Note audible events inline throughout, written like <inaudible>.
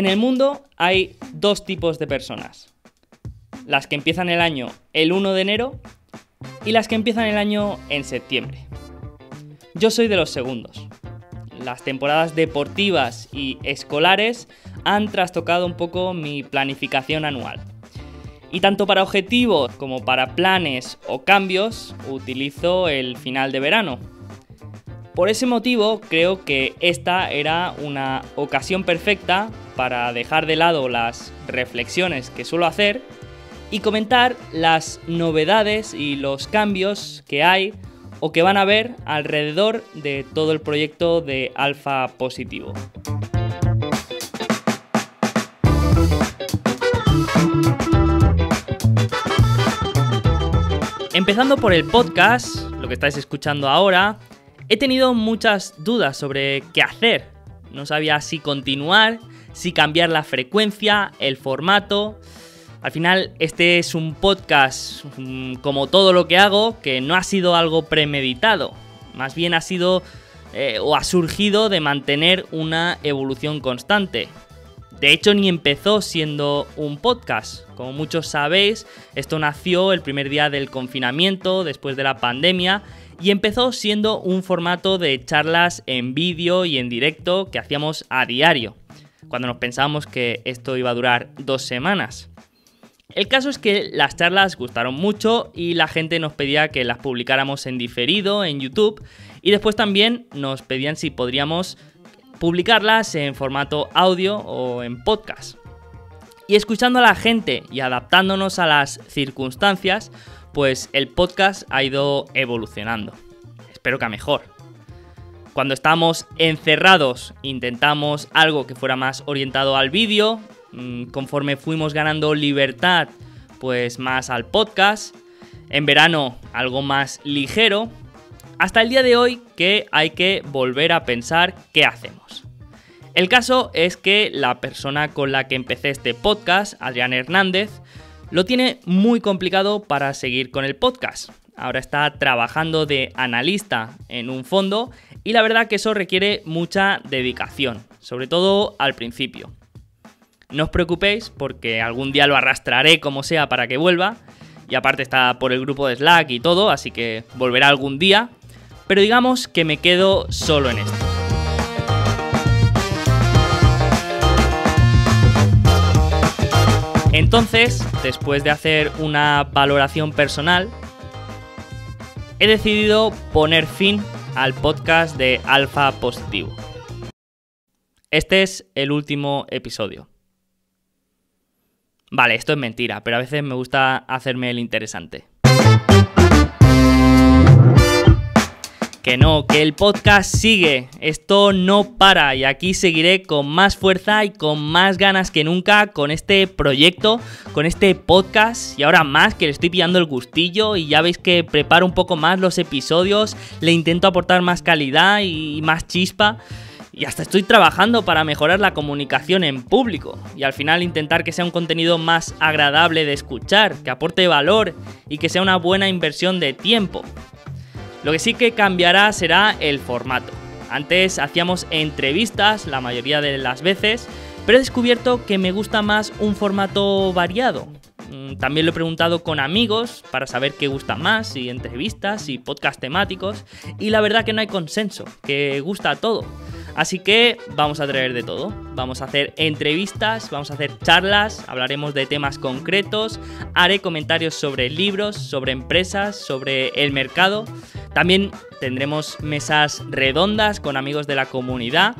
En el mundo hay dos tipos de personas. Las que empiezan el año el 1 de enero y las que empiezan el año en septiembre. Yo soy de los segundos. Las temporadas deportivas y escolares han trastocado un poco mi planificación anual. Y tanto para objetivos como para planes o cambios utilizo el final de verano, por ese motivo creo que esta era una ocasión perfecta para dejar de lado las reflexiones que suelo hacer y comentar las novedades y los cambios que hay o que van a haber alrededor de todo el proyecto de Alfa Positivo. Empezando por el podcast, lo que estáis escuchando ahora, He tenido muchas dudas sobre qué hacer. No sabía si continuar, si cambiar la frecuencia, el formato. Al final, este es un podcast, mm, como todo lo que hago, que no ha sido algo premeditado. Más bien ha sido eh, o ha surgido de mantener una evolución constante. De hecho, ni empezó siendo un podcast. Como muchos sabéis, esto nació el primer día del confinamiento, después de la pandemia, y empezó siendo un formato de charlas en vídeo y en directo que hacíamos a diario, cuando nos pensábamos que esto iba a durar dos semanas. El caso es que las charlas gustaron mucho y la gente nos pedía que las publicáramos en diferido en YouTube y después también nos pedían si podríamos publicarlas en formato audio o en podcast. Y escuchando a la gente y adaptándonos a las circunstancias, pues el podcast ha ido evolucionando. Espero que a mejor. Cuando estamos encerrados intentamos algo que fuera más orientado al vídeo. Mm, conforme fuimos ganando libertad, pues más al podcast. En verano algo más ligero. Hasta el día de hoy que hay que volver a pensar qué hacemos. El caso es que la persona con la que empecé este podcast, Adrián Hernández, lo tiene muy complicado para seguir con el podcast. Ahora está trabajando de analista en un fondo y la verdad que eso requiere mucha dedicación, sobre todo al principio. No os preocupéis porque algún día lo arrastraré como sea para que vuelva. Y aparte está por el grupo de Slack y todo, así que volverá algún día. Pero digamos que me quedo solo en esto. Entonces, después de hacer una valoración personal, he decidido poner fin al podcast de Alfa Positivo. Este es el último episodio. Vale, esto es mentira, pero a veces me gusta hacerme el interesante. Que no, que el podcast sigue, esto no para y aquí seguiré con más fuerza y con más ganas que nunca con este proyecto, con este podcast y ahora más que le estoy pillando el gustillo y ya veis que preparo un poco más los episodios, le intento aportar más calidad y más chispa y hasta estoy trabajando para mejorar la comunicación en público y al final intentar que sea un contenido más agradable de escuchar, que aporte valor y que sea una buena inversión de tiempo. Lo que sí que cambiará será el formato. Antes hacíamos entrevistas la mayoría de las veces, pero he descubierto que me gusta más un formato variado. Mm, también lo he preguntado con amigos para saber qué gusta más, y entrevistas, y podcast temáticos, y la verdad que no hay consenso, que gusta todo. Así que vamos a traer de todo. Vamos a hacer entrevistas, vamos a hacer charlas, hablaremos de temas concretos, haré comentarios sobre libros, sobre empresas, sobre el mercado. También tendremos mesas redondas con amigos de la comunidad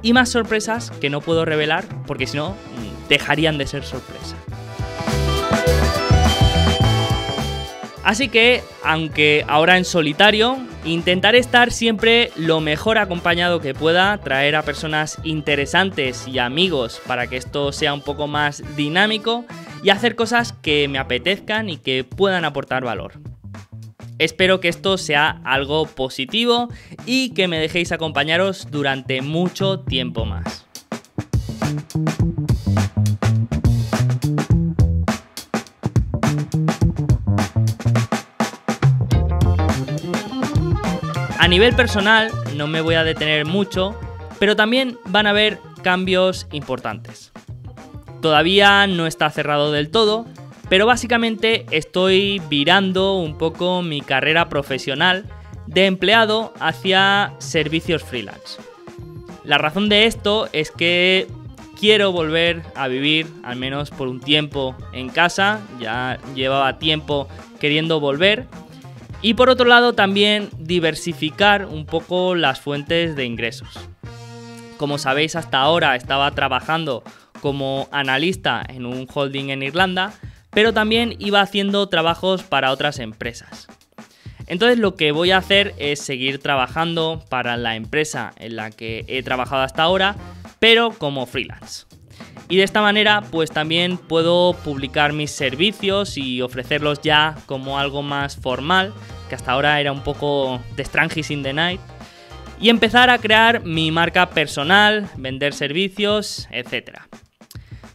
y más sorpresas que no puedo revelar porque si no mm, dejarían de ser sorpresas. Así que, aunque ahora en solitario, intentaré estar siempre lo mejor acompañado que pueda, traer a personas interesantes y amigos para que esto sea un poco más dinámico y hacer cosas que me apetezcan y que puedan aportar valor. Espero que esto sea algo positivo y que me dejéis acompañaros durante mucho tiempo más. A nivel personal, no me voy a detener mucho, pero también van a haber cambios importantes. Todavía no está cerrado del todo, pero básicamente estoy virando un poco mi carrera profesional de empleado hacia servicios freelance. La razón de esto es que quiero volver a vivir, al menos por un tiempo, en casa, ya llevaba tiempo queriendo volver y por otro lado, también diversificar un poco las fuentes de ingresos. Como sabéis, hasta ahora estaba trabajando como analista en un holding en Irlanda, pero también iba haciendo trabajos para otras empresas. Entonces lo que voy a hacer es seguir trabajando para la empresa en la que he trabajado hasta ahora, pero como freelance. Y de esta manera pues también puedo publicar mis servicios y ofrecerlos ya como algo más formal, que hasta ahora era un poco de Strange in the Night, y empezar a crear mi marca personal, vender servicios, etc.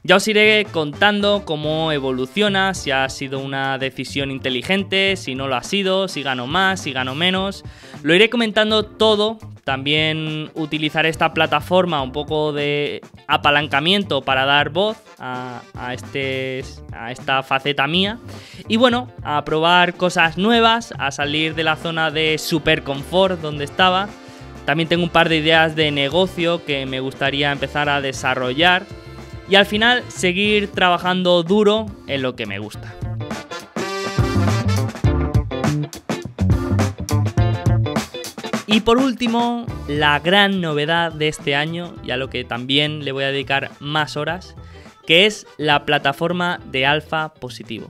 Ya os iré contando cómo evoluciona, si ha sido una decisión inteligente, si no lo ha sido, si gano más, si gano menos. Lo iré comentando todo. También utilizaré esta plataforma un poco de apalancamiento para dar voz a, este, a esta faceta mía. Y bueno, a probar cosas nuevas, a salir de la zona de super confort donde estaba. También tengo un par de ideas de negocio que me gustaría empezar a desarrollar y al final seguir trabajando duro en lo que me gusta. Y por último, la gran novedad de este año, y a lo que también le voy a dedicar más horas, que es la plataforma de Alfa Positivo.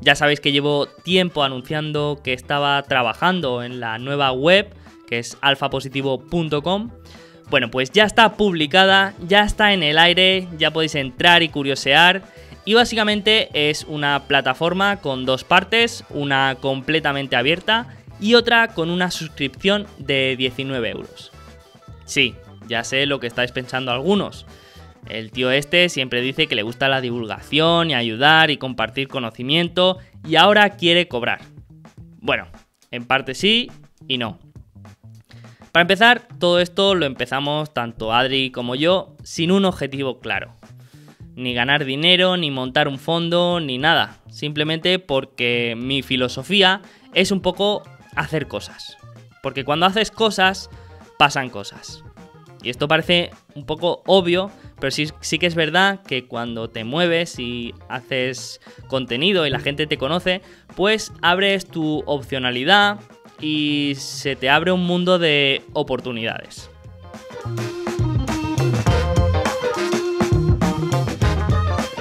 Ya sabéis que llevo tiempo anunciando que estaba trabajando en la nueva web, que es alfapositivo.com, bueno, pues ya está publicada, ya está en el aire, ya podéis entrar y curiosear. Y básicamente es una plataforma con dos partes, una completamente abierta y otra con una suscripción de 19 euros. Sí, ya sé lo que estáis pensando algunos. El tío este siempre dice que le gusta la divulgación y ayudar y compartir conocimiento y ahora quiere cobrar. Bueno, en parte sí y no. Para empezar, todo esto lo empezamos tanto Adri como yo sin un objetivo claro. Ni ganar dinero, ni montar un fondo, ni nada. Simplemente porque mi filosofía es un poco hacer cosas. Porque cuando haces cosas, pasan cosas. Y esto parece un poco obvio, pero sí, que es verdad que cuando te mueves y haces contenido y la gente te conoce, pues abres tu opcionalidad, y se te abre un mundo de oportunidades.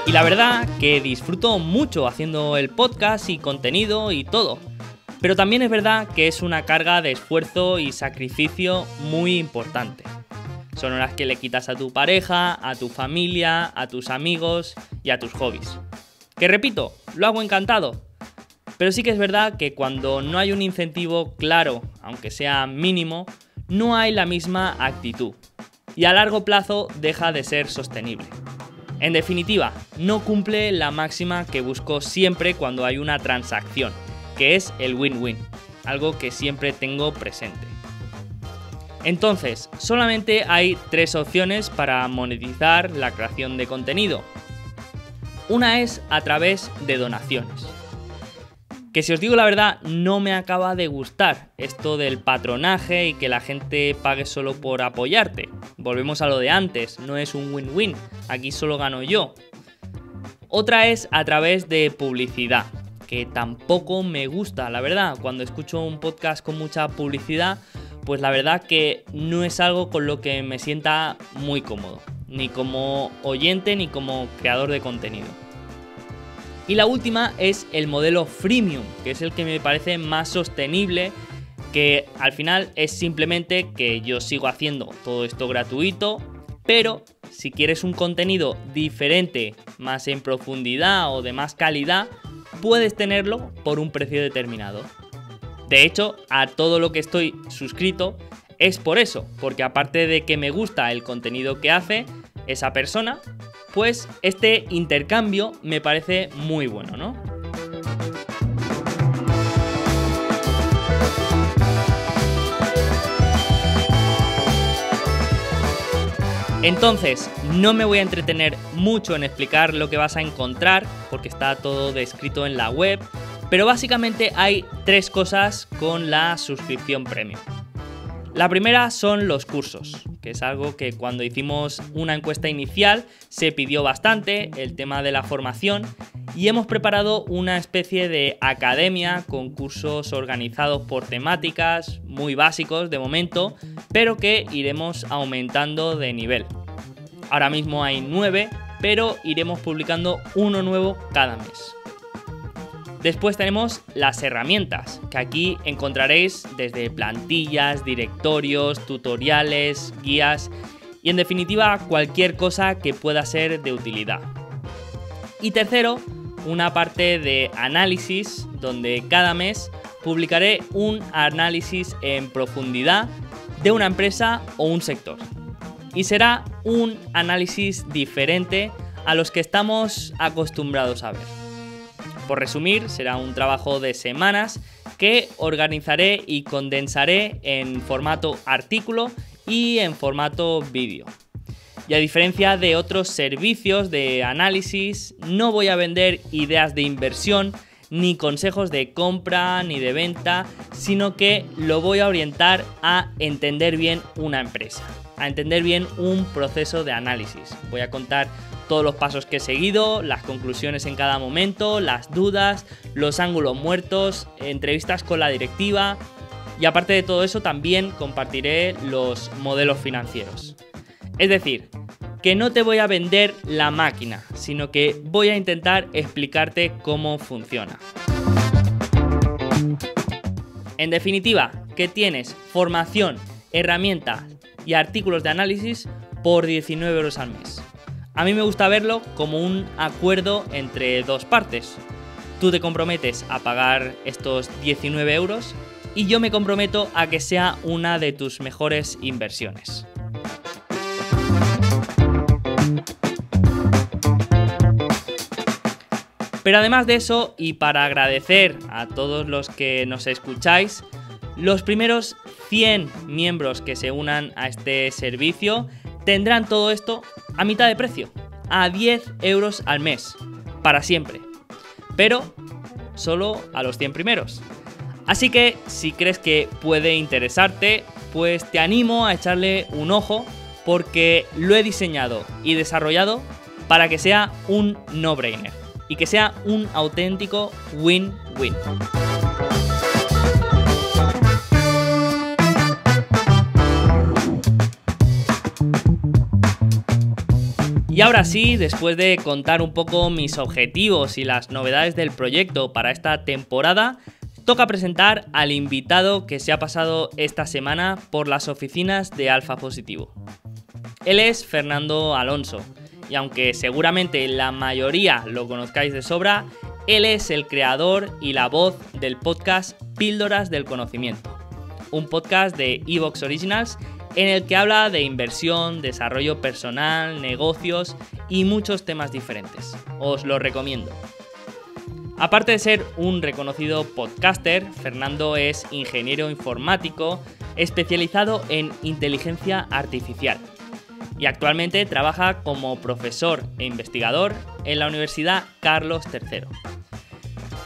Y la verdad que disfruto mucho haciendo el podcast y contenido y todo. Pero también es verdad que es una carga de esfuerzo y sacrificio muy importante. Son horas que le quitas a tu pareja, a tu familia, a tus amigos y a tus hobbies. Que repito, lo hago encantado, pero sí que es verdad que cuando no hay un incentivo claro, aunque sea mínimo, no hay la misma actitud. Y a largo plazo deja de ser sostenible. En definitiva, no cumple la máxima que busco siempre cuando hay una transacción, que es el win-win, algo que siempre tengo presente. Entonces, solamente hay tres opciones para monetizar la creación de contenido. Una es a través de donaciones. Que si os digo la verdad, no me acaba de gustar esto del patronaje y que la gente pague solo por apoyarte. Volvemos a lo de antes, no es un win-win, aquí solo gano yo. Otra es a través de publicidad, que tampoco me gusta, la verdad. Cuando escucho un podcast con mucha publicidad, pues la verdad que no es algo con lo que me sienta muy cómodo, ni como oyente ni como creador de contenido. Y la última es el modelo freemium, que es el que me parece más sostenible, que al final es simplemente que yo sigo haciendo todo esto gratuito, pero si quieres un contenido diferente, más en profundidad o de más calidad, puedes tenerlo por un precio determinado. De hecho, a todo lo que estoy suscrito es por eso, porque aparte de que me gusta el contenido que hace esa persona, pues este intercambio me parece muy bueno, ¿no? Entonces, no me voy a entretener mucho en explicar lo que vas a encontrar, porque está todo descrito en la web, pero básicamente hay tres cosas con la suscripción premium. La primera son los cursos, que es algo que cuando hicimos una encuesta inicial se pidió bastante, el tema de la formación, y hemos preparado una especie de academia con cursos organizados por temáticas, muy básicos de momento, pero que iremos aumentando de nivel. Ahora mismo hay nueve, pero iremos publicando uno nuevo cada mes. Después tenemos las herramientas, que aquí encontraréis desde plantillas, directorios, tutoriales, guías y en definitiva cualquier cosa que pueda ser de utilidad. Y tercero, una parte de análisis donde cada mes publicaré un análisis en profundidad de una empresa o un sector. Y será un análisis diferente a los que estamos acostumbrados a ver por resumir, será un trabajo de semanas que organizaré y condensaré en formato artículo y en formato vídeo. Y a diferencia de otros servicios de análisis, no voy a vender ideas de inversión, ni consejos de compra, ni de venta, sino que lo voy a orientar a entender bien una empresa, a entender bien un proceso de análisis. Voy a contar todos los pasos que he seguido, las conclusiones en cada momento, las dudas, los ángulos muertos, entrevistas con la directiva y aparte de todo eso también compartiré los modelos financieros. Es decir, que no te voy a vender la máquina, sino que voy a intentar explicarte cómo funciona. En definitiva, que tienes formación, herramientas y artículos de análisis por 19 euros al mes. A mí me gusta verlo como un acuerdo entre dos partes. Tú te comprometes a pagar estos 19 euros y yo me comprometo a que sea una de tus mejores inversiones. Pero además de eso, y para agradecer a todos los que nos escucháis, los primeros 100 miembros que se unan a este servicio tendrán todo esto a mitad de precio, a 10 euros al mes, para siempre. Pero solo a los 100 primeros. Así que si crees que puede interesarte, pues te animo a echarle un ojo porque lo he diseñado y desarrollado para que sea un no-brainer y que sea un auténtico win-win. Y ahora sí, después de contar un poco mis objetivos y las novedades del proyecto para esta temporada, toca presentar al invitado que se ha pasado esta semana por las oficinas de Alfa Positivo. Él es Fernando Alonso, y aunque seguramente la mayoría lo conozcáis de sobra, él es el creador y la voz del podcast Píldoras del Conocimiento, un podcast de Evox Originals en el que habla de inversión, desarrollo personal, negocios y muchos temas diferentes. Os lo recomiendo. Aparte de ser un reconocido podcaster, Fernando es ingeniero informático especializado en inteligencia artificial y actualmente trabaja como profesor e investigador en la Universidad Carlos III.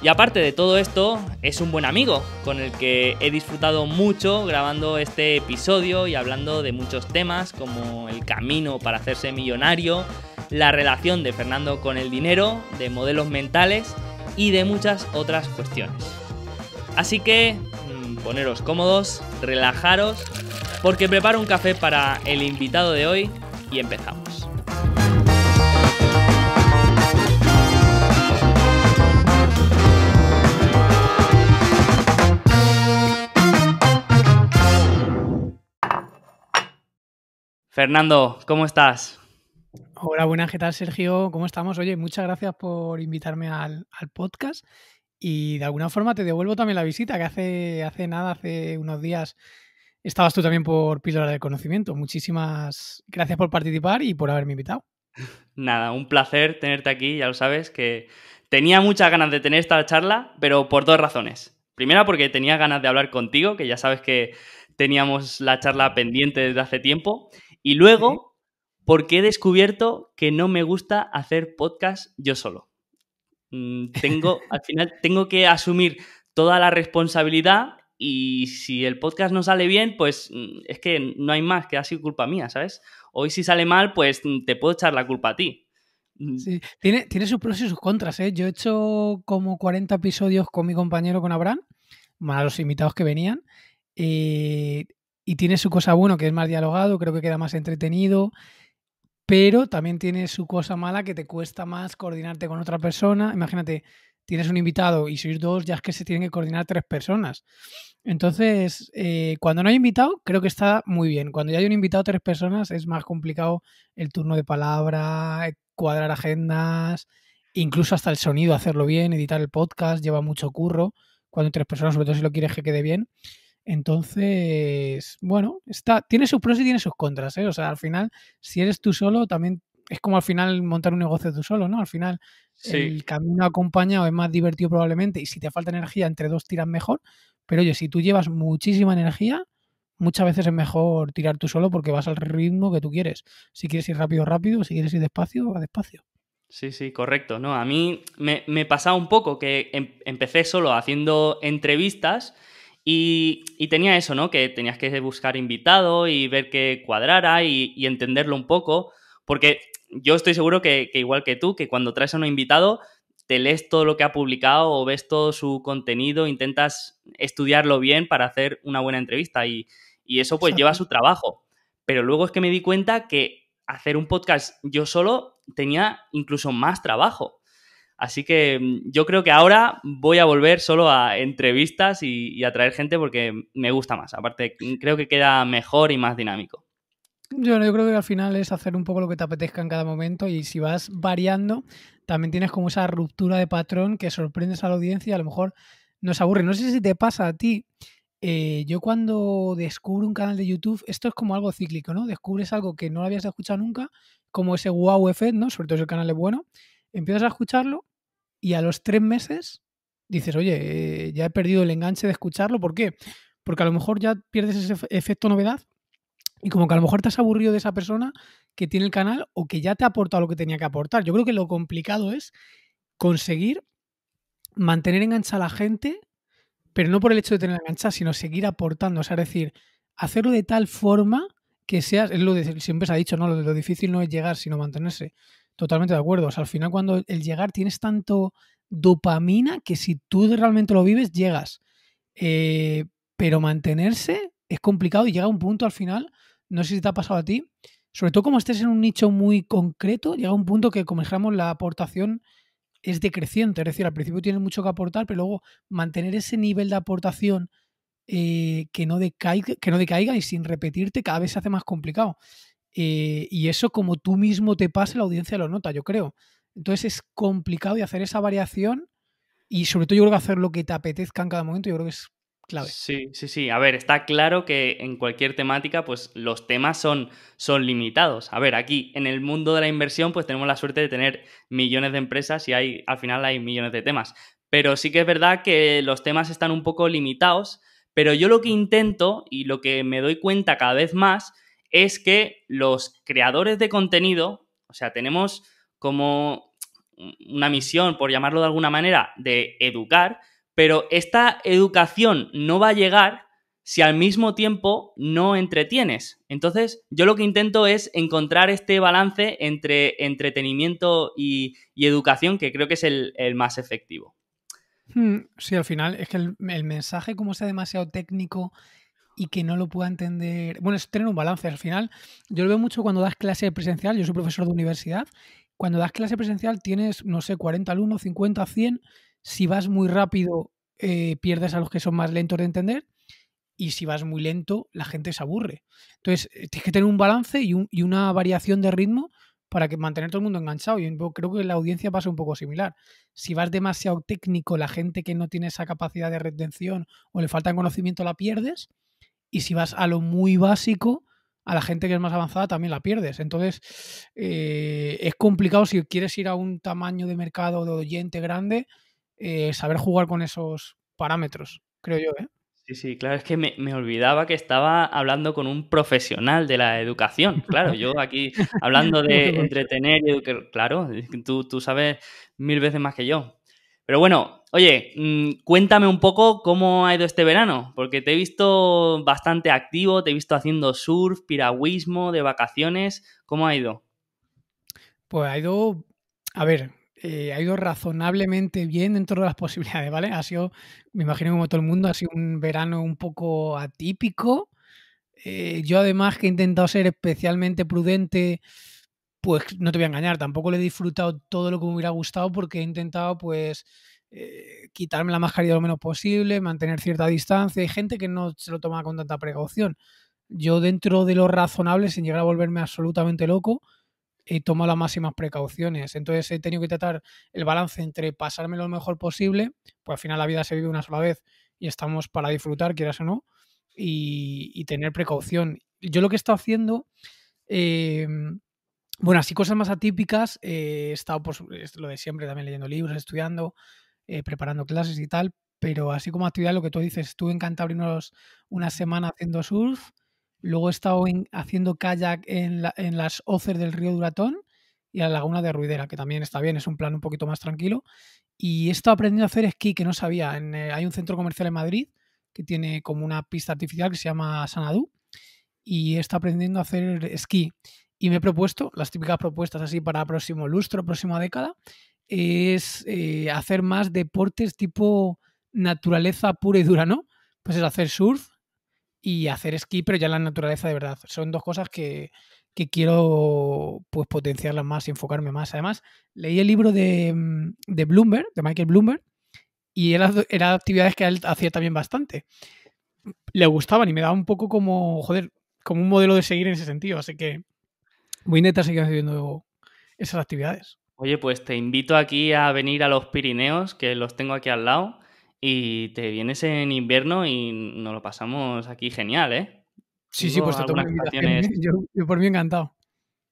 Y aparte de todo esto, es un buen amigo con el que he disfrutado mucho grabando este episodio y hablando de muchos temas como el camino para hacerse millonario, la relación de Fernando con el dinero, de modelos mentales y de muchas otras cuestiones. Así que mm, poneros cómodos, relajaros, porque preparo un café para el invitado de hoy y empezamos. Fernando, ¿cómo estás? Hola, buenas, ¿qué tal Sergio? ¿Cómo estamos? Oye, muchas gracias por invitarme al, podcast y de alguna forma te devuelvo también la visita que hace, hace nada, hace unos días estabas tú también por Píldora del Conocimiento. Muchísimas gracias por participar y por haberme invitado. Nada, un placer tenerte aquí, ya lo sabes, que tenía muchas ganas de tener esta charla, pero por dos razones. Primera, porque tenía ganas de hablar contigo, que ya sabes que teníamos la charla pendiente desde hace tiempo. Y luego, porque he descubierto que no me gusta hacer podcast yo solo. Mm, tengo, <laughs> al final, tengo que asumir toda la responsabilidad y si el podcast no sale bien, pues mm, es que no hay más, que ha sido culpa mía, ¿sabes? Hoy si sale mal, pues mm, te puedo echar la culpa a ti. Sí, tiene, tiene sus pros y sus contras, ¿eh? Yo he hecho como 40 episodios con mi compañero, con Abraham, más los invitados que venían. y y tiene su cosa bueno, que es más dialogado, creo que queda más entretenido, pero también tiene su cosa mala que te cuesta más coordinarte con otra persona. Imagínate, tienes un invitado y sois dos, ya es que se tienen que coordinar tres personas. Entonces, eh, cuando no hay invitado, creo que está muy bien. Cuando ya hay un invitado, tres personas, es más complicado el turno de palabra, cuadrar agendas, incluso hasta el sonido, hacerlo bien, editar el podcast, lleva mucho curro. Cuando tres personas, sobre todo si lo quieres que quede bien. Entonces, bueno, está, tiene sus pros y tiene sus contras, ¿eh? O sea, al final, si eres tú solo, también es como al final montar un negocio tú solo, ¿no? Al final, el camino acompañado es más divertido probablemente y si te falta energía, entre dos tiras mejor. Pero oye, si tú llevas muchísima energía, muchas veces es mejor tirar tú solo porque vas al ritmo que tú quieres. Si quieres ir rápido, rápido. Si quieres ir despacio, va despacio. Sí, sí, correcto. No, a mí me, me pasaba un poco que em, empecé solo haciendo entrevistas y, tenía eso, ¿no? Que tenías que buscar invitado y ver que cuadrara y, entenderlo un poco, porque yo estoy seguro que, igual que tú, que cuando traes a un invitado, te lees todo lo que ha publicado o ves todo su contenido, intentas estudiarlo bien para hacer una buena entrevista y, eso pues lleva su trabajo. Pero luego es que me di cuenta que hacer un podcast yo solo tenía incluso más trabajo Así que mm, yo creo que ahora voy a volver solo a entrevistas y, a traer gente porque me gusta más. Aparte, mm, creo que queda mejor y más dinámico. Yo, creo que al final es hacer un poco lo que te apetezca en cada momento y si vas variando, también tienes como esa ruptura de patrón que sorprendes a la audiencia y a lo mejor nos aburre. No sé si te pasa a ti. Eh, yo cuando descubro un canal de YouTube, esto es como algo cíclico, ¿no? Descubres algo que no lo habías escuchado nunca, como ese wow effect, ¿no? Sobre todo si el canal es bueno empiezas a escucharlo y a los tres meses dices, oye, eh, ya he perdido el enganche de escucharlo. ¿Por qué? Porque a lo mejor ya pierdes ese efecto novedad y como que a lo mejor te has aburrido de esa persona que tiene el canal o que ya te ha aportado lo que tenía que aportar. Yo creo que lo complicado es conseguir mantener engancha a la gente, pero no por el hecho de tener engancha, sino seguir aportando. O sea, es decir, hacerlo de tal forma que seas, es lo que siempre se ha dicho, ¿no? Lo, lo difícil no es llegar, sino mantenerse. Totalmente de acuerdo. O sea, al final cuando el llegar tienes tanto dopamina que si tú realmente lo vives, llegas. Eh, pero mantenerse es complicado y llega un punto al final, no sé si te ha pasado a ti, sobre todo como estés en un nicho muy concreto, llega un punto que, como dijéramos, la aportación es decreciente. Es decir, al principio tienes mucho que aportar, pero luego mantener ese nivel de aportación eh, que, no que no decaiga y sin repetirte cada vez se hace más complicado. Eh, y eso como tú mismo te pase, la audiencia lo nota, yo creo. Entonces es complicado y hacer esa variación y sobre todo yo creo que hacer lo que te apetezca en cada momento, yo creo que es clave. Sí, sí, sí. A ver, está claro que en cualquier temática, pues los temas son, son limitados. A ver, aquí en el mundo de la inversión, pues tenemos la suerte de tener millones de empresas y hay, al final hay millones de temas. Pero sí que es verdad que los temas están un poco limitados, pero yo lo que intento y lo que me doy cuenta cada vez más es que los creadores de contenido, o sea, tenemos como una misión, por llamarlo de alguna manera, de educar, pero esta educación no va a llegar si al mismo tiempo no entretienes. Entonces, yo lo que intento es encontrar este balance entre entretenimiento y, educación, que creo que es el, más efectivo. Hmm, sí, al final es que el, el mensaje, como sea demasiado técnico y que no lo pueda entender. Bueno, es tener un balance al final. Yo lo veo mucho cuando das clase presencial, yo soy profesor de universidad, cuando das clase presencial tienes, no sé, 40 alumnos, 50, 100, si vas muy rápido eh, pierdes a los que son más lentos de entender y si vas muy lento la gente se aburre. Entonces, eh, tienes que tener un balance y, una variación de ritmo para que mantener todo el mundo enganchado. yo creo que la audiencia pasa un poco similar. Si vas demasiado técnico, la gente que no tiene esa capacidad de retención o le falta conocimiento la pierdes. Y si vas a lo muy básico, a la gente que es más avanzada también la pierdes. Entonces, eh, es complicado si quieres ir a un tamaño de mercado de oyente grande, eh, saber jugar con esos parámetros, creo yo. ¿eh? Sí, sí, claro, es que me, olvidaba que estaba hablando con un profesional de la educación. Claro, yo <laughs> aquí hablando de entretener, claro, tú, tú sabes mil veces más que yo. Pero bueno, Oye, mm, cuéntame un poco cómo ha ido este verano, porque te he visto bastante activo, te he visto haciendo surf, piragüismo, de vacaciones. ¿Cómo ha ido? Pues ha ido, a ver, eh, ha ido razonablemente bien dentro de las <laughs> posibilidades, ¿vale? Ha sido, me imagino como todo el mundo, ha sido un verano un poco atípico. Eh, yo además que he intentado ser especialmente prudente, pues no te voy a engañar, tampoco le he disfrutado todo lo que me hubiera gustado porque he intentado pues eh, quitarme la mascarilla lo menos posible, mantener cierta distancia. Hay gente que no se lo toma con tanta precaución. Yo dentro de lo razonable, sin llegar a volverme absolutamente loco, he tomado las máximas precauciones. Entonces he tenido que tratar el balance entre pasarme lo mejor posible, pues al final la vida se vive una sola vez y estamos para disfrutar, quieras o no, y, tener precaución. Yo lo que he estado haciendo... Eh, bueno, así cosas más atípicas. Eh, he estado, pues, lo de siempre, también leyendo libros, estudiando, eh, preparando clases y tal, pero así como actividad, lo que tú dices, estuve en Cantabria unos, una semana haciendo surf, luego he estado haciendo kayak en, las hoces del río Duratón y a la laguna de Ruidera, que también está bien, es un plan un poquito más tranquilo. Y he estado aprendiendo a hacer esquí, que no sabía. Eh, hay un centro comercial en Madrid que tiene como una pista artificial que se llama Sanadú y he estado aprendiendo a hacer esquí. Y me he propuesto las típicas propuestas así para próximo lustro, próxima década, es eh, hacer más deportes tipo naturaleza pura y dura, ¿no? Pues es hacer surf y hacer esquí, pero ya la naturaleza de verdad. Son dos cosas que, quiero pues potenciarlas más y enfocarme más. Además, leí el libro de, mm, Bloomberg, de Michael Bloomberg, y eran actividades que él hacía también bastante. Le gustaban y me daba un poco como, joder, como un modelo de seguir en ese sentido. Así que muy neta intentar seguir haciendo esas actividades. Oye, pues te invito aquí a venir a los Pirineos, que los tengo aquí al lado, y te vienes en invierno y nos lo pasamos aquí genial, ¿eh? Sí, sí, pues te tomo invitaciones. ¿eh? Yo, yo, por mí encantado.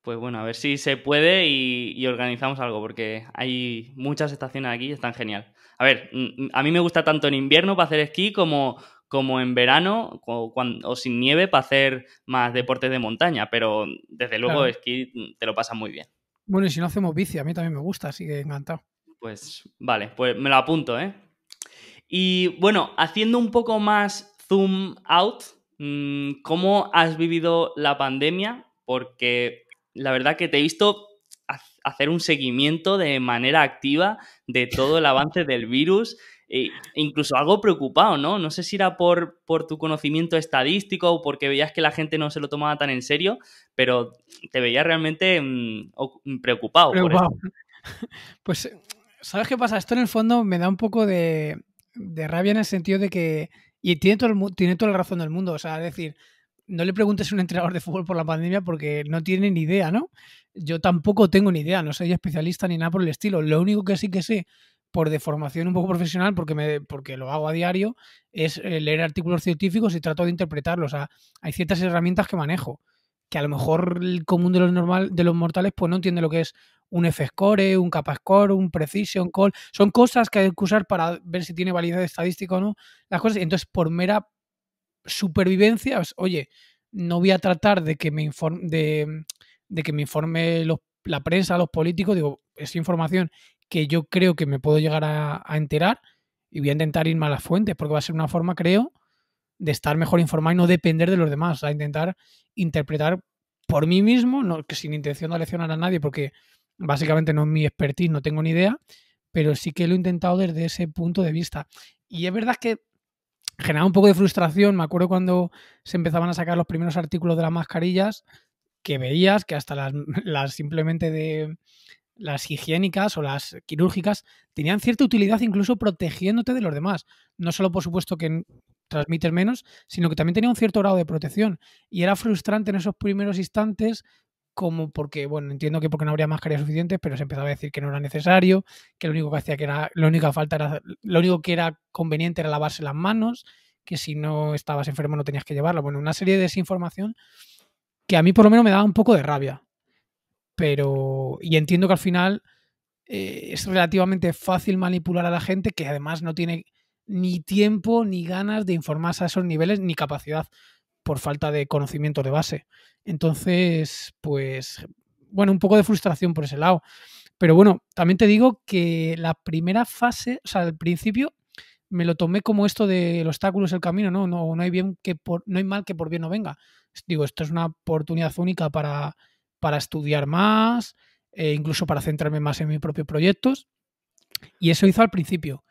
Pues bueno, a ver si se puede y, organizamos algo, porque hay muchas estaciones aquí y están genial. A ver, mm, mm, a mí me gusta tanto en invierno para hacer esquí como, como en verano o, sin nieve para hacer más deportes de montaña, pero desde luego esquí mm, te lo pasa muy bien. Bueno, y si no hacemos bici, a mí también me gusta, así que encantado. Pues vale, pues me lo apunto, ¿eh? Y bueno, haciendo un poco más zoom out, mm, ¿cómo has vivido la pandemia? Porque la verdad que te he visto hacer un seguimiento de manera activa de todo el avance del virus eh, incluso algo preocupado, ¿no? No sé si era por, tu conocimiento estadístico o porque veías que la gente no se lo tomaba tan en serio, pero te veías realmente mm, mm, preocupado. Por <laughs> Pues, eh, ¿sabes qué pasa? Esto en el fondo me da un poco de, rabia en el sentido de que, y tiene, tiene toda la razón del mundo, o sea, es decir, no le preguntes a un entrenador de fútbol por la pandemia porque no tiene ni idea, ¿no? Yo tampoco tengo ni idea, no soy especialista ni nada por el estilo. Lo único que sí que sé por deformación un poco profesional, porque, me, porque lo hago a diario, es eh, leer artículos científicos y trato de interpretarlos. hay ciertas herramientas que manejo, que a lo mejor el común de los, normal, de los mortales pues no entiende lo que es un F-score, un Kappa-score, un precision call. Son cosas que hay que usar para ver si tiene validez estadística o no. Las cosas. Entonces, por mera supervivencia, oye, no voy a tratar de que me informe, de, que me informe la prensa, los políticos. Digo, es información que yo creo que me puedo llegar a, enterar y voy a intentar irme a las fuentes porque va a ser una forma, creo, de estar mejor informado y no depender de los demás, a intentar interpretar por mí mismo, que sin intención de leccionar a nadie porque básicamente no es mi expertise, no tengo ni idea, pero sí que lo he intentado desde ese punto de vista. Y es verdad que generaba un poco de frustración, me acuerdo cuando se empezaban a sacar los primeros artículos de las mascarillas, que veías que hasta las <laughs> simplemente de, las higiénicas o las quirúrgicas tenían cierta utilidad incluso protegiéndote de los demás. No solo por supuesto que transmites menos, sino que también tenía un cierto grado de protección. Y era frustrante en esos primeros instantes como porque, bueno, entiendo que porque no habría mascarillas suficientes, pero se empezaba a decir que no era necesario, que lo único que hacía que era, única falta era, lo único que era conveniente era lavarse las manos, que si no estabas enfermo no tenías que llevarla. Bueno, una serie de desinformación que a mí por lo menos me daba un poco de rabia. Pero, y entiendo que al final eh, es relativamente fácil manipular a la gente que además no tiene ni tiempo ni ganas de informarse a esos niveles ni capacidad por falta de conocimiento de base. Entonces, pues, bueno, un poco de frustración por ese lado. Pero bueno, también te digo que la primera fase, o sea, al principio me lo tomé como esto de obstáculo es el camino, no, no, no hay bien que por, no hay mal que por bien no venga. Digo, esto es una oportunidad única para para estudiar más, e incluso para centrarme más en mis propios proyectos. Y eso hizo al principio.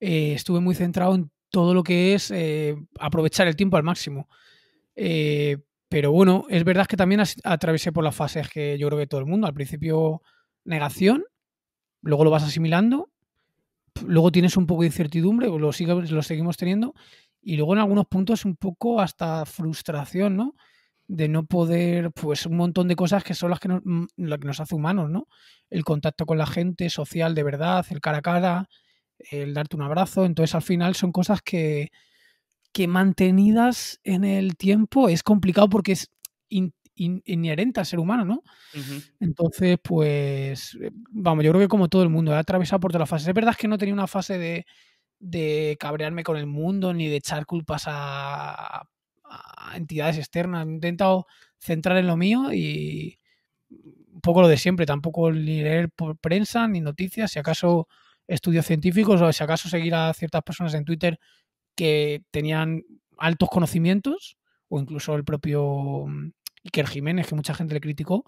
Eh, estuve muy centrado en todo lo que es eh, aprovechar el tiempo al máximo. pero bueno, es verdad que también atravesé por las fases que yo creo que todo el mundo. Al principio negación, luego lo vas asimilando, luego tienes un poco de incertidumbre, lo, lo seguimos teniendo, y luego en algunos puntos un poco hasta frustración, ¿no? de no poder, pues un montón de cosas que son las que nos, mm, lo hace humanos, ¿no? El contacto con la gente social de verdad, el cara a cara, el darte un abrazo, entonces al final son cosas que, que mantenidas en el tiempo es complicado porque es inherente al ser humano, ¿no? Entonces, pues, eh, vamos, yo creo que como todo el mundo, he atravesado por todas las fases. Es verdad que no tenía una fase de cabrearme con el mundo ni de echar culpas a entidades externas. He intentado centrar en lo mío y un poco lo de siempre, tampoco ni leer por prensa ni noticias, si acaso estudios científicos o si acaso seguir a ciertas personas en Twitter que tenían altos conocimientos o incluso el propio mm, Iker Jiménez, que mucha gente le criticó,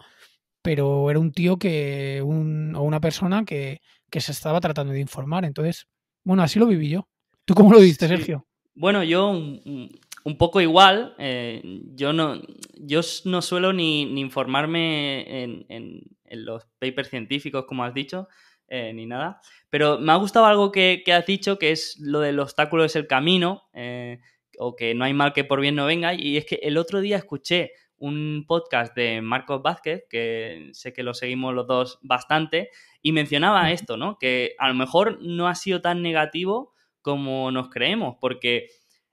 pero era un tío que, o una persona que, se estaba tratando de informar. Entonces, bueno, así lo viví yo. ¿Tú cómo lo viste, Sergio? Bueno, yo mm, mm, un poco igual, eh, yo, no, yo no suelo ni, informarme en, los papers científicos, como has dicho, eh, ni nada, pero me ha gustado algo que, has dicho, que es lo del obstáculo es el camino, eh, o que no hay mal que por bien no venga, y es que el otro día escuché un podcast de Marcos Vázquez, que sé que lo seguimos los dos bastante, y mencionaba esto, ¿no? Que a lo mejor no ha sido tan negativo como nos creemos, porque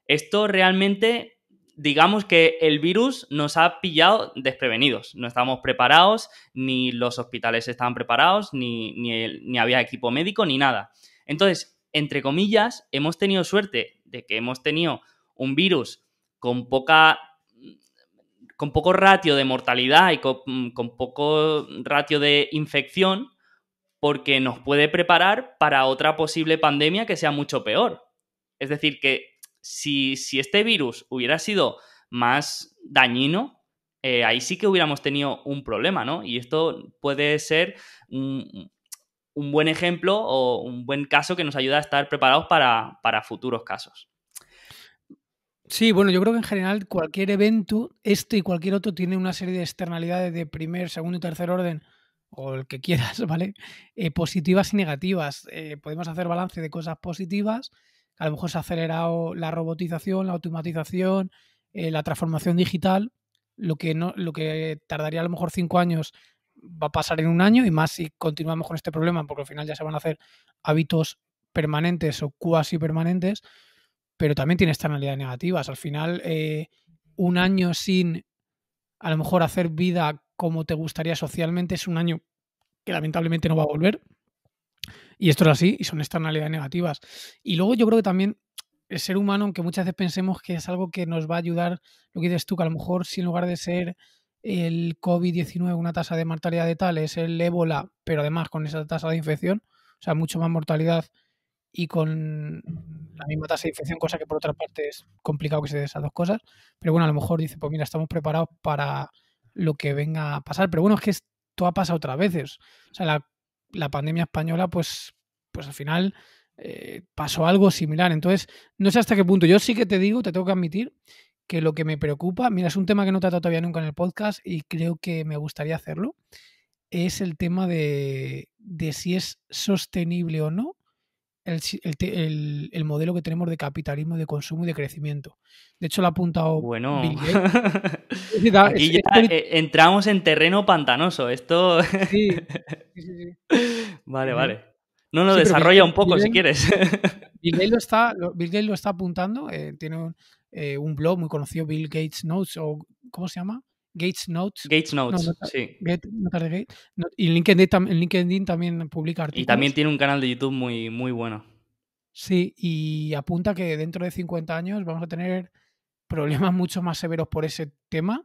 esto realmente, digamos que el virus nos ha pillado desprevenidos. No estábamos preparados, ni los hospitales estaban preparados, ni, ni, había equipo médico, ni nada. Entonces, entre comillas, hemos tenido suerte de que hemos tenido un virus con poca con poco ratio de mortalidad y con, poco ratio de infección, porque nos puede preparar para otra posible pandemia que sea mucho peor. Es decir, que si, este virus hubiera sido más dañino, eh, ahí sí que hubiéramos tenido un problema, ¿no? Y esto puede ser un, buen ejemplo o un buen caso que nos ayuda a estar preparados para, futuros casos. Sí, bueno, yo creo que en general cualquier evento, este y cualquier otro, tiene una serie de externalidades de primer, segundo y tercer orden, o el que quieras, <laughs> ¿vale? Eh, positivas y negativas. Eh, podemos hacer balance de cosas positivas a lo mejor se ha acelerado la robotización, la automatización, eh, la transformación digital, lo que, no, lo que tardaría a lo mejor cinco años va a pasar en un año y más si continuamos con este problema, porque al final ya se van a hacer hábitos permanentes o cuasi permanentes, pero también tiene externalidades negativas. Al final, eh, un año sin a lo mejor hacer vida como te gustaría socialmente es un año que lamentablemente no va a volver. Y esto es así y son externalidades negativas. Y luego yo creo que también el ser humano, aunque muchas veces pensemos que es algo que nos va a ayudar, lo que dices tú, que a lo mejor si en lugar de ser el COVID-19 una tasa de mortalidad de tal es el ébola, pero además con esa tasa de infección, o sea, mucho más mortalidad y con la misma tasa de infección, cosa que por otra parte es complicado que se den esas dos cosas. Pero bueno, a lo mejor dice, pues mira, estamos preparados para lo que venga a pasar. Pero bueno, es que esto ha pasado otras veces. O sea, la la pandemia española, pues, pues al final eh, pasó algo similar. Entonces, no sé hasta qué punto. Yo sí que te digo, te tengo que admitir, que lo que me preocupa, mira, es un tema que no tratado todavía nunca en el podcast y creo que me gustaría hacerlo, es el tema de, de si es sostenible o no el, modelo que tenemos de capitalismo, de consumo y de crecimiento. De hecho, lo ha apuntado. Bueno, Bill Gates. <laughs> Aquí ya eh, entramos en terreno pantanoso. Esto. <laughs> Vale, vale. No, lo desarrolla un poco si quieres. <laughs> Bill Gates lo está, Gates lo está apuntando. Eh, tiene un, eh, un blog muy conocido, Bill Gates Notes, o ¿cómo se llama? Gates Notes. Gates Notes, sí. y LinkedIn, en LinkedIn también publica artículos. Y también tiene un canal de YouTube muy, muy bueno. Sí, y apunta que dentro de 50 años vamos a tener problemas <laughs> mucho más severos por ese tema.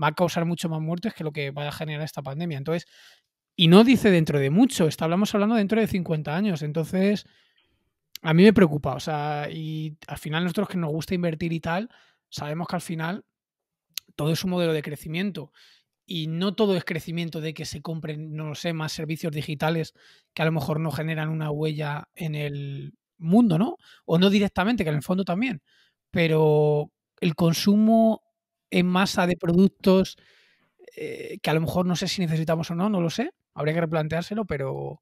Va a causar mucho más muertes que lo que va a generar esta pandemia. Entonces, y no dice dentro de mucho, está, hablamos hablando dentro de 50 años. Entonces, a mí me preocupa. O sea, y al final nosotros que nos gusta invertir y tal, sabemos que al final todo es un modelo de crecimiento y no todo es crecimiento de que se compren, no lo sé, más servicios digitales que a lo mejor no generan una huella en el mundo, ¿no? O no directamente, que en el fondo también. Pero el consumo en masa de productos eh, que a lo mejor no sé si necesitamos o no, no lo sé. Habría que replanteárselo, pero,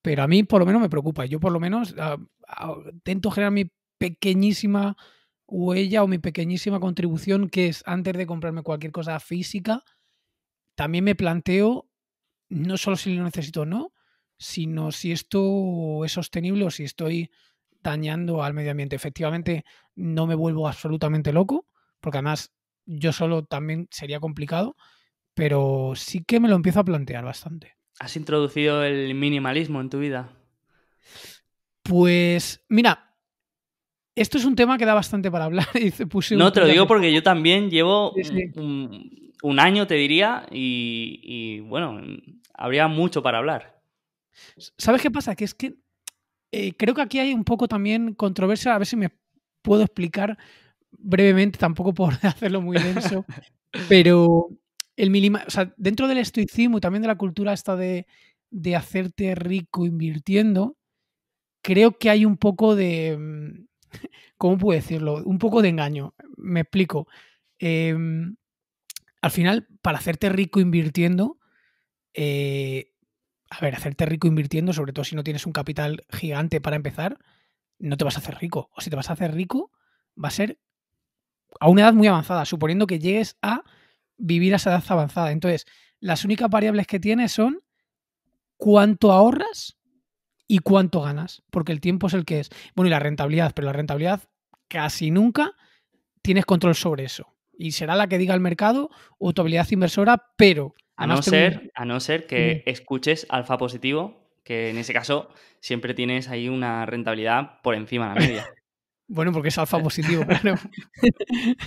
pero a mí por lo menos me preocupa. Yo por lo menos ah, ah, intento generar mi pequeñísima o ella o mi pequeñísima contribución, que es antes de comprarme cualquier cosa física, también me planteo no solo si lo necesito o no, sino si esto es sostenible o si estoy dañando al medio ambiente. Efectivamente, no me vuelvo absolutamente loco, porque además yo solo también sería complicado, pero sí que me lo empiezo a plantear bastante. ¿Has introducido el minimalismo en tu vida? Pues mira, esto es un tema que da bastante para hablar. <laughs> no, te lo digo porque yo también llevo Un, año, te diría, y, bueno, habría mucho para hablar. ¿Sabes qué pasa? Que es que eh, creo que aquí hay un poco también controversia, a ver si me puedo explicar brevemente, tampoco <laughs> por hacerlo muy denso, <laughs> pero el dentro del estoicismo y también de la cultura esta de hacerte rico invirtiendo, creo que hay un poco de mm, <laughs> ¿cómo puedo decirlo? Un poco de engaño. Me explico. Em, al final, para hacerte rico invirtiendo, eh, a ver, hacerte rico invirtiendo, sobre todo si no tienes un capital gigante para empezar, no te vas a hacer rico. O si te vas a hacer rico, va a ser a una edad muy avanzada, suponiendo que llegues a vivir a esa edad avanzada. Entonces, las únicas variables que tienes son cuánto ahorras y cuánto ganas, porque el tiempo es el que es. Bueno, y la rentabilidad, pero la rentabilidad casi nunca tienes control sobre eso. Y será la que diga el mercado o tu habilidad inversora, pero... A no, ser, a no ser que escuches alfa positivo, que en ese caso siempre tienes ahí una rentabilidad por encima de la media. <laughs> Bueno, porque es alfa positivo, <laughs> claro. <laughs>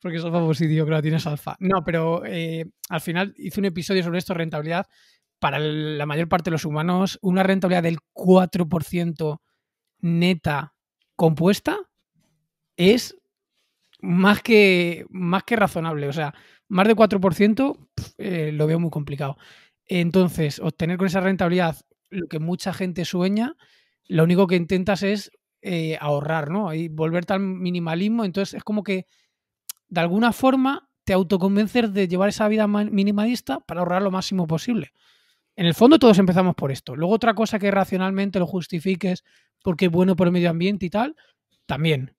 porque es alfa positivo, claro, tienes alfa. No, pero eh, al final hice un episodio sobre esto, rentabilidad para la mayor parte de los humanos, una rentabilidad del 4% neta compuesta es más que, más que razonable. O sea, más de 4% eh, lo veo muy complicado. Entonces, obtener con esa rentabilidad lo que mucha gente sueña, lo único que intentas es eh, ahorrar, ¿no? Y volverte al minimalismo. Entonces, es como que de alguna forma te autoconvences de llevar esa vida minimalista para ahorrar lo máximo posible. En el fondo todos empezamos por esto. Luego otra cosa que racionalmente lo justifiques porque es bueno por el medio ambiente y tal, también.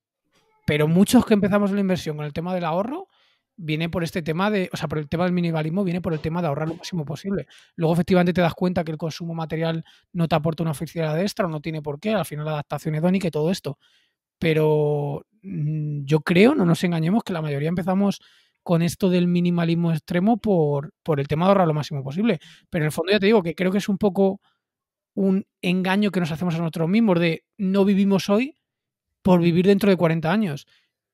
Pero muchos que empezamos la inversión con el tema del ahorro, viene por este tema de, o sea, por el tema del minimalismo, viene por el tema de ahorrar lo máximo posible. Luego efectivamente te das cuenta que el consumo material no te aporta una felicidad extra o no tiene por qué, al final la adaptación hedónica y todo esto. Pero mm, yo creo, no nos engañemos, que la mayoría empezamos con esto del minimalismo extremo por, por el tema de ahorrar lo máximo posible. Pero en el fondo ya te digo que creo que es un poco un engaño que nos hacemos a nosotros mismos de no vivimos hoy por vivir dentro de 40 años.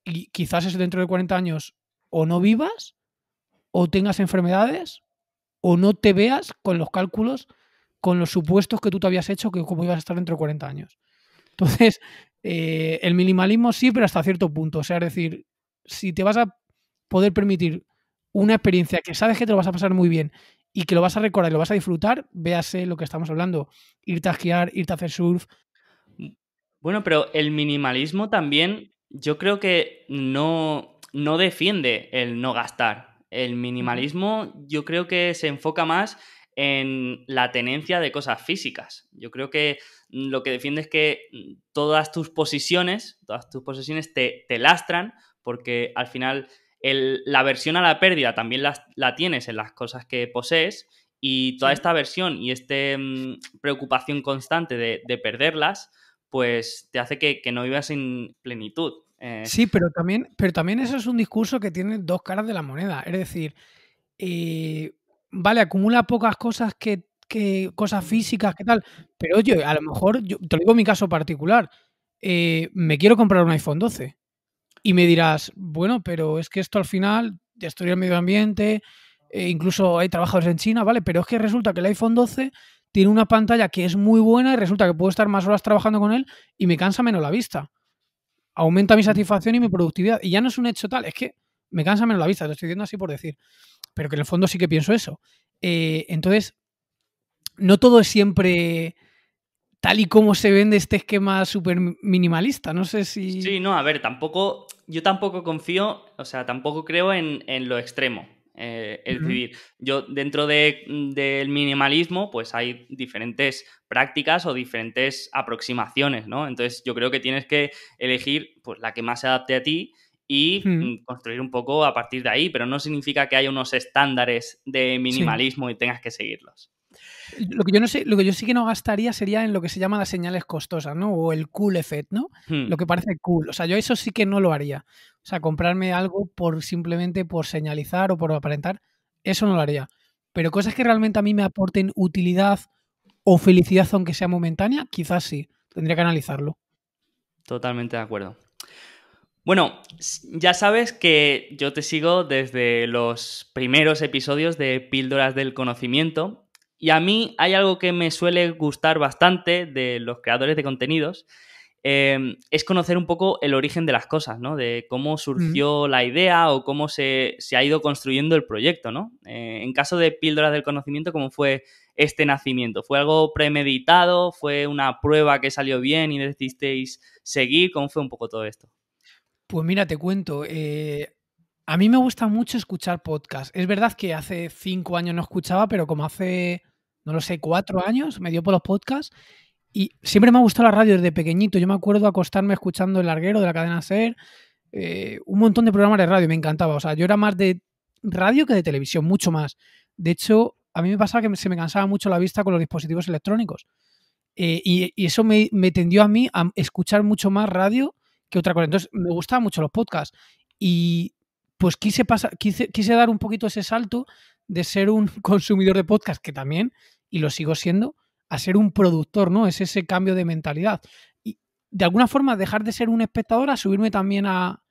Y quizás ese dentro de 40 años o no vivas, o tengas enfermedades, o no te veas con los cálculos, con los supuestos que tú te habías hecho que cómo ibas a estar dentro de 40 años. Entonces, eh, el minimalismo sí, pero hasta cierto punto. O sea, es decir, si te vas a poder permitir una experiencia que sabes que te lo vas a pasar muy bien y que lo vas a recordar y lo vas a disfrutar, véase lo que estamos hablando, irte a esquiar, irte a hacer surf. Bueno, pero el minimalismo también yo creo que no, no defiende el no gastar. El minimalismo yo creo que se enfoca más en la tenencia de cosas físicas. Yo creo que lo que defiende es que todas tus posiciones, todas tus posesiones te, te lastran porque al final la versión a la pérdida también la, tienes en las cosas que posees y toda esta versión y esta mm, preocupación constante de, perderlas, pues te hace que, no vivas en plenitud. Eh. Sí, pero también, pero también eso es un discurso que tiene dos caras de la moneda. Es decir, eh, vale, acumula pocas cosas que, cosas físicas, que tal. Pero oye, a lo mejor, yo, te digo mi caso particular, eh, me quiero comprar un iPhone 12. Y me dirás, bueno, pero es que esto al final destruye el medio ambiente, eh, incluso hay trabajadores en China, ¿vale? Pero es que resulta que el iPhone 12 tiene una pantalla que es muy buena y resulta que puedo estar más horas trabajando con él y me cansa menos la vista. Aumenta mi satisfacción y mi productividad. Y ya no es un hecho tal, es que me cansa menos la vista, te estoy diciendo así por decir. Pero que en el fondo sí que pienso eso. Eh, entonces, no todo es siempre tal y como se vende este esquema súper minimalista. No sé si. Sí, no, a ver, tampoco. Yo tampoco confío, o sea, tampoco creo en, lo extremo. Eh, es decir, yo dentro del minimalismo, pues hay diferentes prácticas o diferentes aproximaciones, ¿no? Entonces, yo creo que tienes que elegir pues, la que más se adapte a ti y mm, construir un poco a partir de ahí, pero no significa que haya unos estándares de minimalismo y tengas que seguirlos. Lo que yo no sé, lo que yo sí que no gastaría sería en lo que se llama las señales costosas, ¿no? O el cool effect, ¿no? Hmm. Lo que parece cool. O sea, yo eso sí que no lo haría. O sea, comprarme algo por simplemente por señalizar o por aparentar, eso no lo haría. Pero cosas que realmente a mí me aporten utilidad o felicidad, aunque sea momentánea, quizás sí. Tendría que analizarlo. Totalmente de acuerdo. Bueno, ya sabes que yo te sigo desde los primeros episodios de Píldoras del Conocimiento y a mí hay algo que me suele gustar bastante de los creadores de contenidos, em, es conocer un poco el origen de las cosas, ¿no? De cómo surgió la idea o cómo se, ha ido construyendo el proyecto, ¿no? Eh, en caso de píldoras del conocimiento, ¿cómo fue este nacimiento? ¿Fue algo premeditado? ¿Fue una prueba que salió bien y decidisteis seguir? ¿Cómo fue un poco todo esto? Pues mira, te cuento, eh, a mí me gusta mucho escuchar podcasts. Es verdad que hace cinco años no escuchaba, pero como hace, no lo sé, cuatro años me dio por los podcasts. Y siempre me ha gustado la radio desde pequeñito. Yo me acuerdo acostarme escuchando El Larguero de la cadena Ser, eh, un montón de programas de radio, me encantaba. O sea, yo era más de radio que de televisión, mucho más. De hecho, a mí me pasaba que se me cansaba mucho la vista con los dispositivos electrónicos. Eh, y, eso me, me tendió a mí a escuchar mucho más radio que otra cosa. Entonces, me gustaban mucho los podcasts. Y pues quise, pasar, quise, dar un poquito ese salto de ser un <laughs> consumidor de podcast, que también, y lo sigo siendo, a ser un productor, ¿no? Es ese cambio de mentalidad. Y de alguna forma dejar de ser un espectador a subirme también a,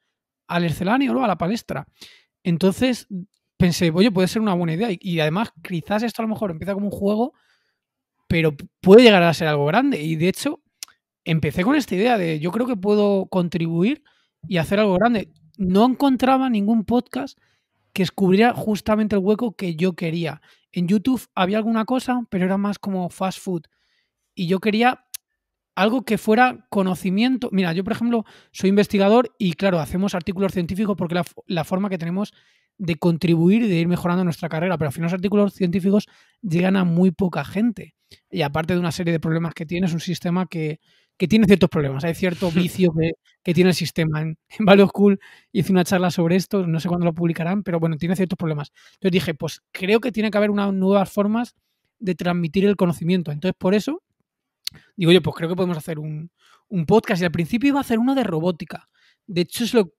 al escenario, o A la palestra. Entonces pensé, oye, puede ser una buena idea. Y, y, además, quizás esto a lo mejor empieza como un juego, pero puede llegar a ser algo grande. Y de hecho, empecé con esta idea de yo creo que puedo contribuir y hacer algo grande no encontraba ningún podcast que descubriera justamente el hueco que yo quería. En YouTube había alguna cosa, pero era más como fast food. Y yo quería algo que fuera conocimiento. Mira, yo por ejemplo soy investigador y claro, hacemos artículos científicos porque la, la forma que tenemos de contribuir y de ir mejorando nuestra carrera, pero al final los artículos científicos llegan a muy poca gente. Y aparte de una serie de problemas que tiene, es un sistema que que tiene ciertos problemas, hay cierto <laughs> vicio que, tiene el sistema. En, Value School hice una charla sobre esto, no sé cuándo lo publicarán, pero bueno, tiene ciertos problemas. Entonces dije, pues creo que tiene que haber unas nuevas formas de transmitir el conocimiento. Entonces, por eso, digo yo, pues creo que podemos hacer un, podcast. Y al principio iba a hacer uno de robótica. De hecho, se lo,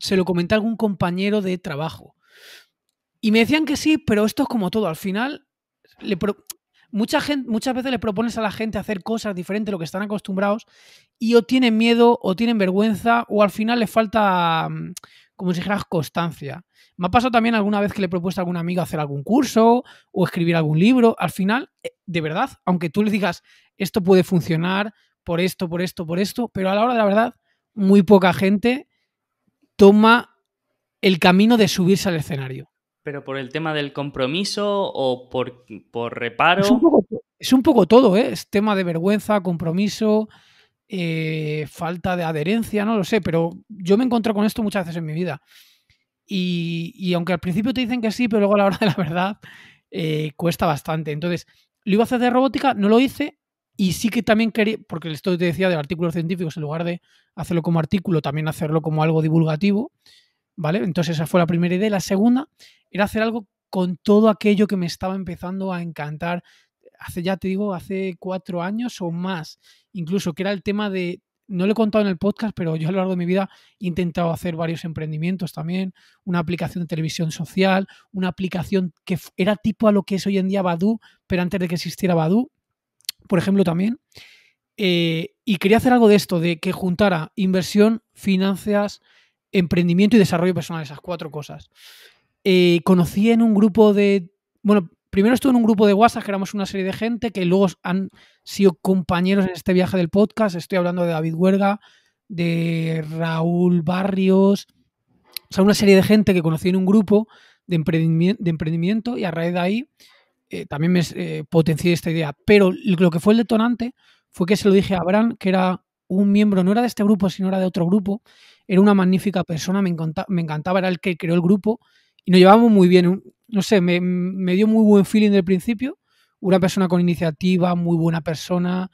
se lo comenté a algún compañero de trabajo. Y me decían que sí, pero esto es como todo. Al final, le mucha gente, muchas veces le propones a la gente hacer cosas diferentes a lo que están acostumbrados y o tienen miedo o tienen vergüenza o al final le falta, mm, como si dijeras, constancia. Me ha pasado también alguna vez que le he propuesto a algún amigo hacer algún curso o escribir algún libro. Al final, eh, de verdad, aunque tú le digas, esto puede funcionar por esto, por esto, por esto, pero a la hora de la verdad, muy poca gente toma el camino de subirse al escenario. ¿Pero por el tema del compromiso o por, por reparo? Es un, poco, todo, ¿eh? Es tema de vergüenza, compromiso, eh, falta de adherencia, no lo sé, pero yo me encontré con esto muchas veces en mi vida. Y, y, aunque al principio te dicen que sí, pero luego a la hora de la verdad eh, cuesta bastante. Entonces, lo iba a hacer de robótica, no lo hice y sí que también quería, porque esto te decía de artículos científicos, en lugar de hacerlo como artículo, también hacerlo como algo divulgativo. ¿Vale? Entonces esa fue la primera idea. La segunda era hacer algo con todo aquello que me estaba empezando a encantar hace, ya te digo, hace cuatro años o más, incluso que era el tema de, no lo he contado en el podcast, pero yo a lo largo de mi vida he intentado hacer varios emprendimientos también, una aplicación de televisión social, una aplicación que era tipo a lo que es hoy en día Badu, pero antes de que existiera Badu, por ejemplo, también. Eh, y quería hacer algo de esto, de que juntara inversión, finanzas, emprendimiento y desarrollo personal, esas cuatro cosas. Eh, conocí en un grupo de. Bueno, primero estuve en un grupo de WhatsApp, que éramos una serie de gente que luego han sido compañeros en este viaje del podcast. Estoy hablando de David Huerga, de Raúl Barrios. O sea, una serie de gente que conocí en un grupo de, emprendimiento, y a raíz de ahí eh, también me eh, potencié esta idea. Pero lo que fue el detonante fue que se lo dije a Abraham, que era un miembro, no era de este grupo, sino era de otro grupo. Era una magnífica persona, me, me encantaba, era el que creó el grupo y nos llevamos muy bien. No sé, me, dio muy buen feeling del principio. Una persona con iniciativa, muy buena persona.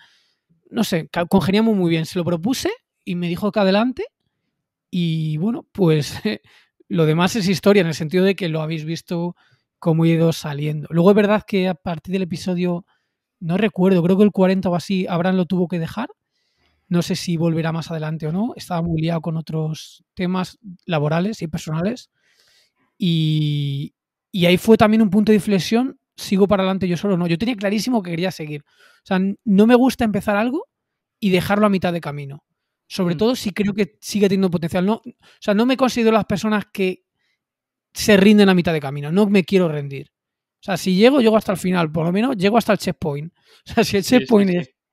No sé, congeniamos muy bien. Se lo propuse y me dijo que adelante. Y bueno, pues <laughs> lo demás es historia, en el sentido de que lo habéis visto cómo he ido saliendo. Luego es verdad que a partir del episodio, no recuerdo, creo que el 40 o así, Abraham lo tuvo que dejar. No sé si volverá más adelante o no. Estaba muy liado con otros temas laborales y personales. Y, ahí fue también un punto de inflexión, sigo para adelante yo solo, no, yo tenía clarísimo que quería seguir. O sea, no me gusta empezar algo y dejarlo a mitad de camino. Sobre mm. todo si creo que sigue teniendo potencial. No, o sea, no me considero las personas que se rinden a mitad de camino, no me quiero rendir. O sea, si llego, llego hasta el final, por lo menos llego hasta el checkpoint. <laughs> O sea, si el checkpoint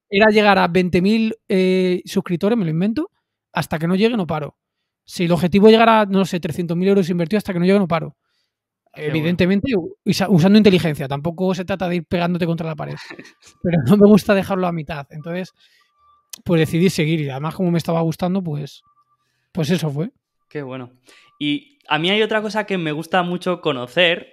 era llegar a 20.000 eh, suscriptores, me lo invento, hasta que no llegue no paro. Si el objetivo llegara a, no sé, 300.000 euros invertidos hasta que no llegue, no paro. Evidentemente, usando inteligencia. Tampoco se trata de ir pegándote contra la pared. <laughs> Pero no me gusta dejarlo a mitad. Entonces, pues decidí seguir. Y además, como me estaba gustando, pues, pues eso fue. Qué bueno. Y a mí hay otra cosa que me gusta mucho conocer,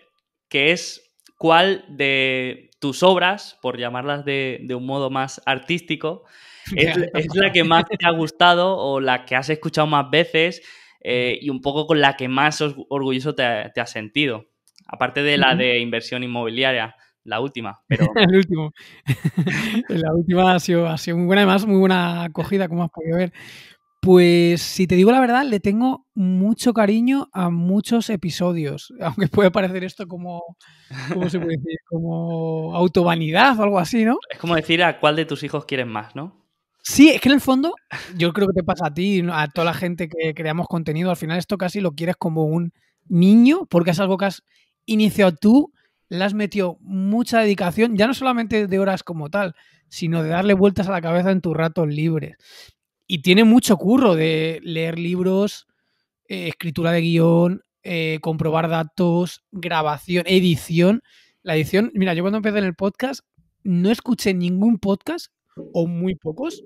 que es cuál de tus obras, por llamarlas de, de un modo más artístico, <laughs> ¿Es, la que más te ha gustado o la que has escuchado más veces eh, y un poco con la que más orgulloso te, has sentido? Aparte de la de inversión inmobiliaria, la última, <laughs> el último. <laughs> la última ha sido, ha sido muy buena, además muy buena acogida, como has podido ver. Pues si te digo la verdad, le tengo mucho cariño a muchos episodios, aunque puede parecer esto como, ¿cómo se puede decir? Como autovanidad o algo así, ¿no? Es como decir a cuál de tus hijos quieres más, ¿no? Sí, es que en el fondo, <laughs> yo creo que te pasa a ti, a toda la gente que creamos contenido, al final esto casi lo quieres como un niño, porque es algo que has iniciado tú, le has metido mucha dedicación, ya no solamente de horas como tal, sino de darle vueltas a la cabeza en tus ratos libres. Y tiene mucho curro de leer libros, eh, escritura de guión, eh, comprobar datos, grabación, edición. La edición, mira, yo cuando empecé en el podcast no escuché ningún podcast o muy pocos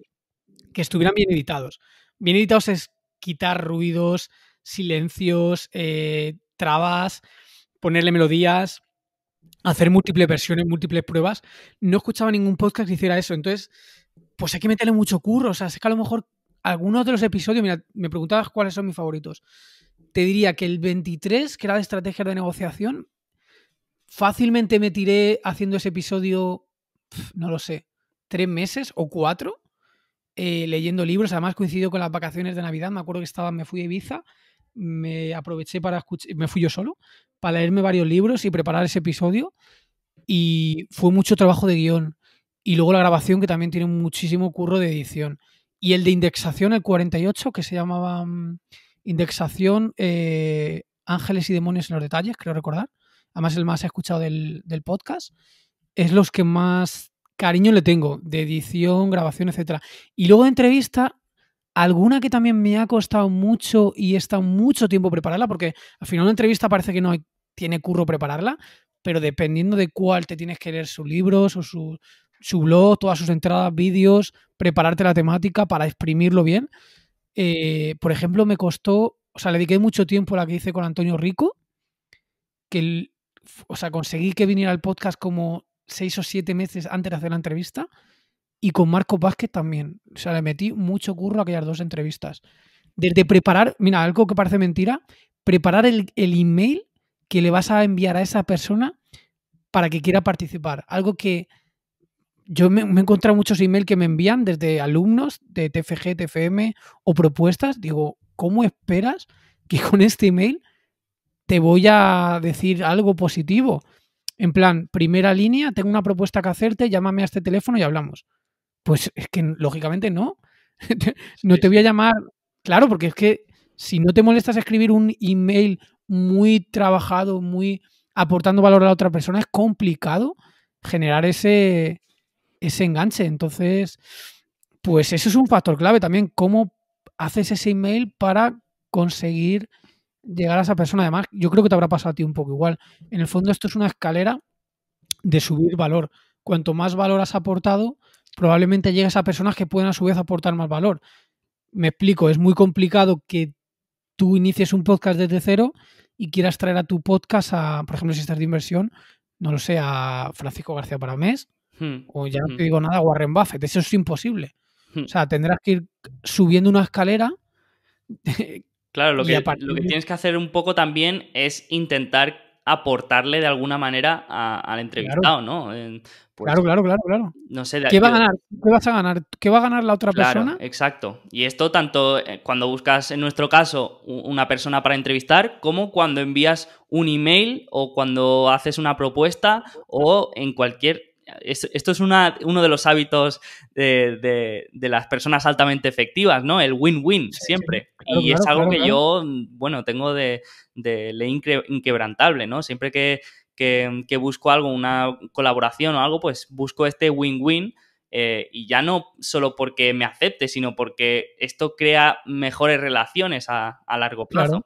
que estuvieran bien editados. Bien editados es quitar ruidos, silencios, eh, trabas, ponerle melodías, hacer múltiples versiones, múltiples pruebas. No escuchaba ningún podcast que hiciera eso. Entonces, pues hay que meterle mucho curro. O sea, es que a lo mejor algunos de los episodios, mira, me preguntabas cuáles son mis favoritos. Te diría que el 23, que era de estrategia de negociación, fácilmente me tiré haciendo ese episodio, no lo sé, tres meses o cuatro eh, leyendo libros. Además, coincidió con las vacaciones de Navidad. Me acuerdo que estaba, me fui a Ibiza, me aproveché para escuchar, me fui yo solo, para leerme varios libros y preparar ese episodio. Y fue mucho trabajo de guión. Y luego la grabación, que también tiene muchísimo curro de edición. Y el de indexación, el 48, que se llamaba mm, Indexación eh, Ángeles y Demonios en los Detalles, creo recordar. Además, el más escuchado del, del podcast. Es los que más cariño le tengo, de edición, grabación, etcétera. Y luego de entrevista, alguna que también me ha costado mucho y he estado mucho tiempo prepararla, porque al final una entrevista parece que no hay, tiene curro prepararla, pero dependiendo de cuál te tienes que leer sus libros o su, su blog, todas sus entradas, vídeos, prepararte la temática para exprimirlo bien. Eh, por ejemplo, me costó, o sea, le dediqué mucho tiempo a la que hice con Antonio Rico, que o sea, conseguí que viniera al podcast como seis o siete meses antes de hacer la entrevista. Y con Marco Vázquez también. O sea, le metí mucho curro a aquellas dos entrevistas. Desde preparar, mira, algo que parece mentira, preparar el, email que le vas a enviar a esa persona para que quiera participar. Algo que yo me, me he encontrado muchos emails que me envían desde alumnos de TFG, TFM o propuestas. Digo, ¿cómo esperas que con este email te voy a decir algo positivo? en plan, primera línea, tengo una propuesta que hacerte, llámame a este teléfono y hablamos. Pues es que lógicamente no. <laughs> no te voy a llamar, claro, porque es que si no te molestas escribir un email muy trabajado, muy aportando valor a la otra persona, es complicado generar ese, ese enganche. Entonces, pues eso es un factor clave también, cómo haces ese email para conseguir llegar a esa persona. Además, yo creo que te habrá pasado a ti un poco igual. En el fondo, esto es una escalera de subir valor. Cuanto más valor has aportado, probablemente llegues a personas que pueden a su vez aportar más valor. Me explico, es muy complicado que tú inicies un podcast desde cero y quieras traer a tu podcast a, por ejemplo, si estás de inversión, no lo sé, a Francisco García Paramés, hmm. o ya no te hmm. digo nada, Warren Buffett. Eso es imposible. Hmm. O sea, tendrás que ir subiendo una escalera Claro, lo que, tienes que hacer un poco también es intentar aportarle de alguna manera al entrevistado, ¿no? Pues, claro, claro, claro, claro. ¿Qué va a ganar? vas a ganar? ¿Qué va a ganar la otra persona? Exacto. Y esto tanto eh, cuando buscas, en nuestro caso, una persona para entrevistar, como cuando envías un email o cuando haces una propuesta o en cualquier esto es uno de los hábitos de, las personas altamente efectivas, ¿no? El win-win siempre. y es algo que yo, bueno, tengo de, ley inquebrantable, ¿no? Siempre que, busco algo, una colaboración o algo, pues busco este win-win. Eh, y ya no solo porque me acepte, sino porque esto crea mejores relaciones a, a largo plazo.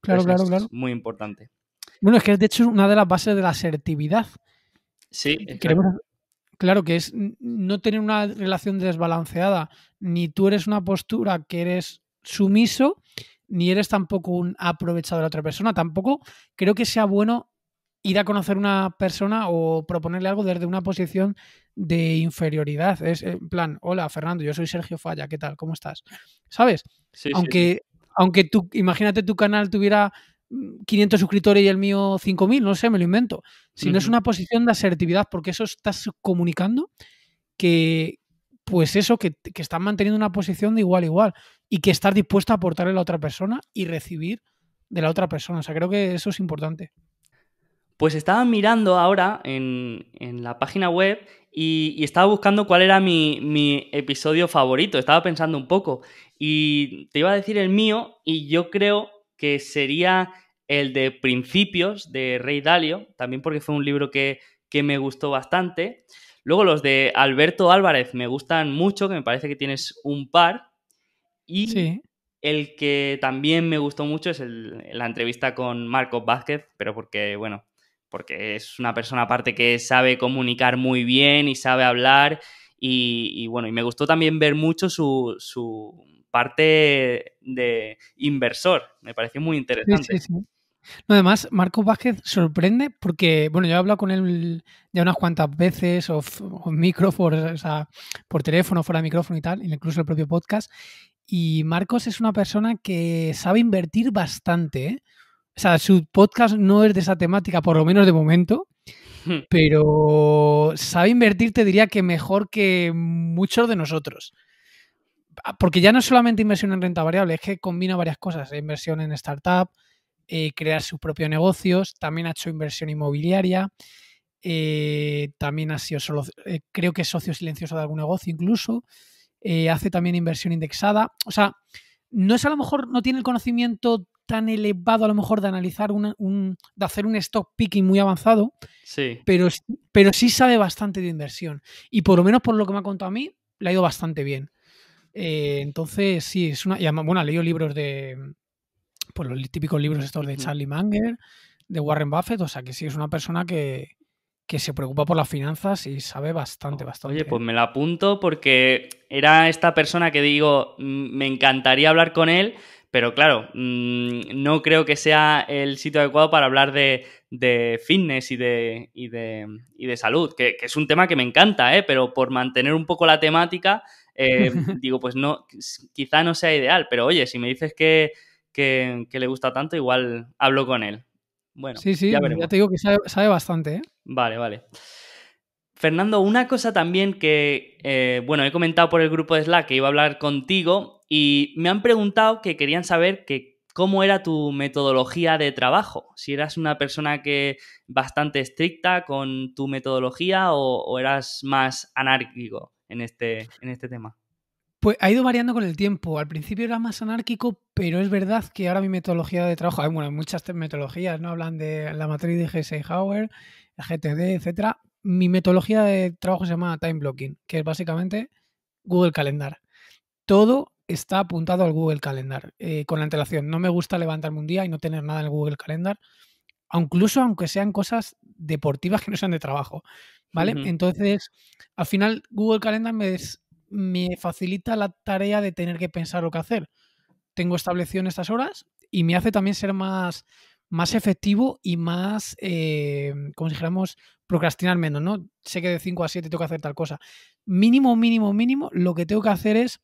Claro, claro, claro. Es muy importante. Bueno, es que de hecho es una de las bases de la asertividad. Sí, claro que es no tener una relación desbalanceada, ni tú eres una postura que eres sumiso, ni eres tampoco un aprovechador de otra persona, tampoco creo que sea bueno ir a conocer una persona o proponerle algo desde una posición de inferioridad. Es en plan, hola Fernando, yo soy Sergio Falla, ¿qué tal? ¿Cómo estás? ¿Sabes? aunque, aunque tú, imagínate tu canal tuviera 500 suscriptores y el mío 5.000, no sé, me lo invento. Si no es una posición de asertividad, porque eso estás comunicando que, pues eso, que, que estás manteniendo una posición de igual a igual y que estás dispuesto a aportarle a la otra persona y recibir de la otra persona. O sea, creo que eso es importante. Pues estaba mirando ahora en, la página web y, estaba buscando cuál era mi, mi episodio favorito. Estaba pensando un poco y te iba a decir el mío y yo creo que sería el de Principios de Rey Dalio, también porque fue un libro que, me gustó bastante. Luego los de Alberto Álvarez me gustan mucho, que me parece que tienes un par. Y el que también me gustó mucho es la entrevista con Marcos Vázquez, pero porque, bueno, porque es una persona aparte que sabe comunicar muy bien y sabe hablar. Y, y bueno, y me gustó también ver mucho su, su parte de inversor. Me parece muy interesante. No, además, Marcos Vázquez sorprende porque, bueno, yo he hablado con él ya unas cuantas veces, o, micro, por, o por teléfono, fuera de micrófono y tal, incluso el propio podcast. Y Marcos es una persona que sabe invertir bastante. ¿eh? O sea, su podcast no es de esa temática, por lo menos de momento, hmm. pero sabe invertir, te diría que mejor que muchos de nosotros. Ah, porque ya no es solamente inversión en renta variable, es que combina varias cosas. Eh, inversión en startup, eh, crear sus propios negocios, también ha hecho inversión inmobiliaria, eh, también ha sido solo, creo que es socio silencioso de algún negocio incluso, hace también inversión indexada. O sea, no es a lo mejor, no tiene el conocimiento tan elevado a lo mejor de analizar un, de hacer un stock picking muy avanzado, Pero, pero sí sabe bastante de inversión. Y por lo menos por lo que me ha contado a mí, le ha ido bastante bien. Eh, entonces, sí, es una. Y bueno, ha leído libros de. Pues los típicos libros estos de Charlie Manger, de Warren Buffett, o sea que sí, es una persona que, se preocupa por las finanzas y sabe bastante, bastante. Oye, pues me la apunto porque era esta persona que digo, mm, me encantaría hablar con él, pero claro, mm, no creo que sea el sitio adecuado para hablar de, fitness y de, y de, y de salud, que, que, es un tema que me encanta, ¿eh? pero por mantener un poco la temática, eh, <laughs> digo, pues no, quizá no sea ideal, pero oye, si me dices que, le gusta tanto, igual hablo con él. Bueno, sí, ya, ya te digo que sabe, bastante. ¿eh? Vale, vale. Fernando, una cosa también que, eh, bueno, he comentado por el grupo de Slack que iba a hablar contigo y me han preguntado que querían saber que cómo era tu metodología de trabajo, si eras una persona que bastante estricta con tu metodología o eras más anárquico en este, en este tema? Pues ha ido variando con el tiempo. Al principio era más anárquico, pero es verdad que ahora mi metodología de trabajo, hay, bueno, muchas metodologías, ¿no? Hablan de la matriz de G. Howard la GTD, etcétera. Mi metodología de trabajo se llama time blocking, que es básicamente Google Calendar. Todo está apuntado al Google Calendar eh, con la antelación. No me gusta levantarme un día y no tener nada en el Google Calendar incluso aunque sean cosas deportivas que no sean de trabajo, ¿vale? Entonces, al final Google Calendar me, facilita la tarea de tener que pensar lo que hacer. Tengo establecido en estas horas y me hace también ser más, más efectivo y más, eh, como dijéramos, procrastinar menos, ¿no? Sé que de 5 a 7 tengo que hacer tal cosa. Mínimo, mínimo, mínimo, lo que tengo que hacer es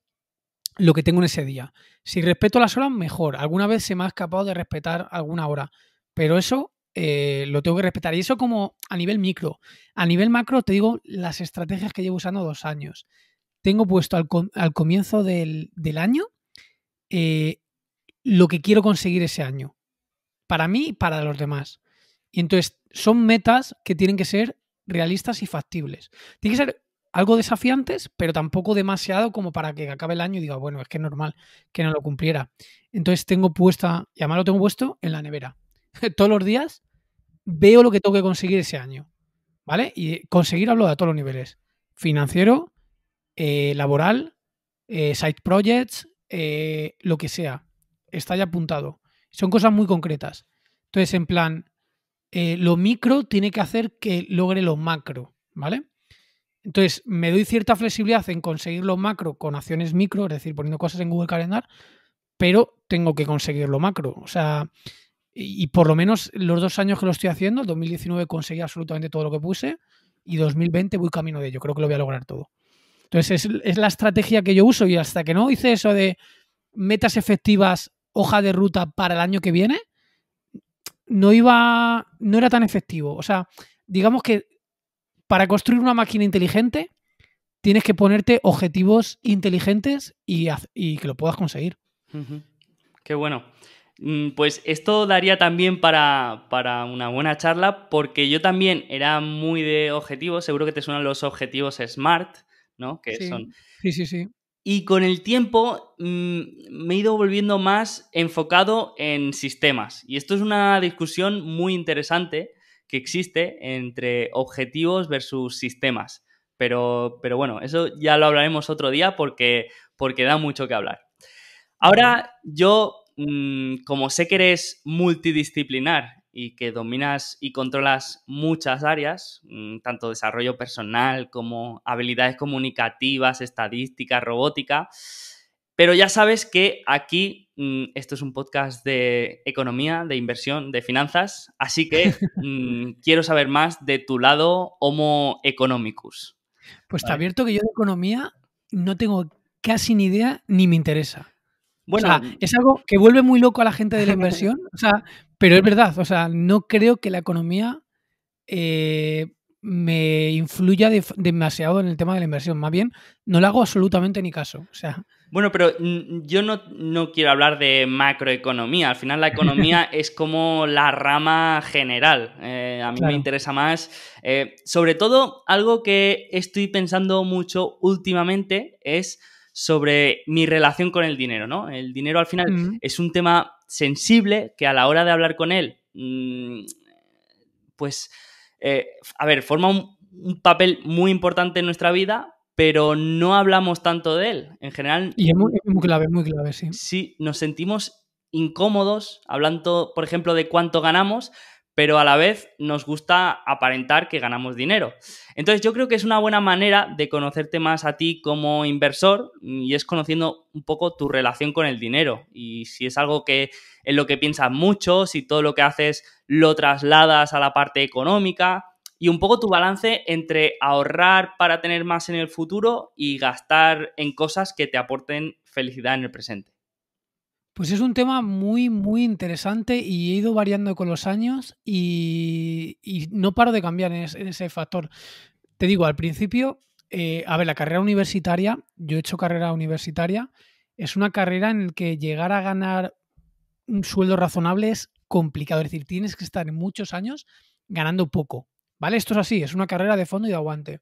lo que tengo en ese día. Si respeto las horas, mejor. Alguna vez se me ha escapado de respetar alguna hora, pero eso eh, lo tengo que respetar. Y eso como a nivel micro. A nivel macro te digo las estrategias que llevo usando dos años. Tengo puesto al, comienzo del, año eh, lo que quiero conseguir ese año. Para mí y para los demás. Y entonces son metas que tienen que ser realistas y factibles. Tienen que ser algo desafiantes, pero tampoco demasiado como para que acabe el año y diga, bueno, es que es normal que no lo cumpliera. Entonces tengo puesta, y además lo tengo puesto en la nevera. <laughs> todos los días veo lo que tengo que conseguir ese año. ¿Vale? Y conseguir hablo de todos los niveles. Financiero, eh, laboral, eh, side projects, eh, lo que sea. Está ya apuntado. Son cosas muy concretas. Entonces, en plan, lo micro tiene que hacer que logre lo macro, ¿vale? Entonces, me doy cierta flexibilidad en conseguir lo macro con acciones micro, es decir, poniendo cosas en Google Calendar, pero tengo que conseguir lo macro. O sea, y, por lo menos los dos años que lo estoy haciendo, 2019 conseguí absolutamente todo lo que puse y 2020 voy camino de ello, creo que lo voy a lograr todo. Entonces es, la estrategia que yo uso y hasta que no hice eso de metas efectivas, hoja de ruta para el año que viene, no iba, no era tan efectivo. O sea, digamos que para construir una máquina inteligente tienes que ponerte objetivos inteligentes y, y que lo puedas conseguir. Qué bueno. Mm, pues esto daría también para, una buena charla, porque yo también era muy de objetivos, seguro que te suenan los objetivos SMART, ¿no? Que sí, son. Sí, sí, Y con el tiempo mm, me he ido volviendo más enfocado en sistemas. Y esto es una discusión muy interesante que existe entre objetivos versus sistemas. Pero, pero bueno, eso ya lo hablaremos otro día porque, porque da mucho que hablar. Ahora yo Mm, como sé que eres multidisciplinar y que dominas y controlas muchas áreas, mm, tanto desarrollo personal como habilidades comunicativas, estadística, robótica, pero ya sabes que aquí mm, esto es un podcast de economía, de inversión, de finanzas, así que <laughs> quiero saber más de tu lado homo economicus. Pues te abierto que yo de economía no tengo casi ni idea ni me interesa. Bueno, es algo que vuelve muy loco a la gente de la inversión, <laughs> o sea, pero es verdad, o sea, no creo que la economía eh, me influya demasiado en el tema de la inversión, más bien no le hago absolutamente ni caso, o sea... Bueno, pero yo no, quiero hablar de macroeconomía, al final la economía <laughs> es como la rama general, eh, a mí me interesa más, eh, sobre todo algo que estoy pensando mucho últimamente es sobre mi relación con el dinero, ¿no? El dinero al final es un tema sensible que a la hora de hablar con él, mm, pues, eh, a ver, forma un, papel muy importante en nuestra vida, pero no hablamos tanto de él. En general. Y es muy, clave, muy clave, sí. Sí, nos sentimos incómodos hablando, por ejemplo, de cuánto ganamos, pero a la vez nos gusta aparentar que ganamos dinero. Entonces yo creo que es una buena manera de conocerte más a ti como inversor y es conociendo un poco tu relación con el dinero y si es algo que en lo que piensas mucho, si todo lo que haces lo trasladas a la parte económica y un poco tu balance entre ahorrar para tener más en el futuro y gastar en cosas que te aporten felicidad en el presente. Pues es un tema muy, muy interesante y he ido variando con los años y, no paro de cambiar en, ese factor. Te digo, al principio, eh, a ver, la carrera universitaria, yo he hecho carrera universitaria, es una carrera en la que llegar a ganar un sueldo razonable es complicado, es decir, tienes que estar muchos años ganando poco, ¿vale? Esto es así, es una carrera de fondo y de aguante.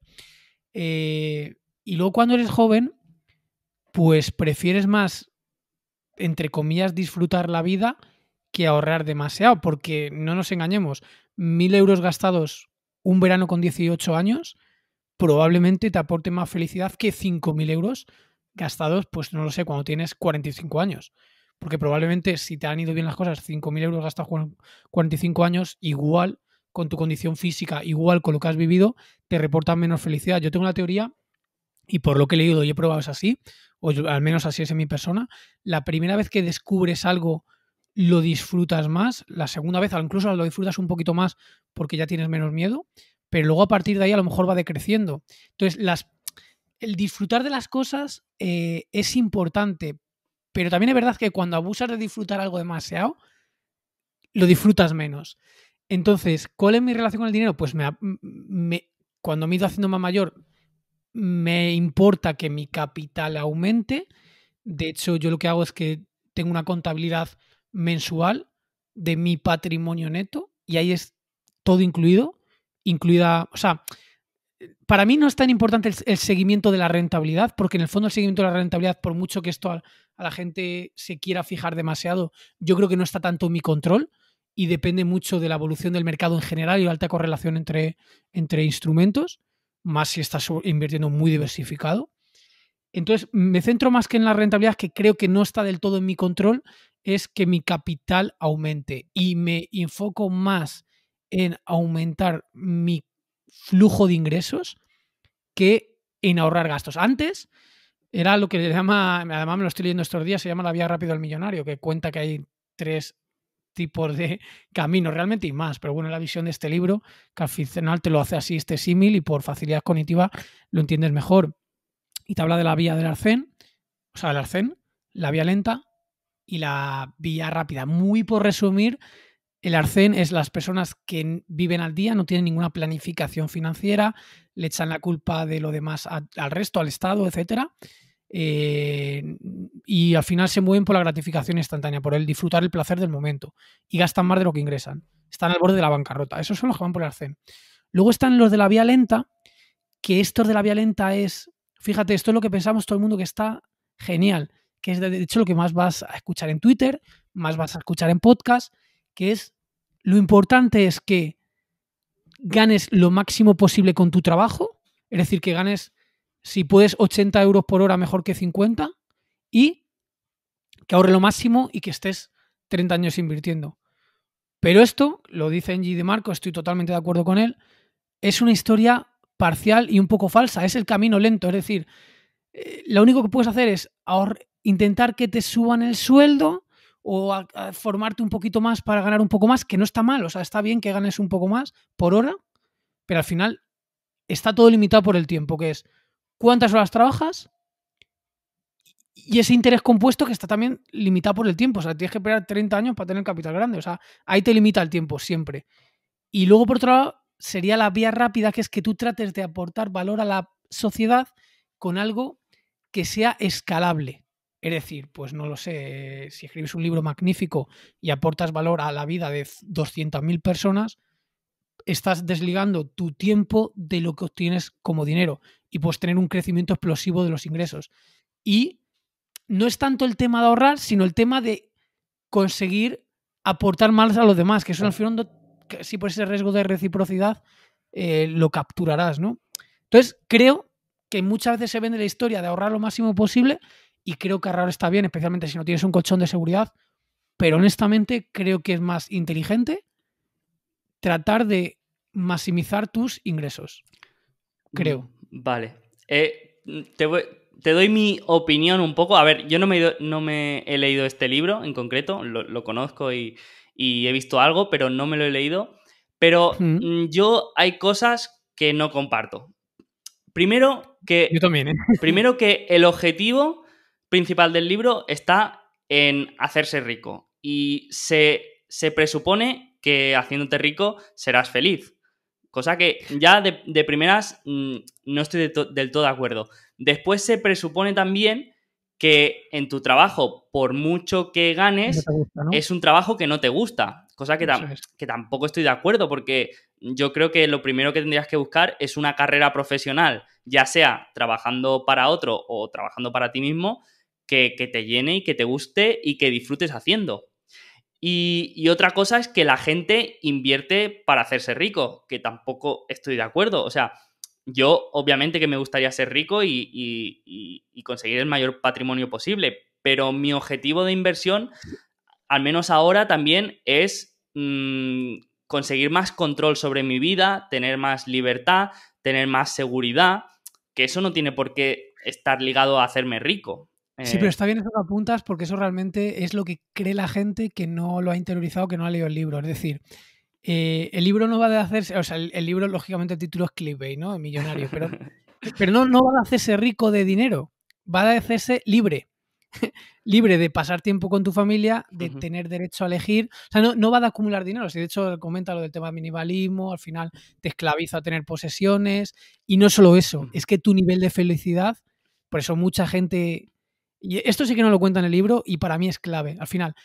Eh, y luego cuando eres joven, pues prefieres más entre comillas, disfrutar la vida que ahorrar demasiado, porque no nos engañemos, mil euros gastados un verano con 18 años probablemente te aporte más felicidad que 5.000 euros gastados, pues no lo sé, cuando tienes 45 años. Porque probablemente si te han ido bien las cosas, 5.000 euros gastados con 45 años, igual con tu condición física, igual con lo que has vivido, te reportan menos felicidad. Yo tengo una teoría, y por lo que he leído y he probado es así, o al menos así es en mi persona, la primera vez que descubres algo lo disfrutas más, la segunda vez incluso lo disfrutas un poquito más porque ya tienes menos miedo, pero luego a partir de ahí a lo mejor va decreciendo. Entonces, las, el disfrutar de las cosas eh, es importante, pero también es verdad que cuando abusas de disfrutar algo demasiado, lo disfrutas menos. Entonces, ¿cuál es mi relación con el dinero? Pues me, cuando me he ido haciendo más mayor, me importa que mi capital aumente. De hecho, yo lo que hago es que tengo una contabilidad mensual de mi patrimonio neto y ahí es todo incluido, incluida, o sea, para mí no es tan importante el, seguimiento de la rentabilidad, porque en el fondo el seguimiento de la rentabilidad, por mucho que esto a, la gente se quiera fijar demasiado, yo creo que no está tanto en mi control y depende mucho de la evolución del mercado en general y la alta correlación entre instrumentos más si estás invirtiendo muy diversificado. Entonces, me centro más que en la rentabilidad, que creo que no está del todo en mi control, es que mi capital aumente y me enfoco más en aumentar mi flujo de ingresos que en ahorrar gastos. Antes era lo que le llama, además me lo estoy leyendo estos días, se llama la vía rápida al millonario, que cuenta que hay tres tipos de caminos realmente y más. Pero bueno, la visión de este libro, que al final te lo hace así este símil y por facilidad cognitiva lo entiendes mejor. Y te habla de la vía del arcén, o sea, el arcén, la vía lenta y la vía rápida. Muy por resumir, el arcén es las personas que viven al día, no tienen ninguna planificación financiera, le echan la culpa de lo demás al resto, al Estado, etcétera eh, y al final se mueven por la gratificación instantánea, por el disfrutar el placer del momento y gastan más de lo que ingresan. Están al borde de la bancarrota. Esos son los que van por el arcén. Luego están los de la vía lenta, que estos de la vía lenta es, fíjate, esto es lo que pensamos todo el mundo que está genial, que es de hecho lo que más vas a escuchar en Twitter, más vas a escuchar en podcast, que es lo importante es que ganes lo máximo posible con tu trabajo, es decir, que ganes si puedes 80 euros por hora mejor que 50 y que ahorre lo máximo y que estés 30 años invirtiendo. Pero esto, lo dice Angie de Marco, estoy totalmente de acuerdo con él, es una historia parcial y un poco falsa, es el camino lento, es decir, eh, lo único que puedes hacer es intentar que te suban el sueldo o formarte un poquito más para ganar un poco más, que no está mal, o sea, está bien que ganes un poco más por hora, pero al final está todo limitado por el tiempo, que es cuántas horas trabajas y ese interés compuesto que está también limitado por el tiempo. O sea, tienes que esperar 30 años para tener capital grande. O sea, ahí te limita el tiempo siempre. Y luego, por otro lado, sería la vía rápida, que es que tú trates de aportar valor a la sociedad con algo que sea escalable. Es decir, pues no lo sé, si escribes un libro magnífico y aportas valor a la vida de 200.000 personas, estás desligando tu tiempo de lo que obtienes como dinero y pues tener un crecimiento explosivo de los ingresos. Y no es tanto el tema de ahorrar, sino el tema de conseguir aportar más a los demás, que eso al final, si por ese riesgo de reciprocidad, eh, lo capturarás, ¿no? Entonces, creo que muchas veces se vende la historia de ahorrar lo máximo posible y creo que ahorrar está bien, especialmente si no tienes un colchón de seguridad, pero honestamente creo que es más inteligente tratar de maximizar tus ingresos. Mm. Creo. Vale. Eh, te, doy mi opinión un poco. A ver, yo no me, he leído este libro en concreto, lo, conozco y, he visto algo, pero no me lo he leído. Pero mm, yo hay cosas que no comparto. Primero que. Yo también, ¿eh? <laughs> Primero que el objetivo principal del libro está en hacerse rico. Y se presupone que haciéndote rico serás feliz. Cosa que ya de, primeras mm, no estoy del todo de acuerdo. Después se presupone también que en tu trabajo, por mucho que ganes, es un trabajo que no te gusta. Cosa que, tampoco estoy de acuerdo, porque yo creo que lo primero que tendrías que buscar es una carrera profesional, ya sea trabajando para otro o trabajando para ti mismo, que, que te llene y que te guste y que disfrutes haciendo. Y, otra cosa es que la gente invierte para hacerse rico, que tampoco estoy de acuerdo. O sea, yo obviamente que me gustaría ser rico y, conseguir el mayor patrimonio posible, pero mi objetivo de inversión, al menos ahora también, es mm, conseguir más control sobre mi vida, tener más libertad, tener más seguridad, que eso no tiene por qué estar ligado a hacerme rico. Sí, pero eh, está bien eso que apuntas porque eso realmente es lo que cree la gente que no lo ha interiorizado, que no ha leído el libro. Es decir, eh, el libro no va a hacerse, o sea, el, libro, lógicamente, el título es clickbait, ¿no? Millonario, pero, <laughs> pero no, va a hacerse rico de dinero, va a hacerse libre. <laughs> libre de pasar tiempo con tu familia, de tener derecho a elegir. O sea, no, va a acumular dinero. Si de hecho, comenta lo del tema del minimalismo, al final te esclaviza a tener posesiones. Y no solo eso, es que tu nivel de felicidad, por eso mucha gente y esto sí que no lo cuenta en el libro y para mí es clave. Al final,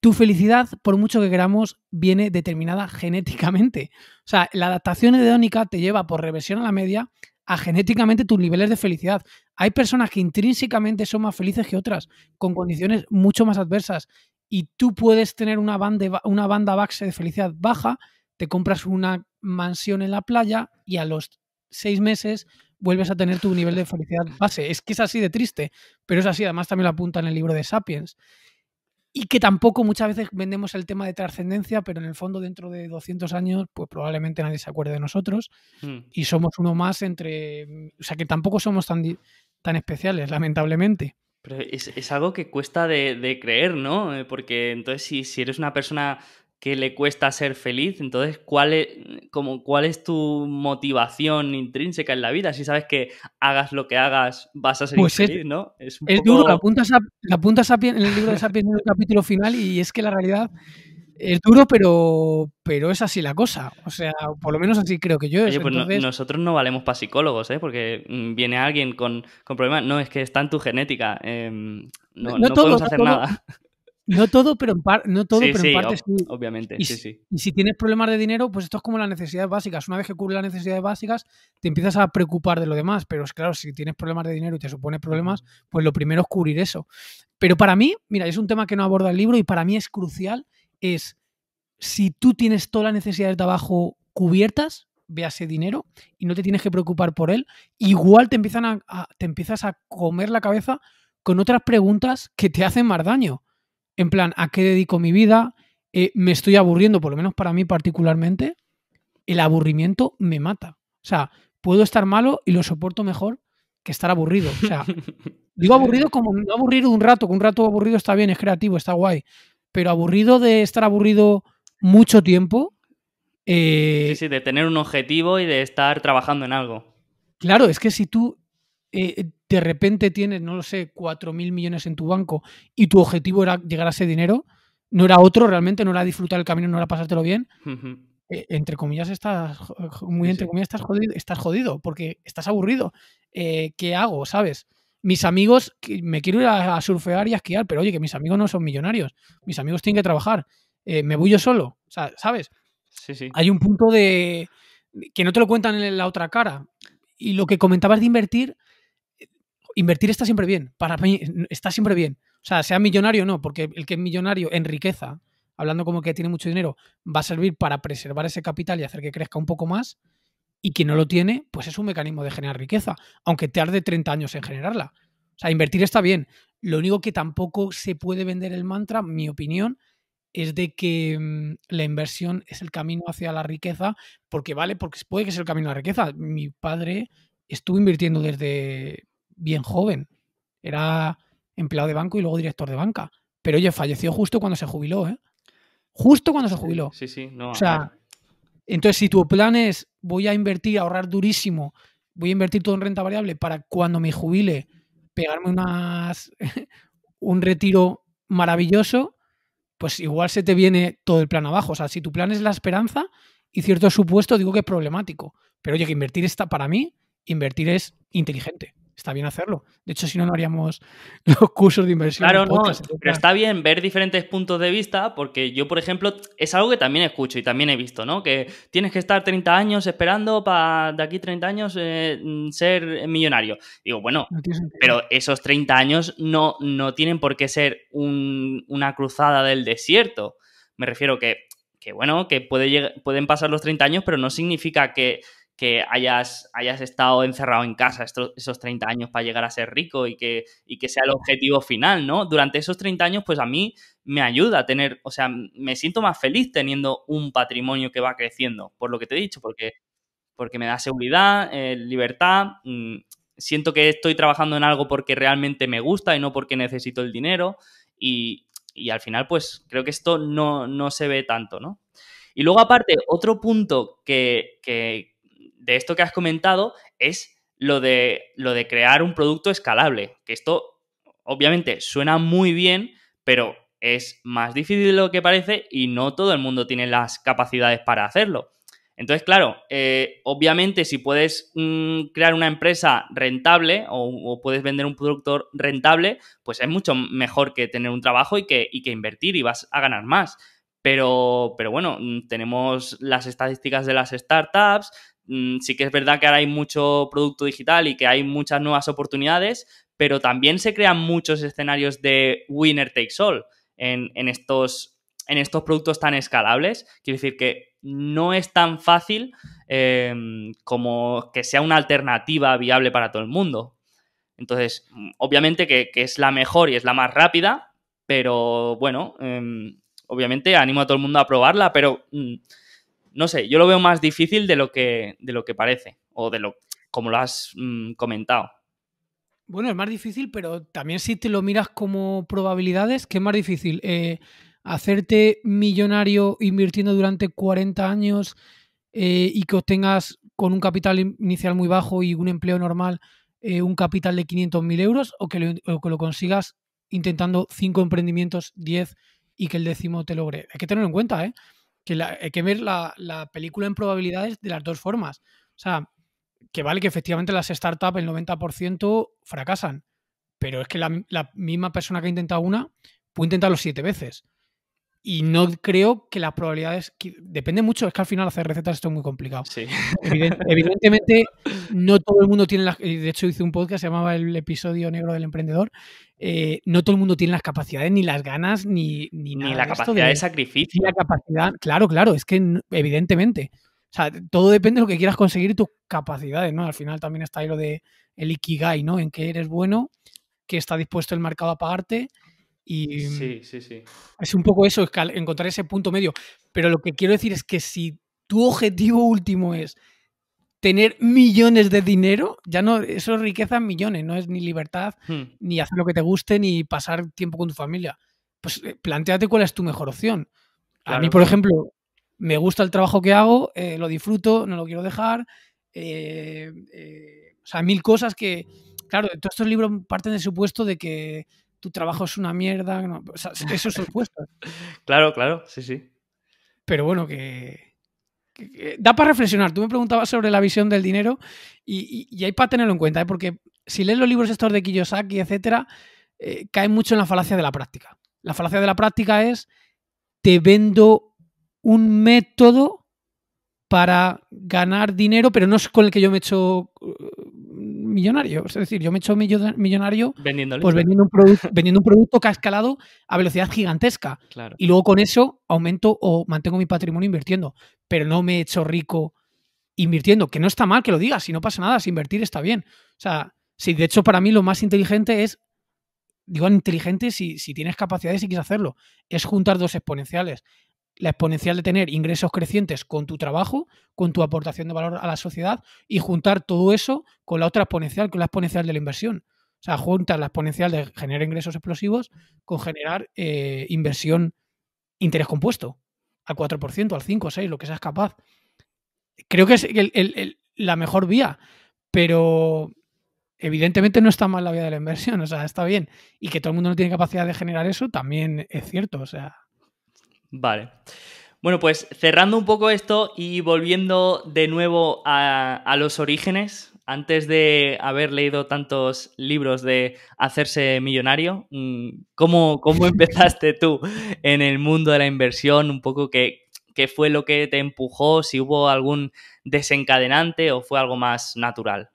tu felicidad, por mucho que queramos, viene determinada <laughs> genéticamente. O sea, la adaptación hedónica te lleva por reversión a la media a genéticamente tus niveles de felicidad. Hay personas que intrínsecamente son más felices que otras, con condiciones mucho más adversas. Y tú puedes tener una banda, una banda de felicidad baja, te compras una mansión en la playa y a los seis meses vuelves a tener tu nivel de felicidad base. Es que es así de triste, pero es así, además también lo apunta en el libro de Sapiens. Y que tampoco muchas veces vendemos el tema de trascendencia, pero en el fondo dentro de 200 años, pues probablemente nadie se acuerde de nosotros hmm. y somos uno más entre... O sea, que tampoco somos tan, tan especiales, lamentablemente. Pero es, algo que cuesta de, creer, ¿no? Eh, porque entonces si, si eres una persona que le cuesta ser feliz, entonces, ¿cuál es, como, ¿cuál es tu motivación intrínseca en la vida? Si sabes que hagas lo que hagas, vas a ser pues ¿no? Es, duro, la punta, en el libro de Sapiens en el capítulo final y es que la realidad es duro, pero, pero es así la cosa. O sea, por lo menos así creo que yo. Pues nosotros no valemos para psicólogos, ¿eh? porque mm, viene alguien con, problemas. No, es que está en tu genética. Em, no, no, podemos hacer nada. <laughs> No todo, pero en, no todo, pero parte sí. Obviamente, y, sí, Y si tienes problemas de dinero, pues esto es como las necesidades básicas. Una vez que cubres las necesidades básicas, te empiezas a preocupar de lo demás. Pero es claro, si tienes problemas de dinero y te supone problemas, pues lo primero es cubrir eso. Pero para mí, mira, es un tema que no aborda el libro y para mí es crucial, es si tú tienes todas las necesidades de trabajo cubiertas, ese dinero y no te tienes que preocupar por él, igual te, empiezan a, te empiezas a comer la cabeza con otras preguntas que te hacen más daño en plan, ¿a qué dedico mi vida? Eh, me estoy aburriendo, por lo menos para mí particularmente, el aburrimiento me mata. O sea, puedo estar malo y lo soporto mejor que estar aburrido. O sea, <laughs> digo aburrido como aburrido un rato, que un rato aburrido está bien, es creativo, está guay, pero aburrido de estar aburrido mucho tiempo. Eh, sí, sí, de tener un objetivo y de estar trabajando en algo. Claro, es que si tú eh, de repente tienes, no lo sé, 4.000 millones en tu banco y tu objetivo era llegar a ese dinero, no era otro realmente, no era disfrutar el camino, no era pasártelo bien, eh, entre comillas estás, muy entre comillas estás jodido, estás jodido porque estás aburrido. Eh, ¿Qué hago? ¿Sabes? Mis amigos, me quiero ir a, surfear y a esquiar, pero oye, que mis amigos no son millonarios, mis amigos tienen que trabajar, eh, me voy yo solo, ¿sabes? Hay un punto de que no te lo cuentan en la otra cara. Y lo que comentabas de invertir, invertir está siempre bien. Para mí está siempre bien. O sea, sea millonario o no, porque el que es millonario en riqueza, hablando como que tiene mucho dinero, va a servir para preservar ese capital y hacer que crezca un poco más. Y quien no lo tiene, pues es un mecanismo de generar riqueza, aunque tarde 30 años en generarla. O sea, invertir está bien. Lo único que tampoco se puede vender el mantra, mi opinión, es de que mm, la inversión es el camino hacia la riqueza, porque vale, porque puede que sea el camino a la riqueza. Mi padre estuvo invirtiendo desde bien joven. Era empleado de banco y luego director de banca. Pero oye, falleció justo cuando se jubiló, ¿eh? Justo cuando se jubiló. Sí, sí, no. O sea, entonces si tu plan es voy a invertir, ahorrar durísimo, voy a invertir todo en renta variable para cuando me jubile pegarme unas <laughs> un retiro maravilloso, pues igual se te viene todo el plan abajo. O sea, si tu plan es la esperanza y cierto supuesto, digo que es problemático. Pero oye, que invertir está para mí, invertir es inteligente está bien hacerlo. De hecho, si no, no haríamos <laughs> los cursos de inversión. Claro, no, pero está bien ver diferentes puntos de vista, porque yo, por ejemplo, es algo que también escucho y también he visto, ¿no? Que tienes que estar 30 años esperando para de aquí 30 años eh, ser millonario. Digo, bueno, pero esos 30 años no, no tienen por qué ser una cruzada del desierto. Me refiero que, que bueno, que puede pueden pasar los 30 años, pero no significa que que hayas, hayas estado encerrado en casa esos 30 años para llegar a ser rico y que, que sea el objetivo final, ¿no? Durante esos 30 años, pues a mí me ayuda a tener, o sea, me siento más feliz teniendo un patrimonio que va creciendo, por lo que te he dicho, porque, porque me da seguridad, eh, libertad, mm, siento que estoy trabajando en algo porque realmente me gusta y no porque necesito el dinero y, al final, pues creo que esto no, se ve tanto, ¿no? Y luego aparte, otro punto que de esto que has comentado es lo de, lo de crear un producto escalable, que esto obviamente suena muy bien, pero es más difícil de lo que parece y no todo el mundo tiene las capacidades para hacerlo. Entonces, claro, eh, obviamente si puedes mm, crear una empresa rentable o, puedes vender un producto rentable, pues es mucho mejor que tener un trabajo y que, invertir y vas a ganar más. Pero, pero, bueno, mm, tenemos las estadísticas de las startups, Mm, sí que es verdad que ahora hay mucho producto digital y que hay muchas nuevas oportunidades, pero también se crean muchos escenarios de winner takes all en, en, estos, en estos productos tan escalables. Quiero decir que no es tan fácil em, como que sea una alternativa viable para todo el mundo. Entonces, mm, obviamente que, es la mejor y es la más rápida, pero bueno, em, obviamente animo a todo el mundo a probarla, pero... Mm, no sé, yo lo veo más difícil de lo que, de lo que parece, o de lo como lo has mm, comentado. Bueno, es más difícil, pero también si te lo miras como probabilidades, ¿qué es más difícil? Eh, ¿Hacerte millonario invirtiendo durante 40 años eh, y que obtengas con un capital inicial muy bajo y un empleo normal eh, un capital de 500.000 euros o que, lo, o que, lo, consigas intentando 5 emprendimientos, 10 y que el décimo te logre? Hay que tenerlo en cuenta, ¿eh? que la, hay que ver la, película en probabilidades de las dos formas. O sea, que vale que efectivamente las startups, el 90% fracasan, pero es que la, la misma persona que ha intentado una puede intentarlo siete veces. Y no creo que las probabilidades. depende mucho, es que al final hacer recetas esto es muy complicado. Sí. <laughs> evidentemente, no todo el mundo tiene las. De hecho, hice un podcast, se llamaba El episodio negro del emprendedor. Eh, no todo el mundo tiene las capacidades, ni las ganas, ni, ni, la capacidad de, sacrificio. Ni la capacidad. Claro, claro, es que evidentemente. O sea, todo depende de lo que quieras conseguir y tus capacidades, ¿no? Al final también está ahí lo de el ikigai, ¿no? En que eres bueno, que está dispuesto el mercado a pagarte y mm, Es un poco eso, encontrar ese punto medio. Pero lo que quiero decir es que si tu objetivo último es tener millones de dinero, ya no, eso es riqueza en millones, no es ni libertad, hmm. ni hacer lo que te guste, ni pasar tiempo con tu familia. Pues eh, planteate cuál es tu mejor opción. A mí, por ejemplo, me gusta el trabajo que hago, eh, lo disfruto, no lo quiero dejar. Eh, o sea, mil cosas que, claro, todos estos libros parten del supuesto de que tu trabajo es una mierda. <laughs> eso es claro, claro, sí, sí. Pero bueno, que, da para reflexionar. Tú me preguntabas sobre la visión del dinero y, hay para tenerlo en cuenta, ¿eh? porque si lees los libros estos de Kiyosaki, etcétera, eh, cae mucho en la falacia de la práctica. La falacia de la práctica es te vendo un método para ganar dinero, pero no es con el que yo me he millonario. Es decir, yo me he hecho millonario pues vendiendo un, producto, que ha escalado a velocidad gigantesca. Y luego con eso aumento o mantengo mi patrimonio invirtiendo. Pero no me he hecho rico invirtiendo. Que no está mal que lo digas, si no pasa nada, si invertir está bien. O sea, si de hecho para mí lo más inteligente es digo inteligente si, si, tienes capacidades y quieres hacerlo, es juntar dos exponenciales la exponencial de tener ingresos crecientes con tu trabajo, con tu aportación de valor a la sociedad y juntar todo eso con la otra exponencial, con la exponencial de la inversión. O sea, juntas la exponencial de generar ingresos explosivos con generar eh, inversión interés compuesto al 4%, al 5, 6, lo que seas capaz. Creo que es la mejor vía, pero evidentemente no está mal la vía de la inversión, <laughs> o sea, está bien. Y que todo el mundo no tiene capacidad de generar eso también es cierto, o sea. Vale. Bueno, pues cerrando un poco esto y volviendo de nuevo a, los orígenes, antes de haber leído tantos libros de hacerse millonario, mm, ¿cómo, <laughs> empezaste tú en el mundo de la inversión? Un poco qué, fue lo que te empujó, si hubo algún desencadenante o fue algo más natural.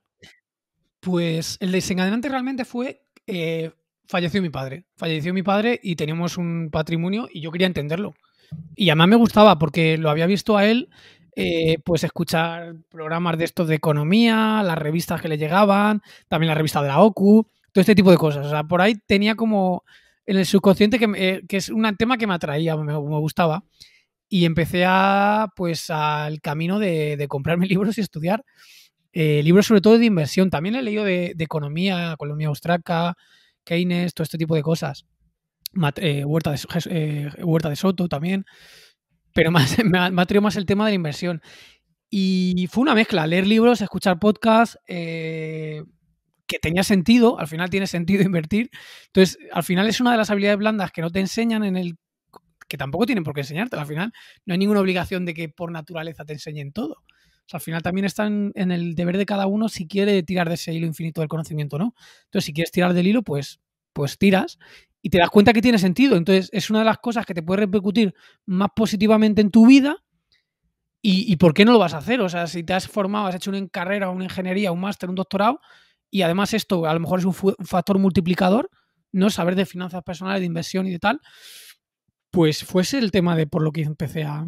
Pues el desencadenante realmente fue eh, falleció mi padre. Falleció mi padre y teníamos un patrimonio y yo quería entenderlo. Y además me gustaba porque lo había visto a él, eh, pues escuchar programas de estos de economía, las revistas que le llegaban, también la revista de la OCU, todo este tipo de cosas. O sea, por ahí tenía como en el subconsciente que, eh, es un tema que me atraía, me, gustaba. Y empecé a, pues, al camino de, de comprarme <laughs> libros y estudiar. Eh, libros sobre todo de inversión. También he leído de, economía, economía austraca, Keynes, todo este tipo de cosas. Eh, Huerta, de, eh, Huerta de Soto también. Pero <laughs> más, me, más el tema de la inversión. Y fue una mezcla, leer libros, escuchar podcasts, eh, que tenía sentido, al final tiene sentido <laughs> invertir. Entonces, al final es una de las habilidades blandas que no te enseñan en el que tampoco tienen por qué enseñarte, al final no hay ninguna obligación de que por naturaleza te enseñen todo al final también está en, el deber de cada uno si quiere tirar de ese hilo infinito del conocimiento, ¿no? Entonces, si quieres tirar del hilo, pues, pues tiras y te das cuenta que tiene sentido. Entonces, es una de las cosas que te puede repercutir más positivamente en tu vida. ¿Y, por qué no lo vas a hacer? O sea, si te has formado, has hecho una carrera, una ingeniería, un máster, un doctorado, y además esto a lo mejor es un, un factor multiplicador, ¿no? Saber de finanzas personales, de inversión y de tal pues fuese el tema de por lo que empecé a,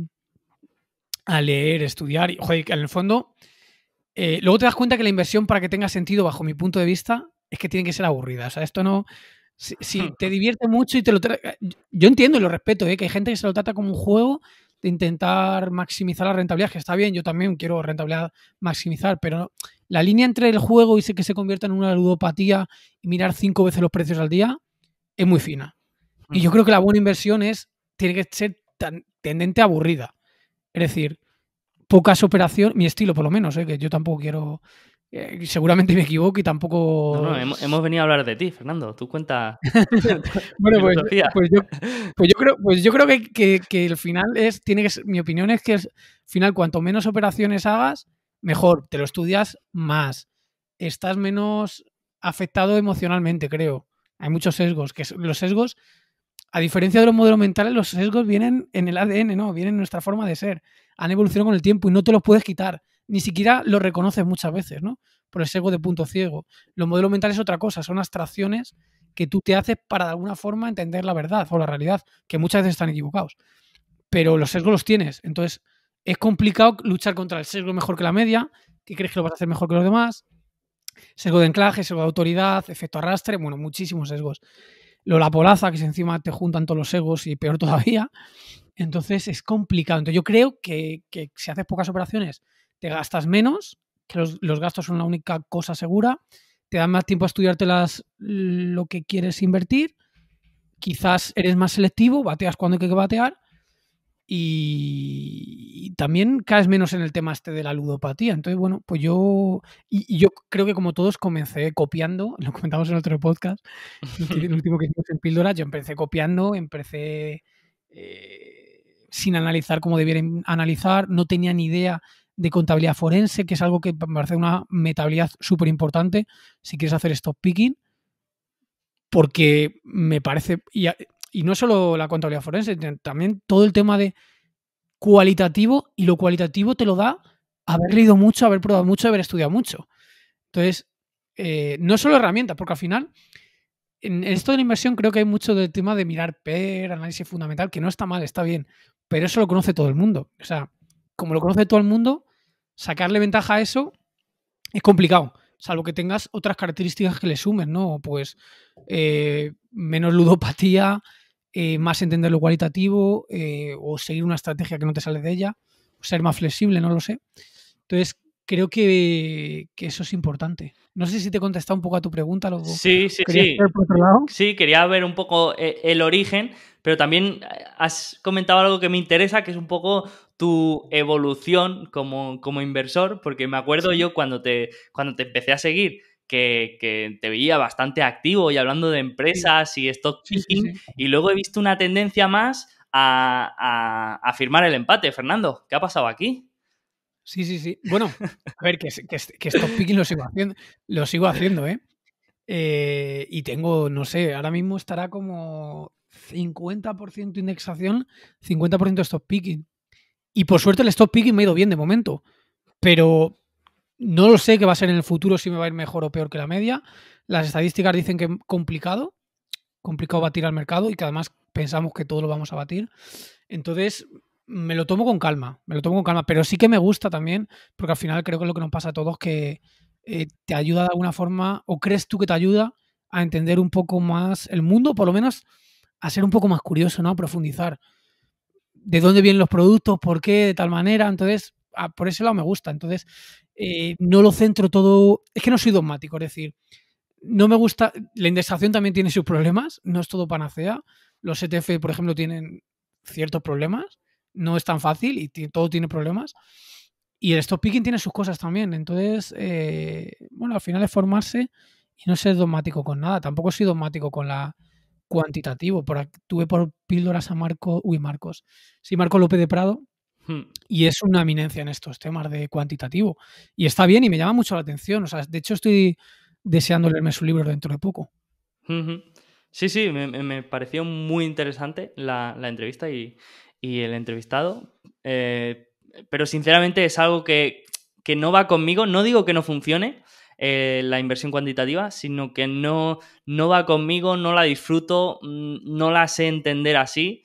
a leer, estudiar. Y, joder, en el fondo, eh, luego te das cuenta que la inversión, para que tenga sentido bajo mi punto de vista, es que tiene que ser aburrida. O sea, esto no. Si, <laughs> te divierte mucho y te lo Yo entiendo y lo respeto, ¿eh? que hay gente que se lo trata como un juego de intentar maximizar la rentabilidad, que está bien, yo también quiero rentabilidad maximizar, pero la línea entre el juego y que se convierta en una ludopatía y mirar cinco veces los precios al día es muy fina. Y mm. yo creo que la buena inversión es, tiene que ser tan, tendente a aburrida. Es decir, pocas operaciones, mi estilo por lo menos, ¿eh? que yo tampoco quiero. Eh, seguramente me equivoco y tampoco. No, hemos, venido a hablar de ti, Fernando. Tú cuenta. <laughs> bueno, pues, pues, pues, yo, creo, pues yo creo que, el final es. Tiene que ser, mi opinión es que al final, cuanto menos operaciones hagas, mejor. Te lo estudias más. Estás menos afectado emocionalmente, creo. Hay muchos sesgos. Que los sesgos a diferencia de los modelos mentales, los sesgos vienen en el ADN, ¿no? Vienen en nuestra forma de ser. Han evolucionado con el tiempo y no te los puedes quitar. Ni siquiera los reconoces muchas veces, ¿no? Por el sesgo de punto ciego. Los modelos mentales es otra cosa, son abstracciones que tú te haces para de alguna forma entender la verdad o la realidad, que muchas veces están equivocados. Pero los sesgos los tienes. Entonces, es complicado luchar contra el sesgo mejor que la media, que crees que lo vas a hacer mejor que los demás. Sesgo de anclaje, sesgo de autoridad, efecto arrastre, bueno, muchísimos sesgos lo la Polaza, que se encima te juntan todos los egos y peor todavía. Entonces es complicado. Entonces yo creo que, que si haces pocas operaciones te gastas menos, que los, gastos son la única cosa segura, te dan más tiempo a estudiarte las, lo que quieres invertir, quizás eres más selectivo, bateas cuando hay que batear y, también caes menos en el tema este de la ludopatía. Entonces, bueno, pues yo, y, yo creo que como todos comencé copiando, <laughs> lo comentamos en otro podcast, el último que hicimos en Píldora. yo empecé copiando, empecé eh, sin analizar como debiera analizar, no tenía ni idea de contabilidad forense, que es algo que me parece una metabilidad súper importante si quieres hacer stop picking porque me parece, y no solo la contabilidad forense, también todo el tema de cualitativo y lo cualitativo te lo da haber leído mucho, haber probado mucho, haber estudiado mucho. Entonces, eh, no solo herramientas, porque al final, en esto de la inversión creo que hay mucho del tema de mirar PER, análisis fundamental, que no está mal, está bien, pero eso lo conoce todo el mundo. O sea, como lo conoce todo el mundo, sacarle ventaja a eso es complicado, salvo que tengas otras características que le sumen, ¿no? Pues eh, menos ludopatía, eh, más entender lo cualitativo eh, o seguir una estrategia que no te sale de ella, ser más flexible, no lo sé. Entonces, creo que, eso es importante. No sé si te he contestado un poco a tu pregunta. luego Sí, sí, sí. Sí, quería ver un poco eh, el origen, pero también has comentado algo que me interesa, que es un poco tu evolución como, inversor, porque me acuerdo yo cuando te, cuando te empecé a seguir, que, te veía bastante activo y hablando de empresas y stock picking. Y luego he visto una tendencia más a, firmar el empate. Fernando, ¿qué ha pasado aquí? Sí, sí, sí. Bueno, a ver, que, que, stock picking lo sigo haciendo, lo sigo haciendo ¿eh? ¿eh? Y tengo, no sé, ahora mismo estará como 50% indexación, 50% stock picking. Y por suerte el stock picking me ha ido bien de momento. Pero no lo sé qué va a ser en el futuro, si me va a ir mejor o peor que la media. Las estadísticas dicen que complicado, complicado batir al mercado y que además pensamos que todo lo vamos a batir. Entonces, me lo tomo con calma, me lo tomo con calma, pero sí que me gusta también, porque al final creo que es lo que nos pasa a todos, que eh, te ayuda de alguna forma, o crees tú que te ayuda a entender un poco más el mundo, por lo menos a ser un poco más curioso, ¿no? A profundizar. ¿De dónde vienen los productos? ¿Por qué? De tal manera. Entonces, ah, por ese lado me gusta. Entonces, eh, no lo centro todo, es que no soy dogmático, es decir, no me gusta, la indexación también tiene sus problemas, no es todo panacea, los ETF, por ejemplo, tienen ciertos problemas, no es tan fácil y todo tiene problemas. Y el stop picking tiene sus cosas también. Entonces, eh, bueno, al final es formarse y no ser dogmático con nada. Tampoco soy dogmático con la cuantitativo. tuve por píldoras a Marco, uy, Marcos. Sí, Marco López de Prado, Hmm. Y es una eminencia en estos temas de cuantitativo. Y está bien y me llama mucho la atención. O sea, de hecho, estoy deseando leerme su libro dentro de poco. Sí, sí, me, pareció muy interesante la, entrevista y, el entrevistado. Eh, pero sinceramente es algo que, no va conmigo. No digo que no funcione eh, la inversión cuantitativa, sino que no va conmigo, no la disfruto, mm, no la sé entender así.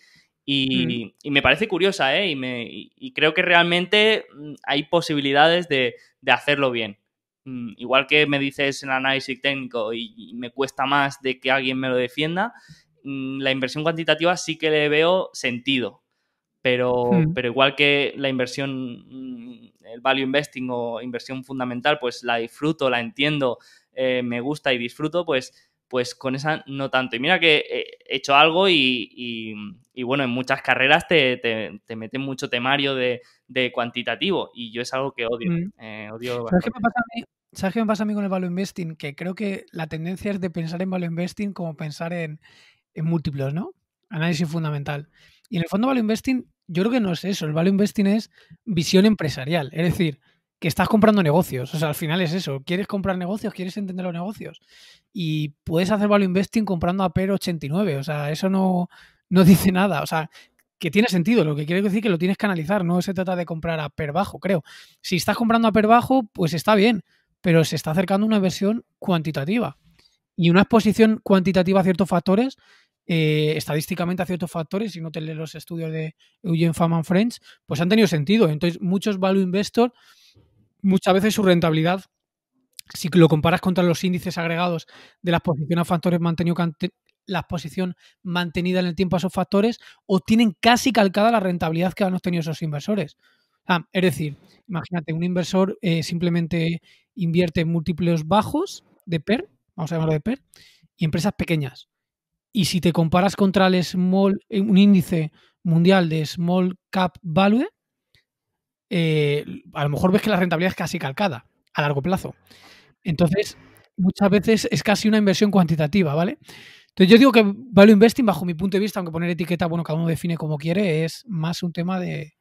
Mm. Y, me parece curiosa, ¿eh? Y, creo que realmente mm, hay posibilidades de, hacerlo bien. Mm, igual que me dices en análisis técnico y me cuesta más de que alguien me lo defienda, la inversión cuantitativa sí que le veo sentido. Pero, pero igual que la inversión, el value investing o inversión fundamental, pues la disfruto, la entiendo, eh, me gusta y disfruto, pues pues con esa no tanto. Y mira que he hecho algo y, bueno, en muchas carreras te, te, meten mucho temario de, de, cuantitativo y yo es algo que odio. Mm. Eh, ¿Sabes qué, me pasa a mí? con el value investing? Que creo que la tendencia es de pensar en value investing como pensar en, en múltiplos, ¿no? Análisis fundamental. Y en el fondo value investing yo creo que no es eso. El value investing es visión empresarial. Es decir, que estás comprando negocios. O sea, al final es eso. Quieres comprar negocios, quieres entender los negocios. Y puedes hacer value investing comprando a PER 89. O sea, eso no, no <laughs> dice nada. O sea, que tiene sentido. Lo que quiere decir que lo tienes que analizar. No se trata de comprar a PER bajo, creo. Si estás comprando a PER bajo, pues está bien. Pero se está acercando una versión cuantitativa. Y una exposición cuantitativa a ciertos factores eh, estadísticamente a ciertos factores, si no te lees los estudios de Eugene and French, pues han tenido sentido. Entonces, muchos value investors muchas veces su rentabilidad, si lo comparas contra los índices agregados de la exposición a factores mantenido la exposición mantenida en el tiempo a esos factores, obtienen casi calcada la rentabilidad que han obtenido esos inversores. Ah, es decir, imagínate, un inversor eh, simplemente invierte en múltiples bajos de PER, vamos a llamarlo de PER, y empresas pequeñas. Y si te comparas contra el small, un índice mundial de Small Cap Value, eh, a lo mejor ves que la rentabilidad es casi calcada a largo plazo. Entonces, muchas veces es casi una inversión cuantitativa, ¿vale? Entonces, yo digo que value investing, bajo mi punto de vista, aunque poner etiqueta, bueno, cada uno define como quiere, es más un tema de,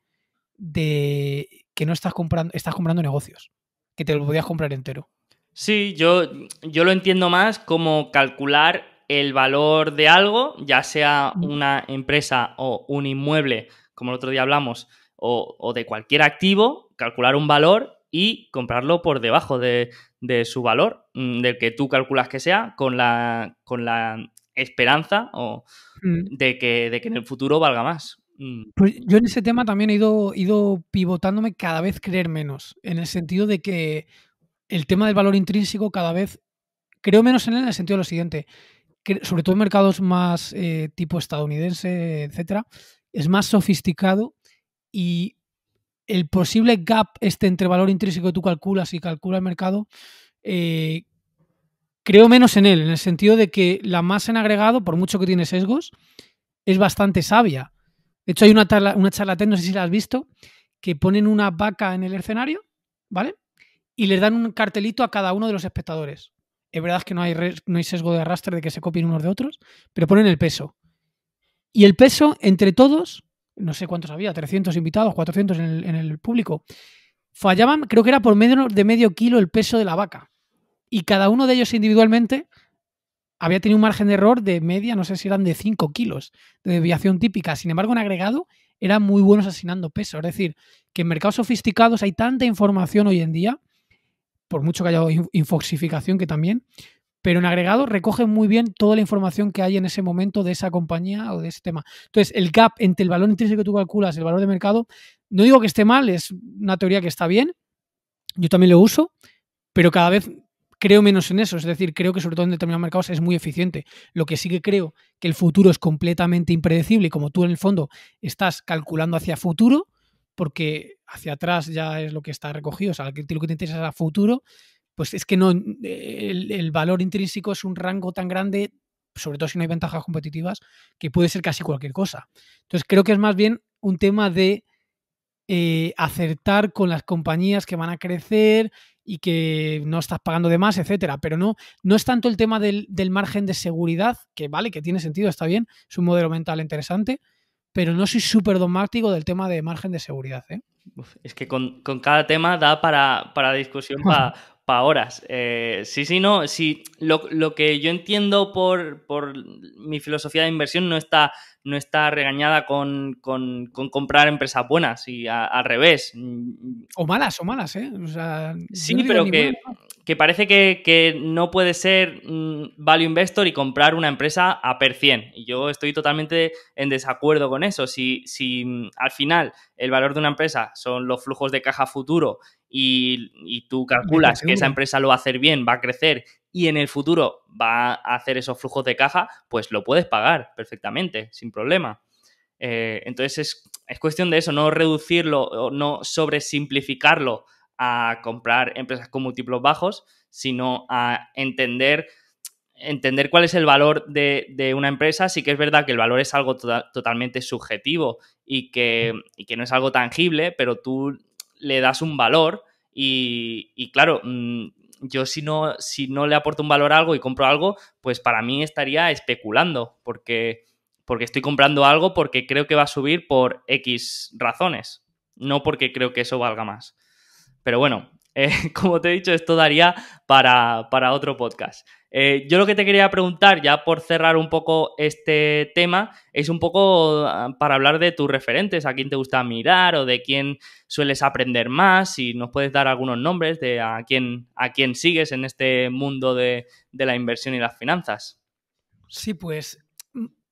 que no estás comprando, estás comprando negocios, que te lo podías comprar entero. Sí, yo, yo lo entiendo más como calcular el valor de algo, ya sea una empresa o un inmueble, como el otro día hablamos, o, de cualquier activo, calcular un valor y comprarlo por debajo de, su valor, mm, del que tú calculas que sea, con la, esperanza o mm. de, que, de que en el futuro valga más. Mm. Pues yo en ese tema también he ido, ido pivotándome cada vez creer menos, en el sentido de que el tema del valor intrínseco cada vez creo menos en él en el sentido de lo siguiente, sobre todo en mercados más eh, tipo estadounidense, etcétera, es más sofisticado y el posible gap este entre valor intrínseco que tú calculas y calcula el mercado, eh, creo menos en él, en el sentido de que la masa en agregado, por mucho que tiene sesgos, es bastante sabia. De hecho, hay una, charla, una no sé si la has visto, que ponen una vaca en el escenario, ¿vale? Y les dan un cartelito a cada uno de los espectadores. Es verdad que no hay, no hay sesgo de arrastre de que se copien unos de otros, pero ponen el peso. Y el peso, entre todos, no sé cuántos había, 300 invitados, 400 en el, público. Fallaban, creo que era por medio de medio kilo el peso de la vaca. Y cada uno de ellos individualmente había tenido un margen de error de media, no sé si eran de 5 kilos de desviación típica. Sin embargo, en agregado eran muy buenos asignando peso. Es decir, que en mercados sofisticados hay tanta información hoy en día, por mucho que haya infoxificación que también, pero en agregado recoge muy bien toda la información que hay en ese momento de esa compañía o de ese tema. Entonces, el gap entre el valor intrínseco que tú calculas y el valor de mercado, no digo que esté mal, es una teoría que está bien, yo también lo uso, pero cada vez creo menos en eso, es decir, creo que sobre todo en determinados mercados es muy eficiente. Lo que sí que creo que el futuro es completamente impredecible como tú en el fondo estás calculando hacia futuro, porque hacia atrás ya es lo que está recogido, o sea, lo que te interesa es a futuro, pues es que no, el, valor intrínseco es un rango tan grande, sobre todo si no hay ventajas competitivas, que puede ser casi cualquier cosa. Entonces creo que es más bien un tema de eh, acertar con las compañías que van a crecer y que no estás pagando de más, etcétera. Pero no, no es tanto el tema del, margen de seguridad, que vale, que tiene sentido, está bien, es un modelo mental interesante, pero no soy súper dogmático del tema de margen de seguridad. ¿eh? es que con, cada tema da para, para discusión <laughs> para Pa' horas. Eh, sí, sí, no. Si lo, lo que yo entiendo por, por, mi filosofía de inversión no está no está regañada con, comprar empresas buenas y al revés. O malas, o malas, ¿eh? sí, pero que, que, parece que, no puede ser mm, value investor y comprar una empresa a per 100. Y yo estoy totalmente en desacuerdo con eso. Si, si mm, al final el valor de una empresa son los flujos de caja futuro y, y tú calculas que esa empresa lo va a hacer bien, va a crecer y en el futuro va a hacer esos flujos de caja, pues lo puedes pagar perfectamente, sin problema. Eh, entonces es, cuestión de eso, no reducirlo, o no sobresimplificarlo a comprar empresas con múltiplos bajos, sino a entender, entender cuál es el valor de, una empresa. Sí que es verdad que el valor es algo tota-, totalmente subjetivo y que, y que no es algo tangible, pero tú le das un valor y, y claro, mm, yo si no, si no le aporto un valor a algo y compro algo, pues para mí estaría especulando, porque, porque estoy comprando algo porque creo que va a subir por X razones, no porque creo que eso valga más. Pero bueno, <laughs> eh, como te he dicho, esto daría para, para otro podcast. Eh, yo lo que te quería preguntar, ya por cerrar un poco este tema, es un poco ah, para hablar de tus referentes, a quién te gusta mirar o de quién sueles aprender más, si nos puedes dar algunos nombres de a quién, a quién sigues en este mundo de, la inversión y las finanzas. Sí, pues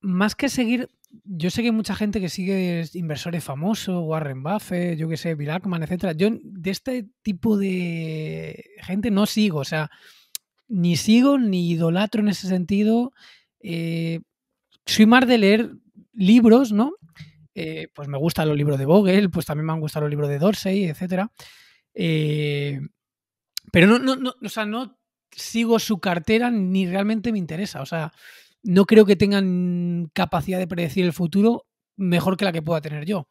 más que seguir, yo sé que hay mucha gente que sigue inversores famosos, Warren Buffett, yo qué sé, Bill Ackman, Yo de este tipo de gente no sigo, o sea, ni sigo ni idolatro en ese sentido. Eh, soy más de leer libros, ¿no? Eh, pues me gustan los libros de Vogel, pues también me han gustado los libros de Dorsey, etc. Eh, pero no, no, no, o sea, no sigo su cartera ni realmente me interesa. O sea, no creo que tengan capacidad de predecir el futuro mejor que la que pueda tener yo.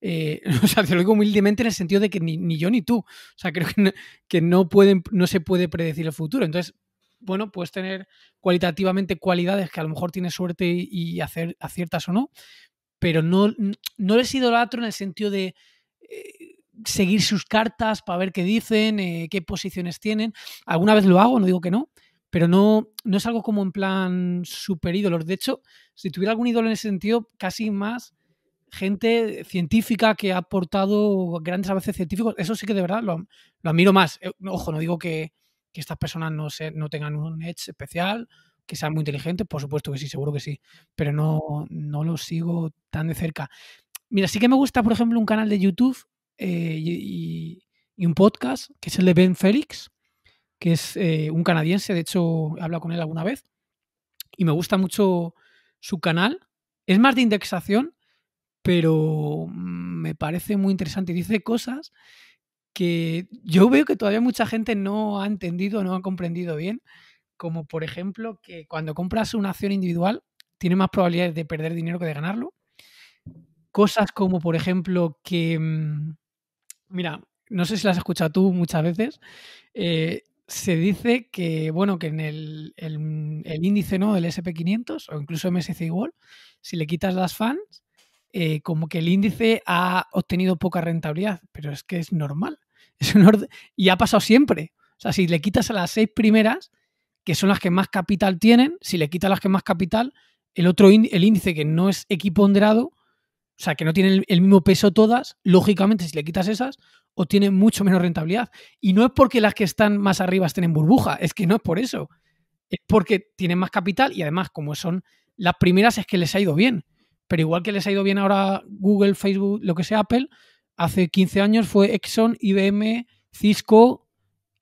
Eh, <laughs> o sea, te lo digo humildemente en el sentido de que ni, yo ni tú. O sea, creo que no, pueden, no se puede predecir el futuro. Entonces, bueno, puedes tener cualitativamente cualidades que a lo mejor tienes suerte y, hacer aciertas o no, pero no, no eres idolatro en el sentido de eh, seguir sus cartas para ver qué dicen, eh, qué posiciones tienen. Alguna vez lo hago, no digo que no, pero no, no es algo como en plan super ídolos. De hecho, si tuviera algún ídolo en ese sentido, casi más gente científica que ha aportado grandes avances científicos. Eso sí que de verdad lo, lo admiro más. Eh, ojo, no digo que, estas personas no, se, no tengan un edge especial, que sean muy inteligentes, por supuesto que sí, seguro que sí, pero no, no los sigo tan de cerca. Mira, sí que me gusta, por ejemplo, un canal de YouTube eh, y, un podcast, que es el de Ben Félix, que es eh, un canadiense, de hecho he hablado con él alguna vez, y me gusta mucho su canal. Es más de indexación, pero mm, me parece muy interesante. Dice cosas que yo veo que todavía mucha gente no ha entendido, no ha comprendido bien, como por ejemplo que cuando compras una acción individual tiene más probabilidades de perder dinero que de ganarlo. Cosas como por ejemplo que, mm, mira, no sé si las has escuchado tú muchas veces, eh, se dice que, bueno, que en el, mm, índice, ¿no? Del SP500 o incluso MSC igual, si le quitas las fans, eh, como que el índice ha obtenido poca rentabilidad, pero es que es normal. <laughs> Es y ha pasado siempre. O sea, si le quitas a las seis primeras, que son las que más capital tienen, si le quitas las que más capital, el otro el índice que no es equiponderado, o sea, que no tienen el, mismo peso todas, lógicamente si le quitas esas, obtiene mucho menos rentabilidad. Y no es porque las que están más arriba estén en burbuja, es que no es por eso. Es porque tienen más capital y además, como son las primeras, es que les ha ido bien. Pero igual que les ha ido bien ahora Google, Facebook, lo que sea Apple, hace 15 años fue Exxon, IBM, Cisco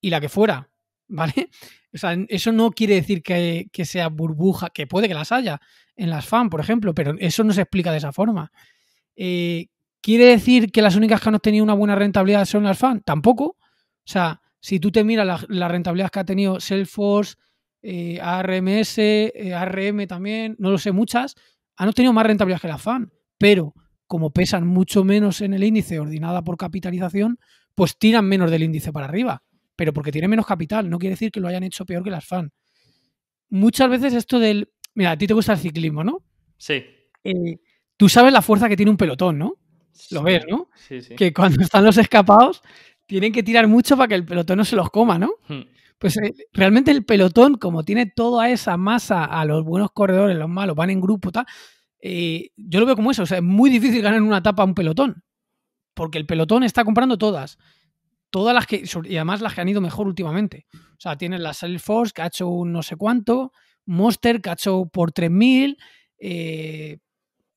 y la que fuera, ¿vale? <laughs> O sea, eso no quiere decir que, sea burbuja, que puede que las haya en las FAN, por ejemplo, pero eso no se explica de esa forma. Eh, ¿Quiere decir que las únicas que han tenido una buena rentabilidad son las FAN? Tampoco. O sea, si tú te miras las rentabilidades que ha tenido Salesforce, eh, ARMS, eh, ARM también, no lo sé, muchas, han tenido más rentabilidad que la FAN, pero como pesan mucho menos en el índice ordenada por capitalización, pues tiran menos del índice para arriba, pero porque tienen menos capital, no quiere decir que lo hayan hecho peor que las FAN. Muchas veces esto del... Mira, a ti te gusta el ciclismo, ¿no? Sí. Eh, tú sabes la fuerza que tiene un pelotón, ¿no? Lo ves, ¿no? Sí, sí. Que cuando están los escapados, tienen que tirar mucho para que el pelotón no se los coma, ¿no? Hmm. Pues eh, realmente el pelotón, como tiene toda esa masa a los buenos corredores, los malos, van en grupo, tal, eh, yo lo veo como eso. O sea, es muy difícil ganar una etapa a un pelotón. Porque el pelotón está comprando todas. Todas las que. Y además las que han ido mejor últimamente. O sea, tienes la Salesforce, que ha hecho un no sé cuánto. Monster, que ha hecho por 3000. Eh,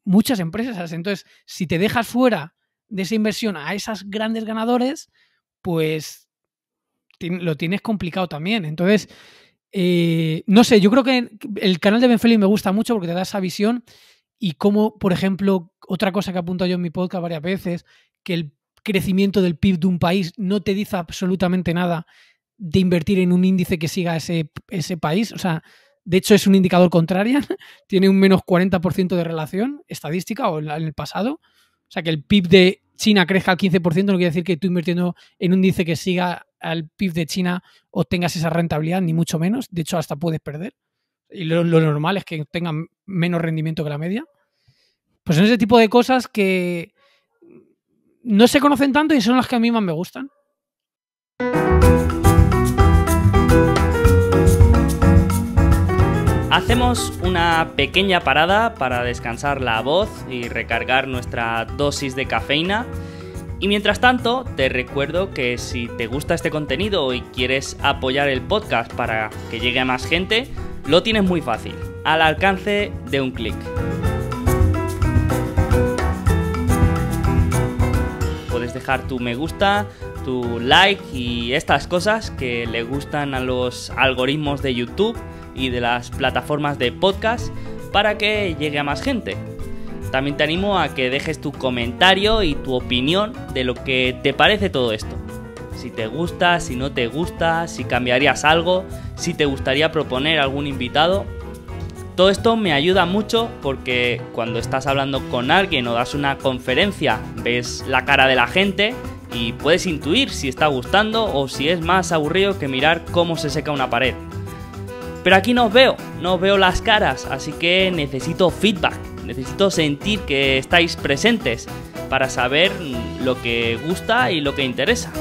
muchas empresas. Entonces, si te dejas fuera de esa inversión a esas grandes ganadores, pues lo tienes complicado también. Entonces, eh, no sé, yo creo que el canal de Benfeli me gusta mucho porque te da esa visión y como, por ejemplo, otra cosa que apunto yo en mi podcast varias veces, que el crecimiento del PIB de un país no te dice absolutamente nada de invertir en un índice que siga ese, ese país. O sea, de hecho es un indicador contrario, <laughs> tiene un menos 40% de relación estadística o en el pasado. O sea, que el PIB de China crezca al 15%, no quiere decir que tú invirtiendo en un índice que siga al PIB de China obtengas esa rentabilidad, ni mucho menos. De hecho, hasta puedes perder. Y lo, normal es que tengan menos rendimiento que la media. Pues son ese tipo de cosas que no se conocen tanto y son las que a mí más me gustan. Hacemos una pequeña parada para descansar la voz y recargar nuestra dosis de cafeína. Y mientras tanto, te recuerdo que si te gusta este contenido y quieres apoyar el podcast para que llegue a más gente, lo tienes muy fácil, al alcance de un clic. Puedes dejar tu me gusta, tu like y estas cosas que le gustan a los algoritmos de YouTube y de las plataformas de podcast para que llegue a más gente. También te animo a que dejes tu comentario y tu opinión de lo que te parece todo esto. Si te gusta, si no te gusta, si cambiarías algo, si te gustaría proponer algún invitado. Todo esto me ayuda mucho porque cuando estás hablando con alguien o das una conferencia, ves la cara de la gente y puedes intuir si está gustando o si es más aburrido que mirar cómo se seca una pared. Pero aquí no os veo, no os veo las caras, así que necesito feedback, necesito sentir que estáis presentes para saber lo que gusta y lo que interesa.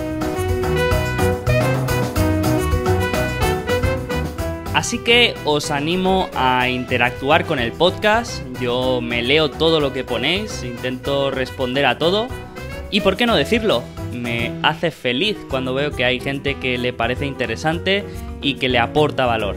Así que os animo a interactuar con el podcast, yo me leo todo lo que ponéis, intento responder a todo y por qué no decirlo, me hace feliz cuando veo que hay gente que le parece interesante y que le aporta valor.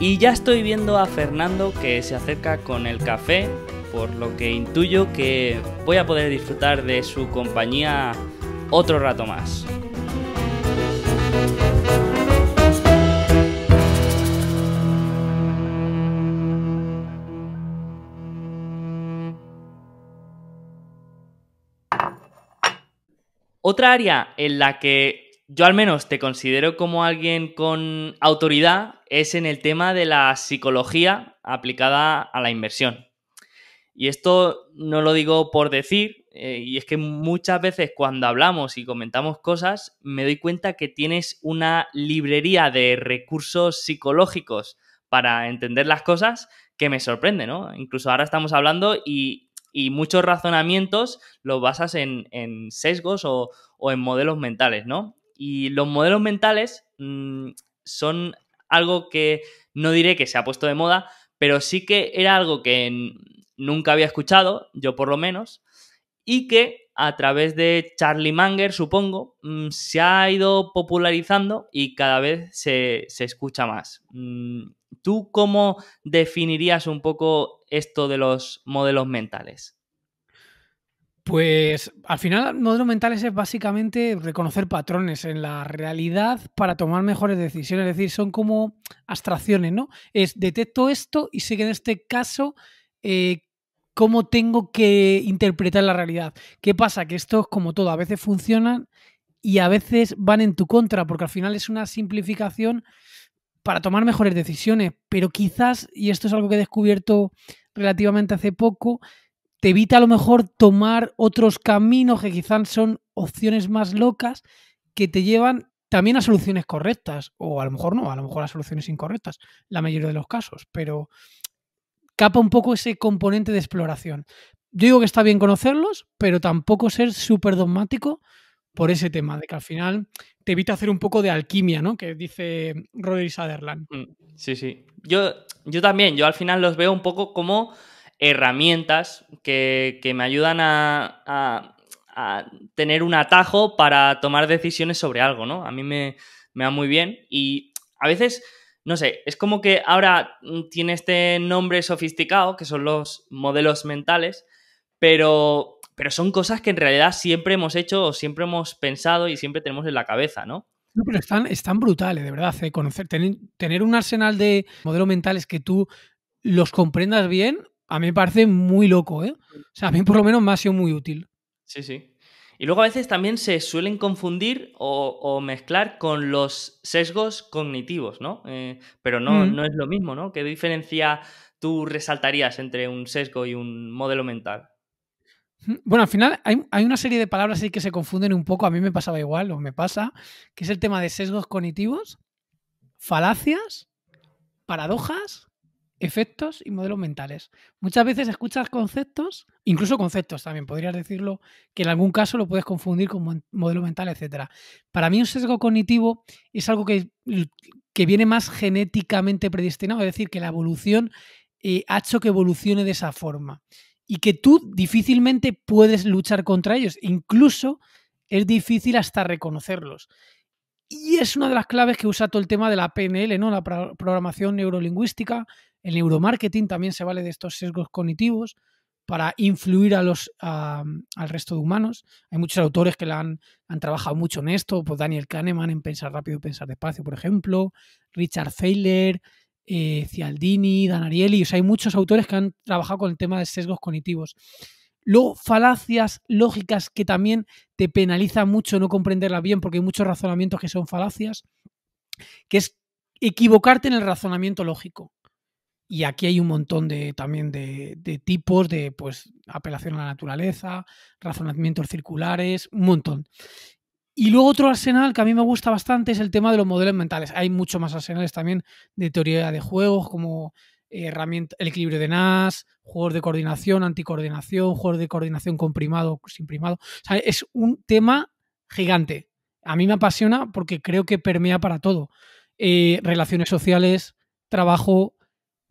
Y ya estoy viendo a Fernando que se acerca con el café, por lo que intuyo que voy a poder disfrutar de su compañía otro rato más. Otra área en la que yo al menos te considero como alguien con autoridad es en el tema de la psicología aplicada a la inversión. Y esto no lo digo por decir, eh, y es que muchas veces cuando hablamos y comentamos cosas, me doy cuenta que tienes una librería de recursos psicológicos para entender las cosas que me sorprende, ¿no? Incluso ahora estamos hablando y, y muchos razonamientos los basas en, sesgos o, en modelos mentales, ¿no? Y los modelos mentales mm, son algo que no diré que se ha puesto de moda, pero sí que era algo que nunca había escuchado, yo por lo menos, y que a través de Charlie Manger, supongo, mm, se ha ido popularizando y cada vez se, escucha más. Mm, ¿Tú cómo definirías un poco esto de los modelos mentales? Pues al final, modelos mentales es básicamente reconocer patrones en la realidad para tomar mejores decisiones. Es decir, son como abstracciones, ¿no? Es detecto esto y sé que en este caso eh, cómo tengo que interpretar la realidad. ¿Qué pasa? Que esto es como todo, a veces funcionan y a veces van en tu contra, porque al final es una simplificación para tomar mejores decisiones, pero quizás, y esto es algo que he descubierto relativamente hace poco, te evita a lo mejor tomar otros caminos que quizás son opciones más locas que te llevan también a soluciones correctas, o a lo mejor no, a lo mejor a soluciones incorrectas, la mayoría de los casos, pero capa un poco ese componente de exploración. Yo digo que está bien conocerlos, pero tampoco ser súper dogmático por ese tema, de que al final te evita hacer un poco de alquimia, ¿no? Que dice Roderick Sutherland. Mm, sí, sí. Yo, yo también, yo al final los veo un poco como herramientas que, que me ayudan a, a, tener un atajo para tomar decisiones sobre algo, ¿no? A mí me, me va muy bien y a veces no sé, es como que ahora mm, tiene este nombre sofisticado, que son los modelos mentales, pero, pero son cosas que en realidad siempre hemos hecho o siempre hemos pensado y siempre tenemos en la cabeza, ¿no? No, pero están, están brutales, de verdad. Eh, conocer, tener, tener un arsenal de modelos mentales que tú los comprendas bien, a mí me parece muy loco, ¿eh? O sea, a mí por lo menos me ha sido muy útil. Sí, sí. Y luego a veces también se suelen confundir o, mezclar con los sesgos cognitivos, ¿no? Eh, pero no, mm. no es lo mismo, ¿no? ¿Qué diferencia tú resaltarías entre un sesgo y un modelo mental? Mm, bueno, al final hay, hay, una serie de palabras ahí que se confunden un poco, a mí me pasaba igual, o me pasa, que es el tema de sesgos cognitivos, falacias, paradojas efectos y modelos mentales. Muchas veces escuchas conceptos, incluso conceptos también, podrías decirlo, que en algún caso lo puedes confundir con modelo mental, etc. Para mí un sesgo cognitivo es algo que, que viene más genéticamente predestinado, es decir, que la evolución eh, ha hecho que evolucione de esa forma y que tú difícilmente puedes luchar contra ellos, incluso es difícil hasta reconocerlos. Y es una de las claves que usa todo el tema de la PNL, ¿no? La programación neurolingüística, el neuromarketing también se vale de estos sesgos cognitivos para influir a los, al resto de humanos. Hay muchos autores que han, trabajado mucho en esto, pues Daniel Kahneman en Pensar rápido y pensar despacio, por ejemplo, Richard Thaler, eh, Cialdini, Dan Ariely, hay muchos autores que han trabajado con el tema de sesgos cognitivos. Luego, falacias lógicas que también te penaliza mucho no comprenderlas bien, porque hay muchos razonamientos que son falacias, que es equivocarte en el razonamiento lógico. Y aquí hay un montón de, también de, tipos de pues, apelación a la naturaleza, razonamientos circulares, un montón. Y luego otro arsenal que a mí me gusta bastante es el tema de los modelos mentales. Hay mucho más arsenales también de teoría de juegos, como herramienta, el equilibrio de NAS, juegos de coordinación, anticoordinación, juegos de coordinación comprimado, sin primado. es un tema gigante. A mí me apasiona porque creo que permea para todo. Eh, relaciones sociales, trabajo,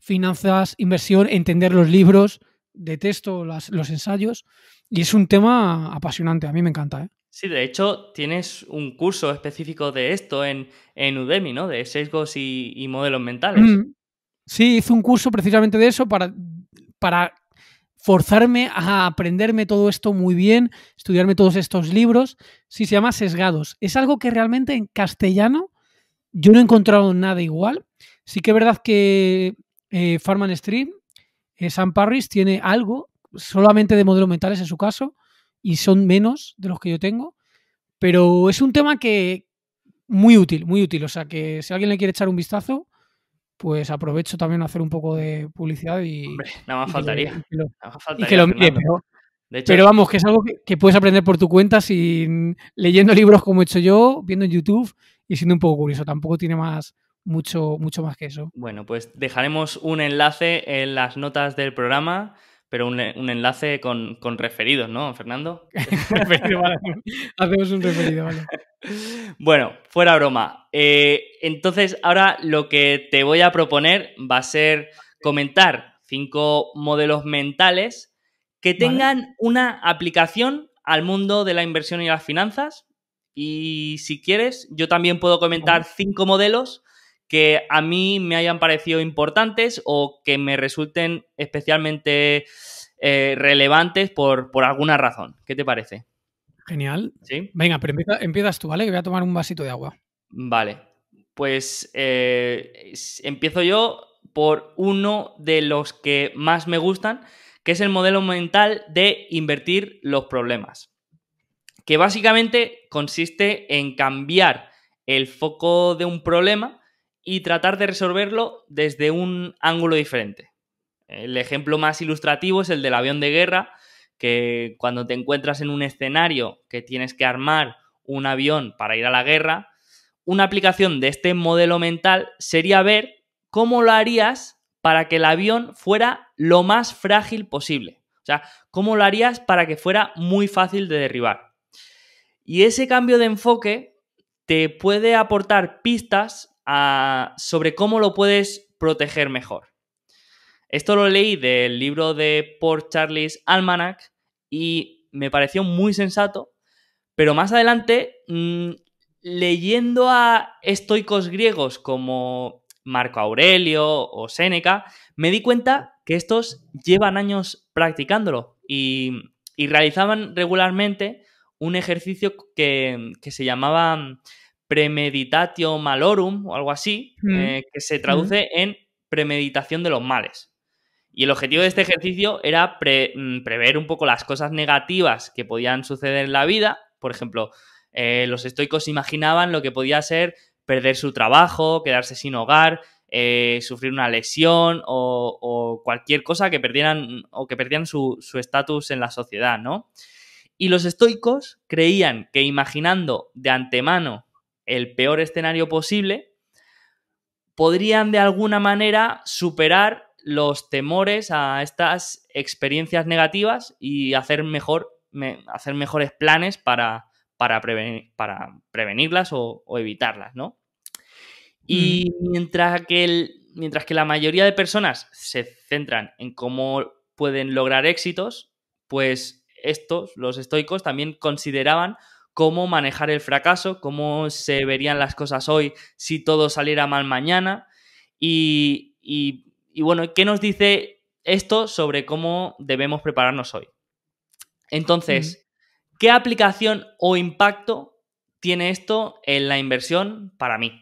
finanzas, inversión, entender los libros de texto, los ensayos. Y es un tema apasionante, a mí me encanta. ¿eh? Sí, de hecho, tienes un curso específico de esto en, en Udemy, ¿no? De sesgos y, modelos mentales. Mm. Sí, hice un curso precisamente de eso para, para forzarme a aprenderme todo esto muy bien, estudiarme todos estos libros. Sí, se llama Sesgados. Es algo que realmente en castellano yo no he encontrado nada igual. Sí que es verdad que eh, Farman Stream, eh, Sam Parris tiene algo solamente de modelos mentales en su caso y son menos de los que yo tengo, pero es un tema que muy útil, muy útil, o sea que si alguien le quiere echar un vistazo, pues aprovecho también a hacer un poco de publicidad y... nada más faltaría. nada más faltaría, pero, vamos, que es algo que, puedes aprender por tu cuenta sin leyendo libros como he hecho yo, viendo en YouTube y siendo un poco curioso. Tampoco tiene más, mucho, más que eso. Bueno, pues dejaremos un enlace en las notas del programa pero un, enlace con, referidos, ¿no, Fernando? <laughs> <laughs> Hacemos un referido, vale. <laughs> Bueno, fuera broma. Eh, entonces, ahora lo que te voy a proponer va a ser comentar cinco modelos mentales que tengan una aplicación al mundo de la inversión y las finanzas. Y si quieres, yo también puedo comentar cinco modelos que a mí me hayan parecido importantes o que me resulten especialmente eh, relevantes por, alguna razón. ¿Qué te parece? Genial. Venga, pero empiezas tú, ¿vale? Que voy a tomar un vasito de agua. Vale. Pues eh, empiezo yo por uno de los que más me gustan, que es el modelo mental de invertir los problemas, que básicamente consiste en cambiar el foco de un problema y tratar de resolverlo desde un ángulo diferente. El ejemplo más ilustrativo es el del avión de guerra, que cuando te encuentras en un escenario que tienes que armar un avión para ir a la guerra, una aplicación de este modelo mental sería ver cómo lo harías para que el avión fuera lo más frágil posible. O sea, cómo lo harías para que fuera muy fácil de derribar. Y ese cambio de enfoque te puede aportar pistas sobre cómo lo puedes proteger mejor. Esto lo leí del libro de Por Charles Almanac y me pareció muy sensato, pero más adelante, mm, leyendo a estoicos griegos como Marco Aurelio o Séneca, me di cuenta que estos llevan años practicándolo y, realizaban regularmente un ejercicio que se llamaba premeditatio malorum o algo así, mm. eh, que se traduce mm. en premeditación de los males. Y el objetivo de este ejercicio era mm, prever un poco las cosas negativas que podían suceder en la vida. Por ejemplo, eh, los estoicos imaginaban lo que podía ser perder su trabajo, quedarse sin hogar, eh, sufrir una lesión o, o, cualquier cosa que perdieran o que perdieran su estatus en la sociedad, ¿no? Y los estoicos creían que imaginando de antemano el peor escenario posible, podrían de alguna manera superar los temores a estas experiencias negativas y hacer, mejor, hacer mejores planes para, para, prevenir, para prevenirlas o, evitarlas, ¿no? Y mm. mientras mientras que la mayoría de personas se centran en cómo pueden lograr éxitos, pues estos, los estoicos, también consideraban cómo manejar el fracaso, cómo se verían las cosas hoy si todo saliera mal mañana. Y, bueno, ¿qué nos dice esto sobre cómo debemos prepararnos hoy? Entonces, ¿qué aplicación o impacto tiene esto en la inversión para mí?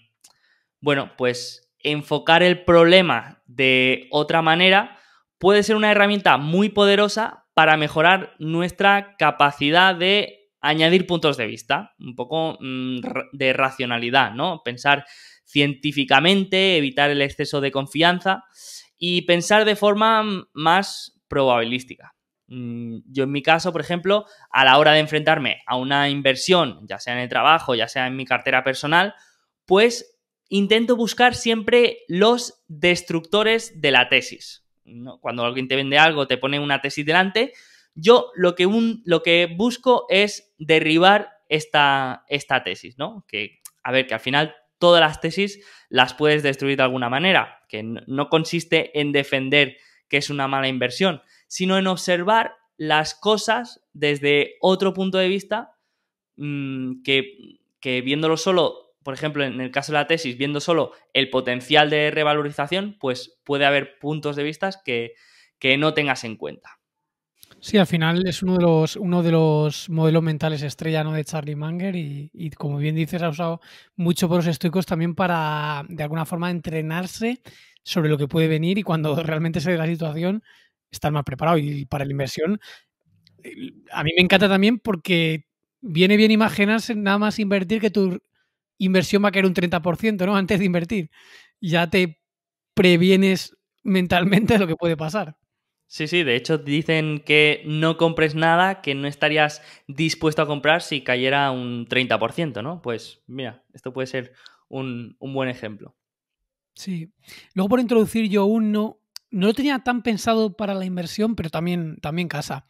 Bueno, pues enfocar el problema de otra manera puede ser una herramienta muy poderosa para mejorar nuestra capacidad de añadir puntos de vista, un poco mm, de racionalidad, ¿no? Pensar científicamente, evitar el exceso de confianza y pensar de forma mm, más probabilística. Mm, yo en mi caso, por ejemplo, a la hora de enfrentarme a una inversión, ya sea en el trabajo, ya sea en mi cartera personal, pues intento buscar siempre los destructores de la tesis. Cuando alguien te vende algo, te pone una tesis delante, yo lo que, busco es derribar esta, tesis, ¿no? Que, a ver, que al final todas las tesis las puedes destruir de alguna manera, que no consiste en defender que es una mala inversión, sino en observar las cosas desde otro punto de vista mm, que, viéndolo solo por ejemplo, en el caso de la tesis, viendo solo el potencial de revalorización, pues puede haber puntos de vista que no tengas en cuenta. Sí, al final es uno de los, uno de los modelos mentales estrella de Charlie Manger y, como bien dices, ha usado mucho por los estoicos también para, de alguna forma, entrenarse sobre lo que puede venir y cuando <laughs> realmente se dé la situación, estar más preparado. Y para la inversión, a mí me encanta también porque viene bien imaginarse nada más invertir que tu inversión va a caer un 30%, ¿no? <laughs> Antes de invertir. Ya te previenes mentalmente de lo que puede pasar. Sí, sí, de hecho dicen que no compres nada que no estarías dispuesto a comprar si cayera un 30%, ¿no? Pues mira, esto puede ser un, buen ejemplo. Sí. Luego por introducir yo uno, no lo tenía tan pensado para la inversión, pero también, también casa.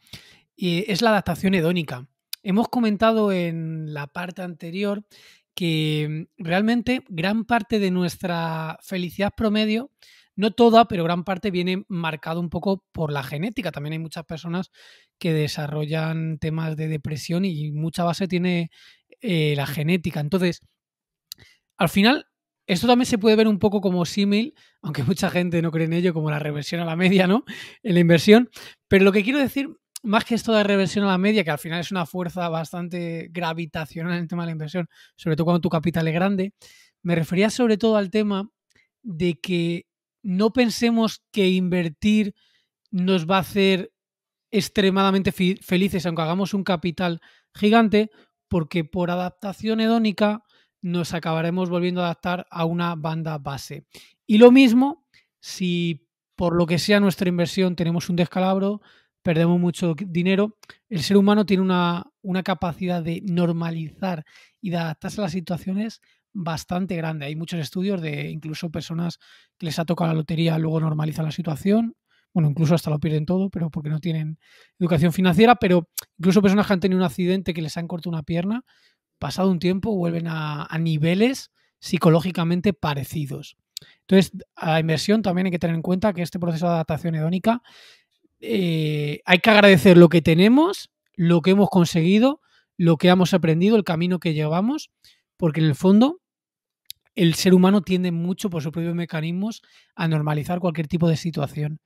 Y es la adaptación hedónica. Hemos comentado en la parte anterior que mm, realmente gran parte de nuestra felicidad promedio no toda, pero gran parte viene marcado un poco por la genética. También hay muchas personas que desarrollan temas de depresión y mucha base tiene eh, la genética. Entonces, al final, esto también se puede ver un poco como símil, aunque <laughs> mucha gente no cree en ello, como la reversión a la media, ¿no? En la inversión. Pero lo que quiero decir, más que esto de reversión a la media, que al final es una fuerza bastante gravitacional en el tema de la inversión, sobre todo cuando tu capital es grande, me refería sobre todo al tema de que no pensemos que invertir nos va a hacer extremadamente felices, aunque hagamos un capital gigante, porque por adaptación hedónica nos acabaremos volviendo a adaptar a una banda base. Y lo mismo si por lo que sea nuestra inversión tenemos un descalabro, perdemos mucho dinero, el ser humano tiene una, una capacidad de normalizar y de adaptarse a las situaciones bastante grande. Hay muchos estudios de incluso personas que les ha tocado la lotería, luego normaliza la situación. Bueno, incluso hasta lo pierden todo, pero porque no tienen educación financiera, pero incluso personas que han tenido un accidente que les han cortado una pierna, pasado un tiempo vuelven a, niveles psicológicamente parecidos. Entonces, a la inversión también hay que tener en cuenta que este proceso de adaptación hedónica eh, hay que agradecer lo que tenemos, lo que hemos conseguido, lo que hemos aprendido, el camino que llevamos, porque en el fondo el ser humano tiende mucho por sus propios mecanismos a normalizar cualquier tipo de situación.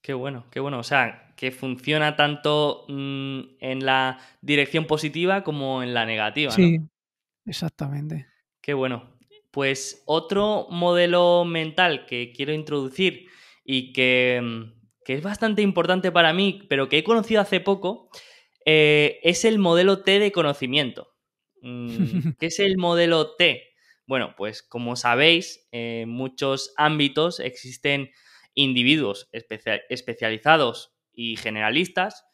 Qué bueno, qué bueno. O sea, que funciona tanto mm, en la dirección positiva como en la negativa. Sí, exactamente. Qué bueno. Pues otro modelo mental que quiero introducir y que, mm, que es bastante importante para mí, pero que he conocido hace poco, eh, es el modelo T de conocimiento. Mm, <laughs> ¿Qué es el modelo T? Bueno, pues como sabéis, en eh, muchos ámbitos existen individuos especializados y generalistas.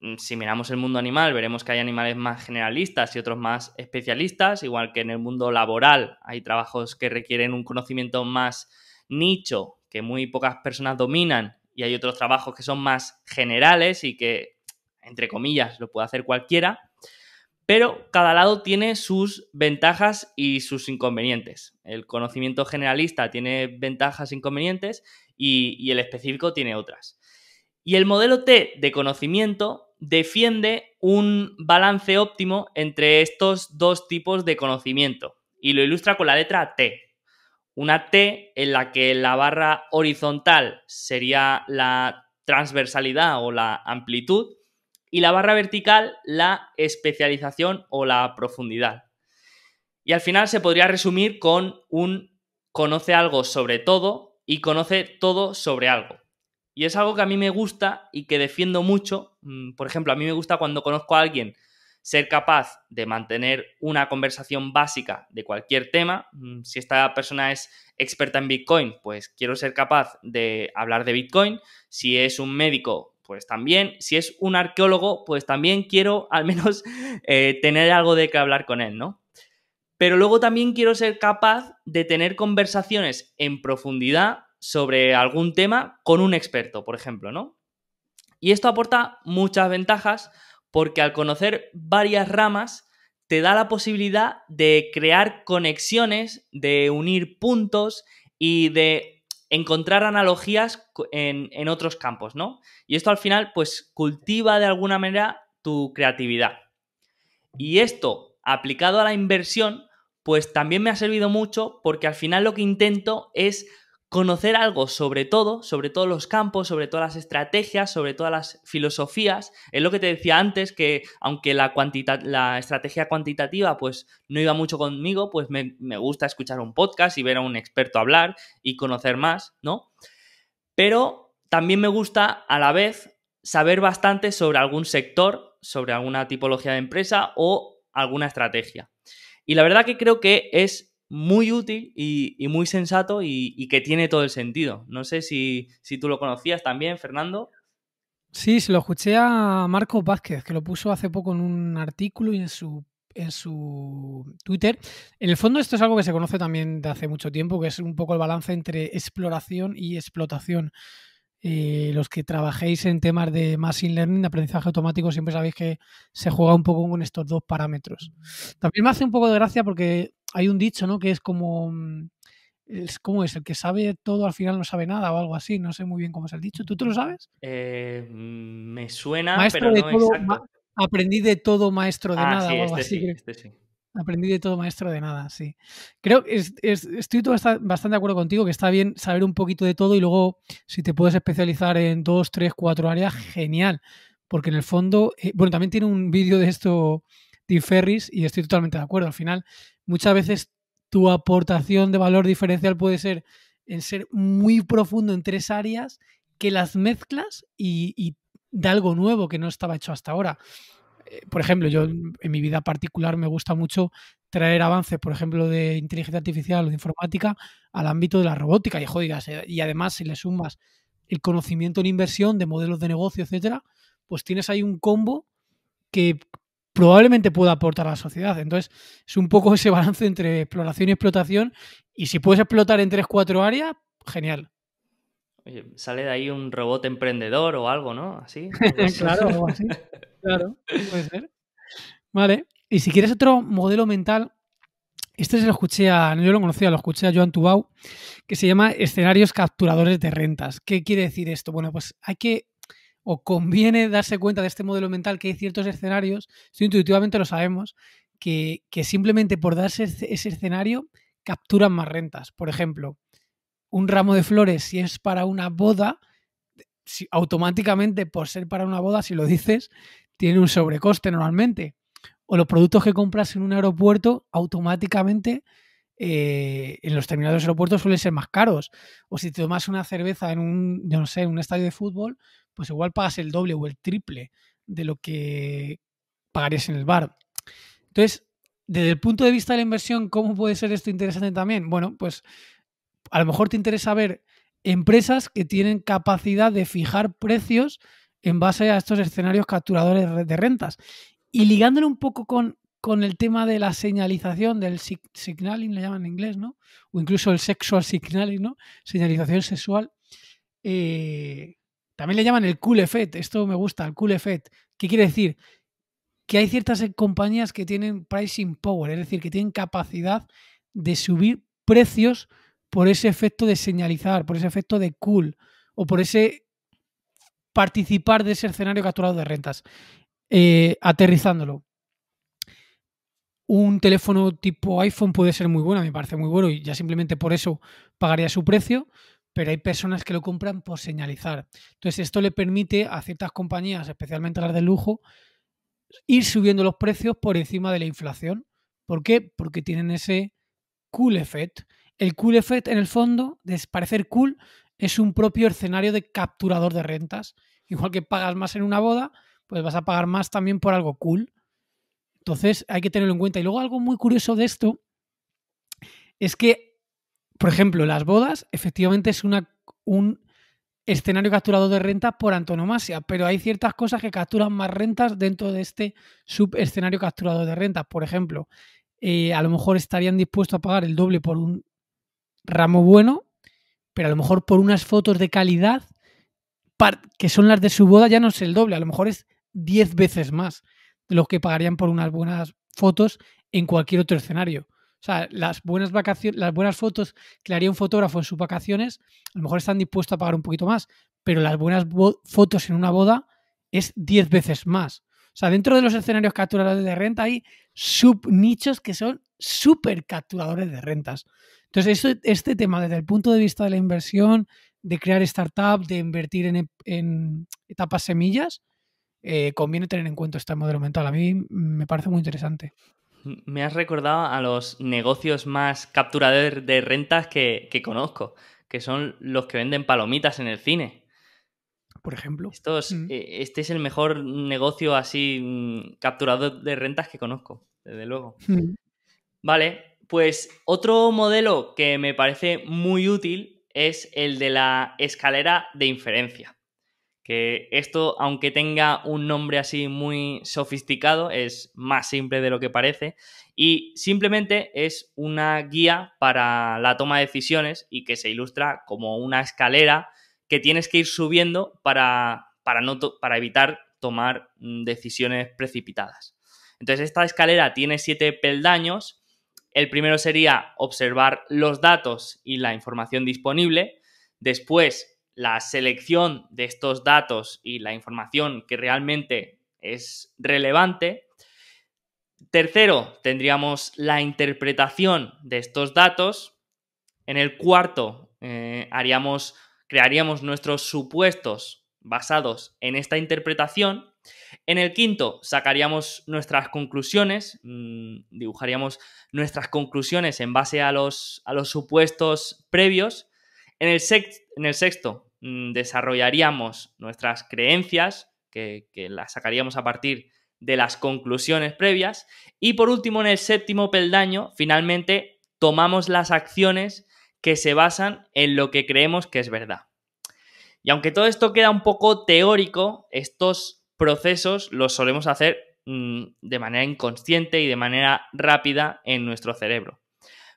Mm, si miramos el mundo animal, veremos que hay animales más generalistas y otros más especialistas, igual que en el mundo laboral hay trabajos que requieren un conocimiento más nicho que muy pocas personas dominan y hay otros trabajos que son más generales y que, entre comillas, lo puede hacer cualquiera pero cada lado tiene sus ventajas y sus inconvenientes. El conocimiento generalista tiene ventajas e inconvenientes y, y el específico tiene otras. Y el modelo T de conocimiento defiende un balance óptimo entre estos dos tipos de conocimiento y lo ilustra con la letra T. Una T en la que la barra horizontal sería la transversalidad o la amplitud y la barra vertical la especialización o la profundidad. Y al final se podría resumir con un conoce algo sobre todo y conoce todo sobre algo. Y es algo que a mí me gusta y que defiendo mucho. Mm, por ejemplo, a mí me gusta cuando conozco a alguien ser capaz de mantener una conversación básica de cualquier tema. Mm, si esta persona es experta en Bitcoin, pues quiero ser capaz de hablar de Bitcoin. Si es un médico, pues también, si es un arqueólogo, pues también quiero <laughs> al menos eh, tener algo de qué hablar con él, ¿no? Pero luego también quiero ser capaz de tener conversaciones en profundidad sobre algún tema con un experto, por ejemplo, ¿no? Y esto aporta muchas ventajas porque al conocer varias ramas te da la posibilidad de crear conexiones, de unir puntos y de encontrar analogías en, otros campos, ¿no? Y esto al final, pues, cultiva de alguna manera tu creatividad. Y esto, aplicado a la inversión, pues también me ha servido mucho porque al final lo que intento es conocer algo sobre todo, sobre todos los campos, sobre todas las estrategias, sobre todas las filosofías. Es lo que te decía antes, que aunque la, la estrategia cuantitativa pues no iba mucho conmigo, pues me, me, gusta escuchar un podcast y ver a un experto hablar y conocer más, ¿no? Pero también me gusta a la vez saber bastante sobre algún sector, sobre alguna tipología de empresa o alguna estrategia. Y la verdad que creo que es muy útil y, muy sensato y, que tiene todo el sentido. No sé si, tú lo conocías también, Fernando. Sí, se lo escuché a Marco Vázquez, que lo puso hace poco en un artículo y en su, en su Twitter. En el fondo esto es algo que se conoce también de hace mucho tiempo, que es un poco el balance entre exploración y explotación. Eh, los que trabajéis en temas de Machine Learning, de aprendizaje automático, siempre sabéis que se juega un poco con estos dos parámetros. También me hace un poco de gracia porque hay un dicho, ¿no? Que es como... Mm, es, ¿Cómo es? El que sabe todo al final no sabe nada o algo así. No sé muy bien cómo es el dicho. ¿Tú te lo sabes? Eh, mm, me suena, pero no exacto. aprendí de todo, maestro de ah, nada este este Aprendí de todo, maestro de nada, sí. Creo que estoy bastante de acuerdo contigo que está bien saber un poquito de todo y luego si te puedes especializar en dos, tres, cuatro áreas, genial. Porque en el fondo, eh, bueno, también tiene un vídeo de esto Tim Ferris y estoy totalmente de acuerdo. Al final, muchas veces tu aportación de valor diferencial puede ser en ser muy profundo en tres áreas que las mezclas y, de da algo nuevo que no estaba hecho hasta ahora. Eh, por ejemplo, yo en mi vida particular me gusta mucho traer avances, por ejemplo, de inteligencia artificial o de informática al ámbito de la robótica y jodidas. Eh, y además, si le sumas el conocimiento en inversión de modelos de negocio, etcétera, pues tienes ahí un combo que probablemente pueda aportar a la sociedad. Entonces, es un poco ese balance entre exploración y explotación. Y si puedes explotar en 3-4 áreas, genial. sale de ahí un robot emprendedor o algo, ¿no? Así. <laughs> claro, así. Claro, puede ser. Vale. Y si quieres otro modelo mental, este se lo escuché a, no yo lo conocía, lo escuché a Joan Tubau, que se llama escenarios capturadores de rentas. ¿Qué quiere decir esto? Bueno, pues hay que o conviene darse cuenta de este modelo mental que hay ciertos escenarios, si intuitivamente lo sabemos, que, que simplemente por darse ese escenario capturan más rentas. Por ejemplo, un ramo de flores, si es para una boda, automáticamente por ser para una boda, si lo dices, tiene un sobrecoste normalmente. O los productos que compras en un aeropuerto, automáticamente eh, en los terminales de los aeropuertos suelen ser más caros. O si te tomas una cerveza en un, yo no sé, un estadio de fútbol, pues igual pagas el doble o el triple de lo que pagarías en el bar. Entonces, desde el punto de vista de la inversión, ¿cómo puede ser esto interesante también? Bueno, pues a lo mejor te interesa ver empresas que tienen capacidad de fijar precios en base a estos escenarios capturadores de rentas. Y ligándolo un poco con, con el tema de la señalización, del signaling, le llaman en inglés, ¿no? O incluso el sexual signaling, ¿no? Señalización sexual. Eh, también le llaman el cool effect, esto me gusta, el cool effect. ¿Qué quiere decir? Que hay ciertas eh, compañías que tienen pricing power, es decir, que tienen capacidad de subir precios por ese efecto de señalizar, por ese efecto de cool o por ese participar de ese escenario capturado de rentas. Eh, aterrizándolo un teléfono tipo iPhone puede ser muy bueno, me parece muy bueno y ya simplemente por eso pagaría su precio, pero hay personas que lo compran por señalizar. Entonces esto le permite a ciertas compañías, especialmente las de lujo, ir subiendo los precios por encima de la inflación. ¿Por qué? Porque tienen ese cool effect. El cool effect en el fondo, de parecer cool, es un propio escenario de capturador de rentas. Igual que pagas más en una boda, pues vas a pagar más también por algo cool. Entonces hay que tenerlo en cuenta. Y luego algo muy curioso de esto es que, por ejemplo, las bodas efectivamente es un escenario capturado de rentas por antonomasia, pero hay ciertas cosas que capturan más rentas dentro de este subescenario capturado de rentas. Por ejemplo, eh, a lo mejor estarían dispuestos a pagar el doble por un ramo bueno, pero a lo mejor por unas fotos de calidad que son las de su boda ya no es el doble, a lo mejor es 10 veces más los que pagarían por unas buenas fotos en cualquier otro escenario. O sea, las buenas vacaciones, las buenas fotos que haría un fotógrafo en sus vacaciones, a lo mejor están dispuestos a pagar un poquito más, pero las buenas fotos en una boda es 10 veces más. O sea, dentro de los escenarios capturadores de renta hay subnichos que son súper capturadores de rentas. Entonces, este tema desde el punto de vista de la inversión, de crear startups, de invertir en etapas semillas, eh, conviene tener en cuenta este modelo mental. A mí me parece muy interesante. Me has recordado a los negocios más capturadores de rentas que, conozco, que son los que venden palomitas en el cine. Por ejemplo. Mm. Eh, este es el mejor negocio así mm, capturador de rentas que conozco, desde luego. Mm. Vale, pues otro modelo que me parece muy útil es el de la escalera de inferencia que esto, aunque tenga un nombre así muy sofisticado, es más simple de lo que parece y simplemente es una guía para la toma de decisiones y que se ilustra como una escalera que tienes que ir subiendo para, para, para evitar tomar mm, decisiones precipitadas. Entonces, esta escalera tiene siete peldaños. El primero sería observar los datos y la información disponible. Después, la selección de estos datos y la información que realmente es relevante. Tercero, tendríamos la interpretación de estos datos. En el cuarto, eh, haríamos, crearíamos nuestros supuestos basados en esta interpretación. En el quinto, sacaríamos nuestras conclusiones, mm, dibujaríamos nuestras conclusiones en base a los, los supuestos previos. En el, en el sexto, Mm, desarrollaríamos nuestras creencias, que, las sacaríamos a partir de las conclusiones previas. Y por último, en el séptimo peldaño, finalmente tomamos las acciones que se basan en lo que creemos que es verdad. Y aunque todo esto queda un poco teórico, estos procesos los solemos hacer mm, de manera inconsciente y de manera rápida en nuestro cerebro.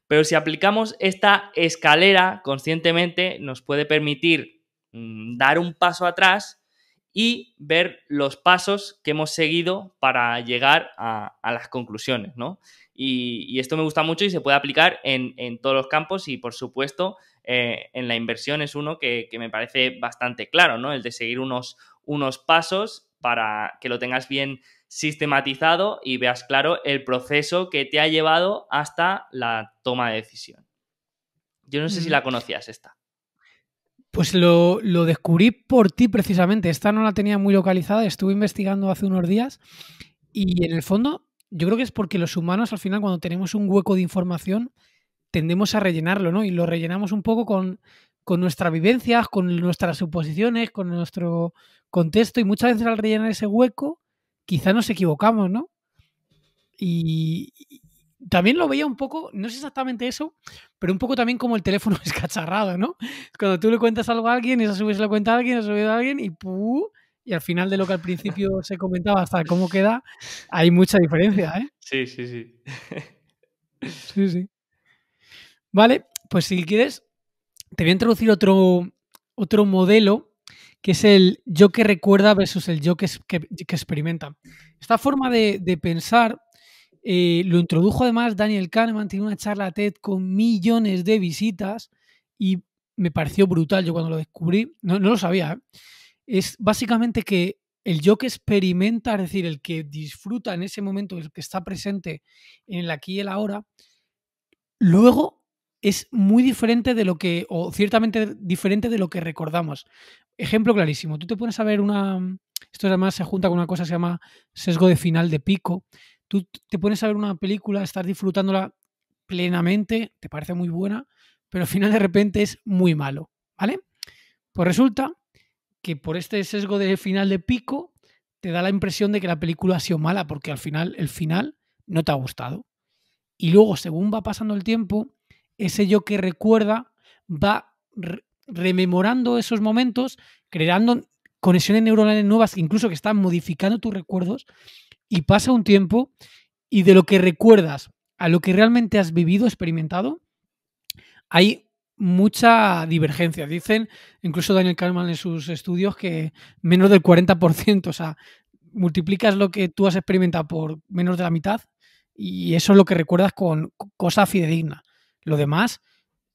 Pero si aplicamos esta escalera conscientemente, nos puede permitir Mm, dar un paso atrás y ver los pasos que hemos seguido para llegar a, las conclusiones, ¿no? Y, esto me gusta mucho y se puede aplicar en, todos los campos y, por supuesto, eh, en la inversión es uno que, me parece bastante claro, ¿no? El de seguir unos, unos pasos para que lo tengas bien sistematizado y veas claro el proceso que te ha llevado hasta la toma de decisión. Yo no sé si mm. la conocías esta. Pues lo, lo, descubrí por ti precisamente. Esta no la tenía muy localizada, estuve investigando hace unos días y en el fondo yo creo que es porque los humanos al final cuando tenemos un hueco de información tendemos a rellenarlo, ¿no? Y lo rellenamos un poco con, nuestra vivencia, con nuestras suposiciones, con nuestro contexto y muchas veces al rellenar ese hueco quizá nos equivocamos, ¿no? Y, también lo veía un poco, no es exactamente eso, pero un poco también como el teléfono <laughs> escacharrado, ¿no? Cuando tú le cuentas algo a alguien, y y se la cuenta a alguien, se a alguien y Y al final de lo que al principio <laughs> se comentaba hasta cómo queda, hay mucha diferencia, ¿eh? Sí, sí, sí. <laughs> Sí, sí. Vale, pues si quieres, te voy a introducir otro, otro modelo que es el yo que recuerda versus el yo que, que, que experimenta. Esta forma de, de pensar eh, lo introdujo además Daniel Kahneman, tiene una charla TED con millones de visitas y me pareció brutal yo cuando lo descubrí, no, lo sabía. ¿eh? Es básicamente que el yo que experimenta, es decir, el que disfruta en ese momento, el que está presente en el aquí y el ahora, luego es muy diferente de lo que, o ciertamente diferente de lo que recordamos. Ejemplo clarísimo, tú te pones a ver una, esto además se junta con una cosa que se llama sesgo de final de pico, tú te pones a ver una película, estás disfrutándola plenamente, te parece muy buena, pero al final de repente es muy malo, ¿vale? Pues resulta que por este sesgo de final de pico te da la impresión de que la película ha sido mala porque al final el final no te ha gustado. Y luego, según va pasando el tiempo, ese yo que recuerda va rememorando esos momentos, creando conexiones neuronales nuevas, incluso que están modificando tus recuerdos y pasa un tiempo y de lo que recuerdas a lo que realmente has vivido, experimentado, hay mucha divergencia. Dicen, incluso Daniel Kahneman en sus estudios, que menos del 40%, o sea, multiplicas lo que tú has experimentado por menos de la mitad y eso es lo que recuerdas con cosa fidedigna. Lo demás,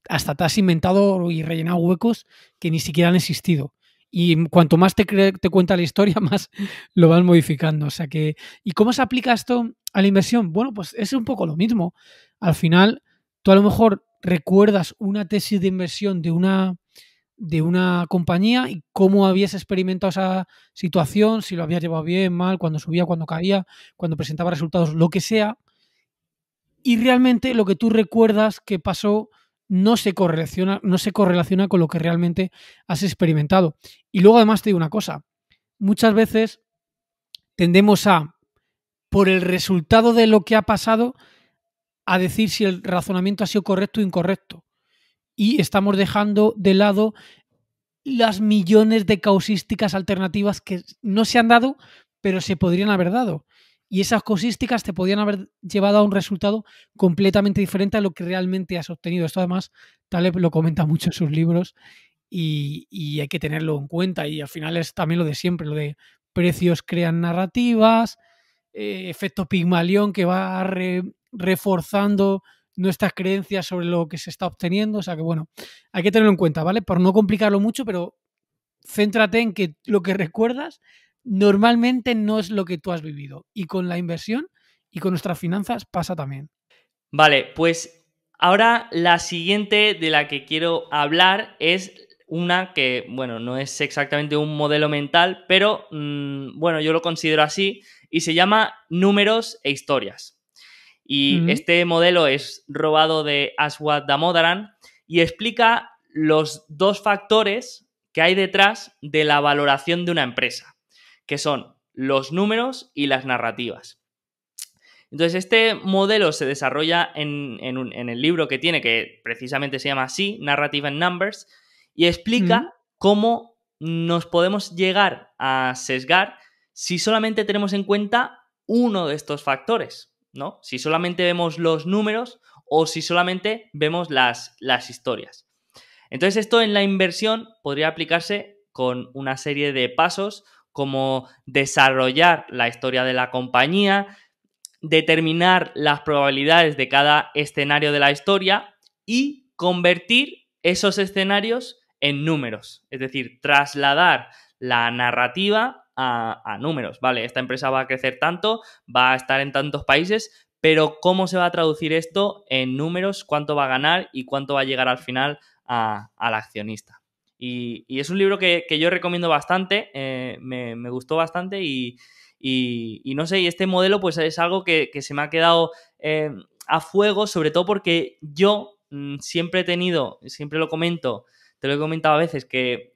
hasta te has inventado y rellenado huecos que ni siquiera han existido y cuanto más te, te cuenta la historia, <laughs> más lo vas modificando. O sea que, ¿y cómo se aplica esto a la inversión? Bueno, pues es un poco lo mismo. Al final, tú a lo mejor recuerdas una tesis de inversión de una, de una compañía y cómo habías experimentado esa situación, si lo habías llevado bien, mal, cuando subía, cuando caía, cuando presentaba resultados, lo que sea. Y realmente lo que tú recuerdas que pasó no se, correlaciona, no se correlaciona con lo que realmente has experimentado. Y luego además te digo una cosa, muchas veces tendemos a, por el resultado de lo que ha pasado, a decir si el razonamiento ha sido correcto o incorrecto. Y estamos dejando de lado las millones de causísticas alternativas que no se han dado, pero se podrían haber dado. Y esas cosísticas te podían haber llevado a un resultado completamente diferente a lo que realmente has obtenido. Esto además Taleb lo comenta mucho en sus libros y, hay que tenerlo en cuenta. Y al final es también lo de siempre, lo de precios crean narrativas, eh, efecto Pigmalión que va reforzando nuestras creencias sobre lo que se está obteniendo. O sea que bueno, hay que tenerlo en cuenta, ¿vale? Por no complicarlo mucho, pero céntrate en que lo que recuerdas normalmente no es lo que tú has vivido. Y con la inversión y con nuestras finanzas pasa también. Vale, pues ahora la siguiente de la que quiero hablar es una que, bueno, no es exactamente un modelo mental, pero mm, bueno, yo lo considero así y se llama números e historias. Y este modelo es robado de Aswad Damodaran y explica los dos factores que hay detrás de la valoración de una empresa que son los números y las narrativas. Entonces, este modelo se desarrolla en, el libro que tiene, que precisamente se llama así, Narrative and Numbers, y explica cómo nos podemos llegar a sesgar si solamente tenemos en cuenta uno de estos factores, ¿no? Si solamente vemos los números o si solamente vemos las, las historias. Entonces, esto en la inversión podría aplicarse con una serie de pasos como desarrollar la historia de la compañía, determinar las probabilidades de cada escenario de la historia y convertir esos escenarios en números, es decir, trasladar la narrativa a, números. Vale, esta empresa va a crecer tanto, va a estar en tantos países, pero ¿cómo se va a traducir esto en números? ¿Cuánto va a ganar y cuánto va a llegar al final al accionista? Y, es un libro que, yo recomiendo bastante, eh, me, gustó bastante y, no sé, y este modelo pues es algo que, se me ha quedado eh, a fuego, sobre todo porque yo mm, siempre he tenido, siempre lo comento, te lo he comentado a veces, que,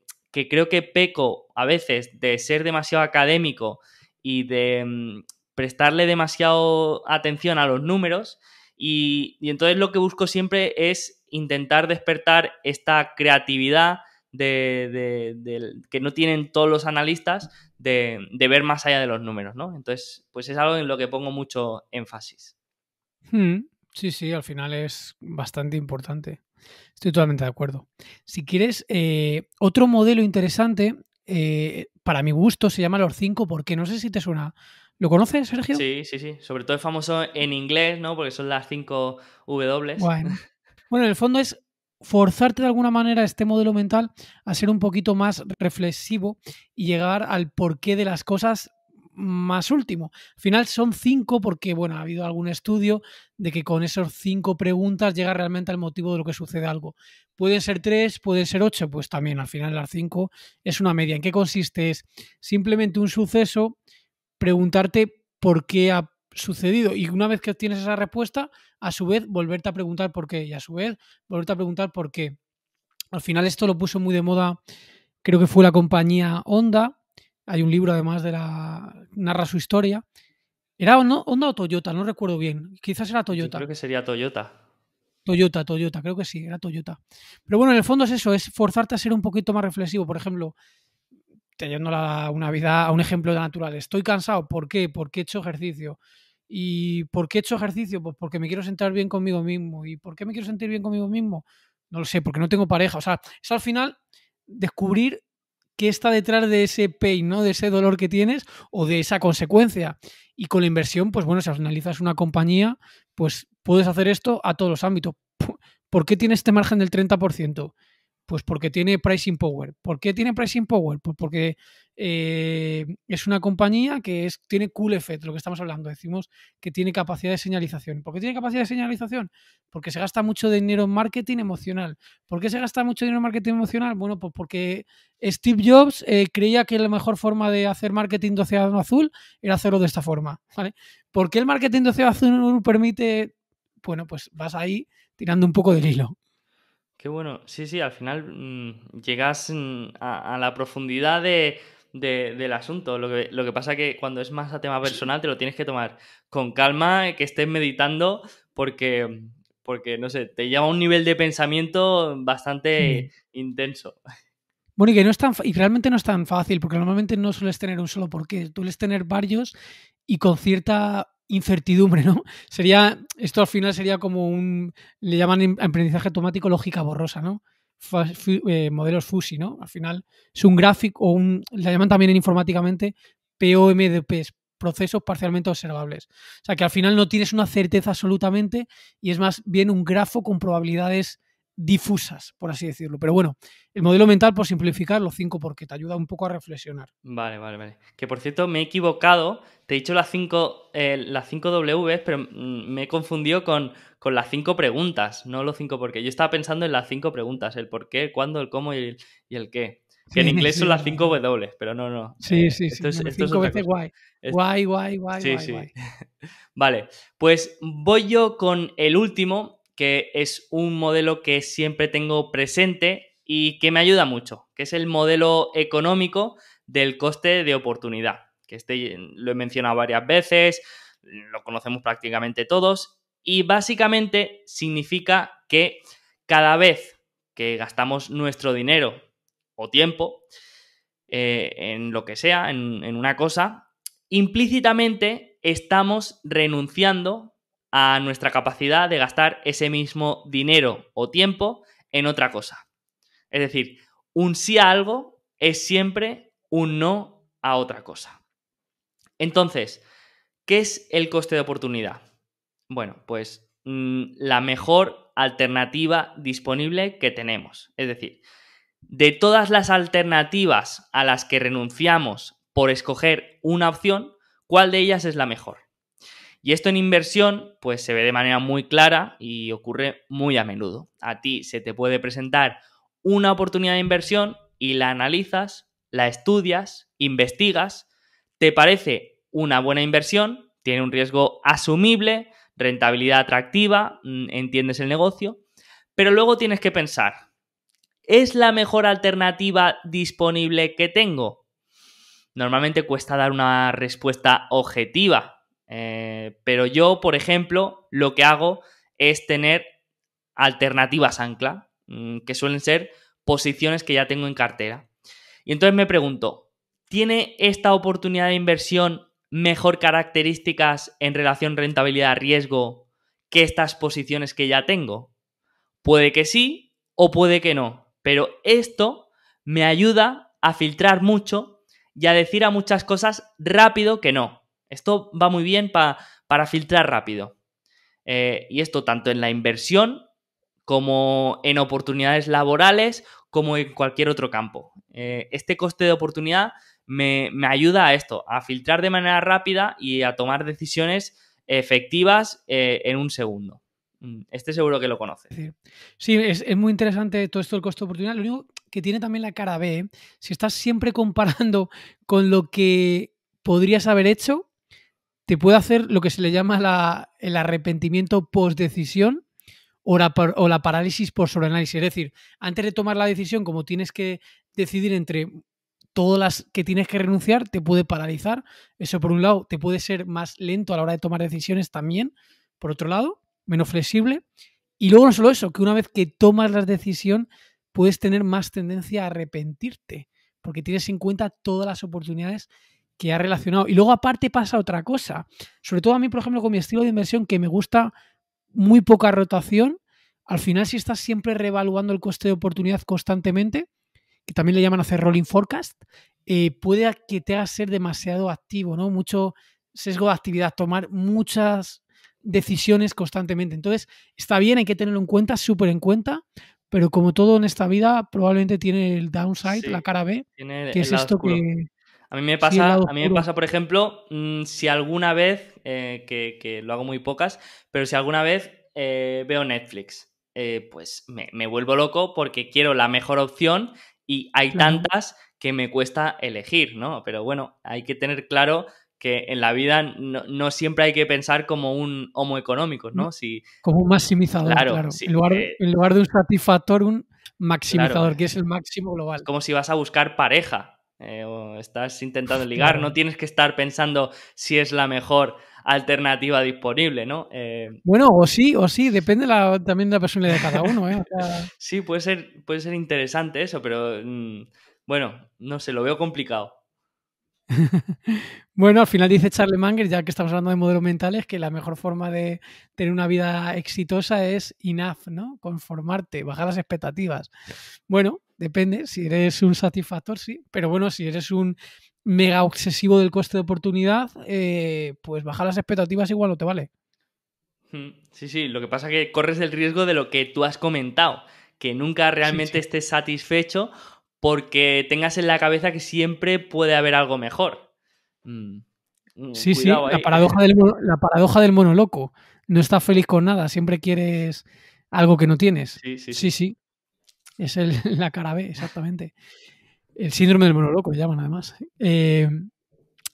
creo que peco a veces de ser demasiado académico y de mm, prestarle demasiado atención a los números. Y, y, entonces lo que busco siempre es intentar despertar esta creatividad, de, que no tienen todos los analistas de, ver más allá de los números, ¿no? Entonces, pues es algo en lo que pongo mucho énfasis. Hmm, sí, sí, al final es bastante importante. Estoy totalmente de acuerdo. Si quieres, eh, otro modelo interesante, eh, para mi gusto, se llama los cinco, porque no sé si te suena. ¿Lo conoces, Sergio? Sí, sí, sí. Sobre todo es famoso en inglés, ¿no? Porque son las 5 W. <laughs> bueno, en el fondo es forzarte de alguna manera este modelo mental a ser un poquito más reflexivo y llegar al porqué de las cosas más último. Al final son cinco porque, bueno, ha habido algún estudio de que con esas cinco preguntas llega realmente al motivo de lo que sucede algo. Pueden ser tres, pueden ser ocho, pues también al final las cinco es una media. ¿En qué consiste? Es simplemente un suceso, preguntarte por qué ha sucedido y una vez que obtienes esa respuesta, a su vez volverte a preguntar por qué y a su vez volverte a preguntar por qué. Al final esto lo puso muy de moda, creo que fue la compañía Honda, hay un libro además de la narra su historia. Era Honda o Toyota, no recuerdo bien, quizás era Toyota. creo que sería Toyota. Toyota, Toyota, creo que sí, era Toyota. Pero bueno, en el fondo es eso, es forzarte a ser un poquito más reflexivo. Por ejemplo, teniendo una vida a un ejemplo de natural. Estoy cansado, ¿por qué? Porque he hecho ejercicio. ¿Y por qué he hecho ejercicio? Pues porque me quiero sentar bien conmigo mismo. ¿Y por qué me quiero sentir bien conmigo mismo? No lo sé, porque no tengo pareja. O sea, es al final descubrir qué está detrás de ese pain, ¿no? De ese dolor que tienes o de esa consecuencia. Y con la inversión, pues bueno, si analizas una compañía, pues puedes hacer esto a todos los ámbitos. ¿Por qué tienes este margen del 30%? Pues porque tiene pricing power. ¿Por qué tiene pricing power? Pues porque eh, es una compañía que tiene cool effect, lo que estamos hablando. Decimos que tiene capacidad de señalización. ¿Por qué tiene capacidad de señalización? Porque se gasta mucho dinero en marketing emocional. ¿Por qué se gasta mucho dinero en marketing emocional? Bueno, pues porque Steve Jobs eh, creía que la mejor forma de hacer marketing de azul era hacerlo de esta forma. ¿Por qué el marketing de océano azul permite? Bueno, pues vas ahí tirando un poco del hilo. Qué bueno, sí, sí, al final mm, llegas mm, a, la profundidad del asunto. Lo que, lo que pasa que cuando es más a tema personal te lo tienes que tomar con calma, eh, que estés meditando, porque, mm, porque no sé, te lleva a un nivel de pensamiento bastante intenso. <laughs> Bueno, y que no es tan y realmente no es tan fácil, porque normalmente no sueles tener un solo porqué, sueles tener varios y con cierta incertidumbre, ¿no? Sería, esto al final sería como un, le llaman aprendizaje automático lógica borrosa, ¿no? Eh, modelos FUSI, ¿no? Al final es un gráfico, o un, le llaman también en informáticamente POMDPs, procesos parcialmente observables. O sea que al final no tienes una certeza absolutamente y es más bien un grafo con probabilidades difusas, por así decirlo. Pero bueno, el modelo mental, por simplificar, los cinco porque te ayuda un poco a reflexionar. Vale, vale, vale. Que por cierto, me he equivocado, te he dicho las cinco, eh, las cinco W pero mm, me he confundido con, las cinco preguntas, no los cinco porque. Yo estaba pensando en las cinco preguntas, el por qué, el cuándo, el cómo y el, qué. Que en inglés son las cinco W, pero no, no. Sí, eh, sí, sí. guay. Guay, guay, guay. Sí, sí. <laughs> vale, pues voy yo con el último que es un modelo que siempre tengo presente y que me ayuda mucho, que es el modelo económico del coste de oportunidad, que este lo he mencionado varias veces, lo conocemos prácticamente todos y básicamente significa que cada vez que gastamos nuestro dinero o tiempo eh, en lo que sea, en una cosa, implícitamente estamos renunciando a nuestra capacidad de gastar ese mismo dinero o tiempo en otra cosa. Es decir, un sí a algo es siempre un no a otra cosa. Entonces, ¿qué es el coste de oportunidad? Bueno, pues mm, la mejor alternativa disponible que tenemos. Es decir, de todas las alternativas a las que renunciamos por escoger una opción, ¿cuál de ellas es la mejor? Y esto en inversión, pues se ve de manera muy clara y ocurre muy a menudo. A ti se te puede presentar una oportunidad de inversión y la analizas, la estudias, investigas, te parece una buena inversión, tiene un riesgo asumible, rentabilidad atractiva, mm, entiendes el negocio, pero luego tienes que pensar, ¿es la mejor alternativa disponible que tengo? Normalmente cuesta dar una respuesta objetiva, eh, pero yo, por ejemplo, lo que hago es tener alternativas ancla, mm, que suelen ser posiciones que ya tengo en cartera. Y entonces me pregunto, ¿tiene esta oportunidad de inversión mejor características en relación rentabilidad-riesgo que estas posiciones que ya tengo? Puede que sí o puede que no, pero esto me ayuda a filtrar mucho y a decir a muchas cosas rápido que no. Esto va muy bien para filtrar rápido. Eh, y esto tanto en la inversión como en oportunidades laborales, como en cualquier otro campo. Eh, este coste de oportunidad me, ayuda a esto, a filtrar de manera rápida y a tomar decisiones efectivas eh, en un segundo. Mm, este seguro que lo conoces. Sí, es, muy interesante todo esto del coste de oportunidad. Lo único que tiene también la cara B, si estás siempre comparando con lo que podrías haber hecho, te puede hacer lo que se le llama el arrepentimiento post-decisión o la, o la parálisis por sobreanálisis. Es decir, antes de tomar la decisión, como tienes que decidir entre todas las que tienes que renunciar, te puede paralizar. Eso por un lado, te puede ser más lento a la hora de tomar decisiones también, por otro lado, menos flexible. Y luego no solo eso, que una vez que tomas la decisión, puedes tener más tendencia a arrepentirte, porque tienes en cuenta todas las oportunidades que ha relacionado. Y luego aparte pasa otra cosa, sobre todo a mí, por ejemplo, con mi estilo de inversión, que me gusta muy poca rotación, al final si estás siempre reevaluando el coste de oportunidad constantemente, que también le llaman hacer rolling forecast, eh, puede que te haga ser demasiado activo, ¿no? Mucho sesgo de actividad, tomar muchas decisiones constantemente. Entonces, está bien, hay que tenerlo en cuenta, súper en cuenta, pero como todo en esta vida, probablemente tiene el downside, la cara B, que es esto que a mí me pasa, pasa por ejemplo, mm, si alguna vez, eh, que, lo hago muy pocas, pero si alguna vez eh, veo Netflix, eh, pues me, vuelvo loco porque quiero la mejor opción y hay tantas que me cuesta elegir, ¿no? Pero bueno, hay que tener claro que en la vida no, siempre hay que pensar como un homo económico, ¿no? Mm, si, como un maximizador, claro. en, lugar, de un satisfactor, un maximizador, que es el máximo global. como si vas a buscar pareja, eh, estás intentando <laughs> ligar, no tienes que estar pensando si es la mejor alternativa disponible, ¿no? Eh, bueno, o sí, o sí, depende también de la personalidad de cada uno. ¿eh? <laughs> sí, puede ser, puede ser interesante eso, pero mm, bueno, no sé, lo veo complicado. <laughs> bueno, al final dice Charlie Manger, ya que estamos hablando de modelos mentales, que la mejor forma de tener una vida exitosa es enough, ¿no? Conformarte, bajar las expectativas. Bueno, depende, si eres un satisfactor, sí, pero bueno, si eres un mega obsesivo del coste de oportunidad, eh, pues bajar las expectativas igual no te vale. Hmm, sí, sí, lo que pasa es que corres el riesgo de lo que tú has comentado, que nunca realmente estés satisfecho porque tengas en la cabeza que siempre puede haber algo mejor. Hmm, mm, sí, sí, la paradoja, del mono, la paradoja del mono loco. No estás feliz con nada, siempre quieres algo que no tienes. sí, sí. sí. Es <laughs> la cara B, exactamente. El síndrome del monoloco, llaman además. Eh,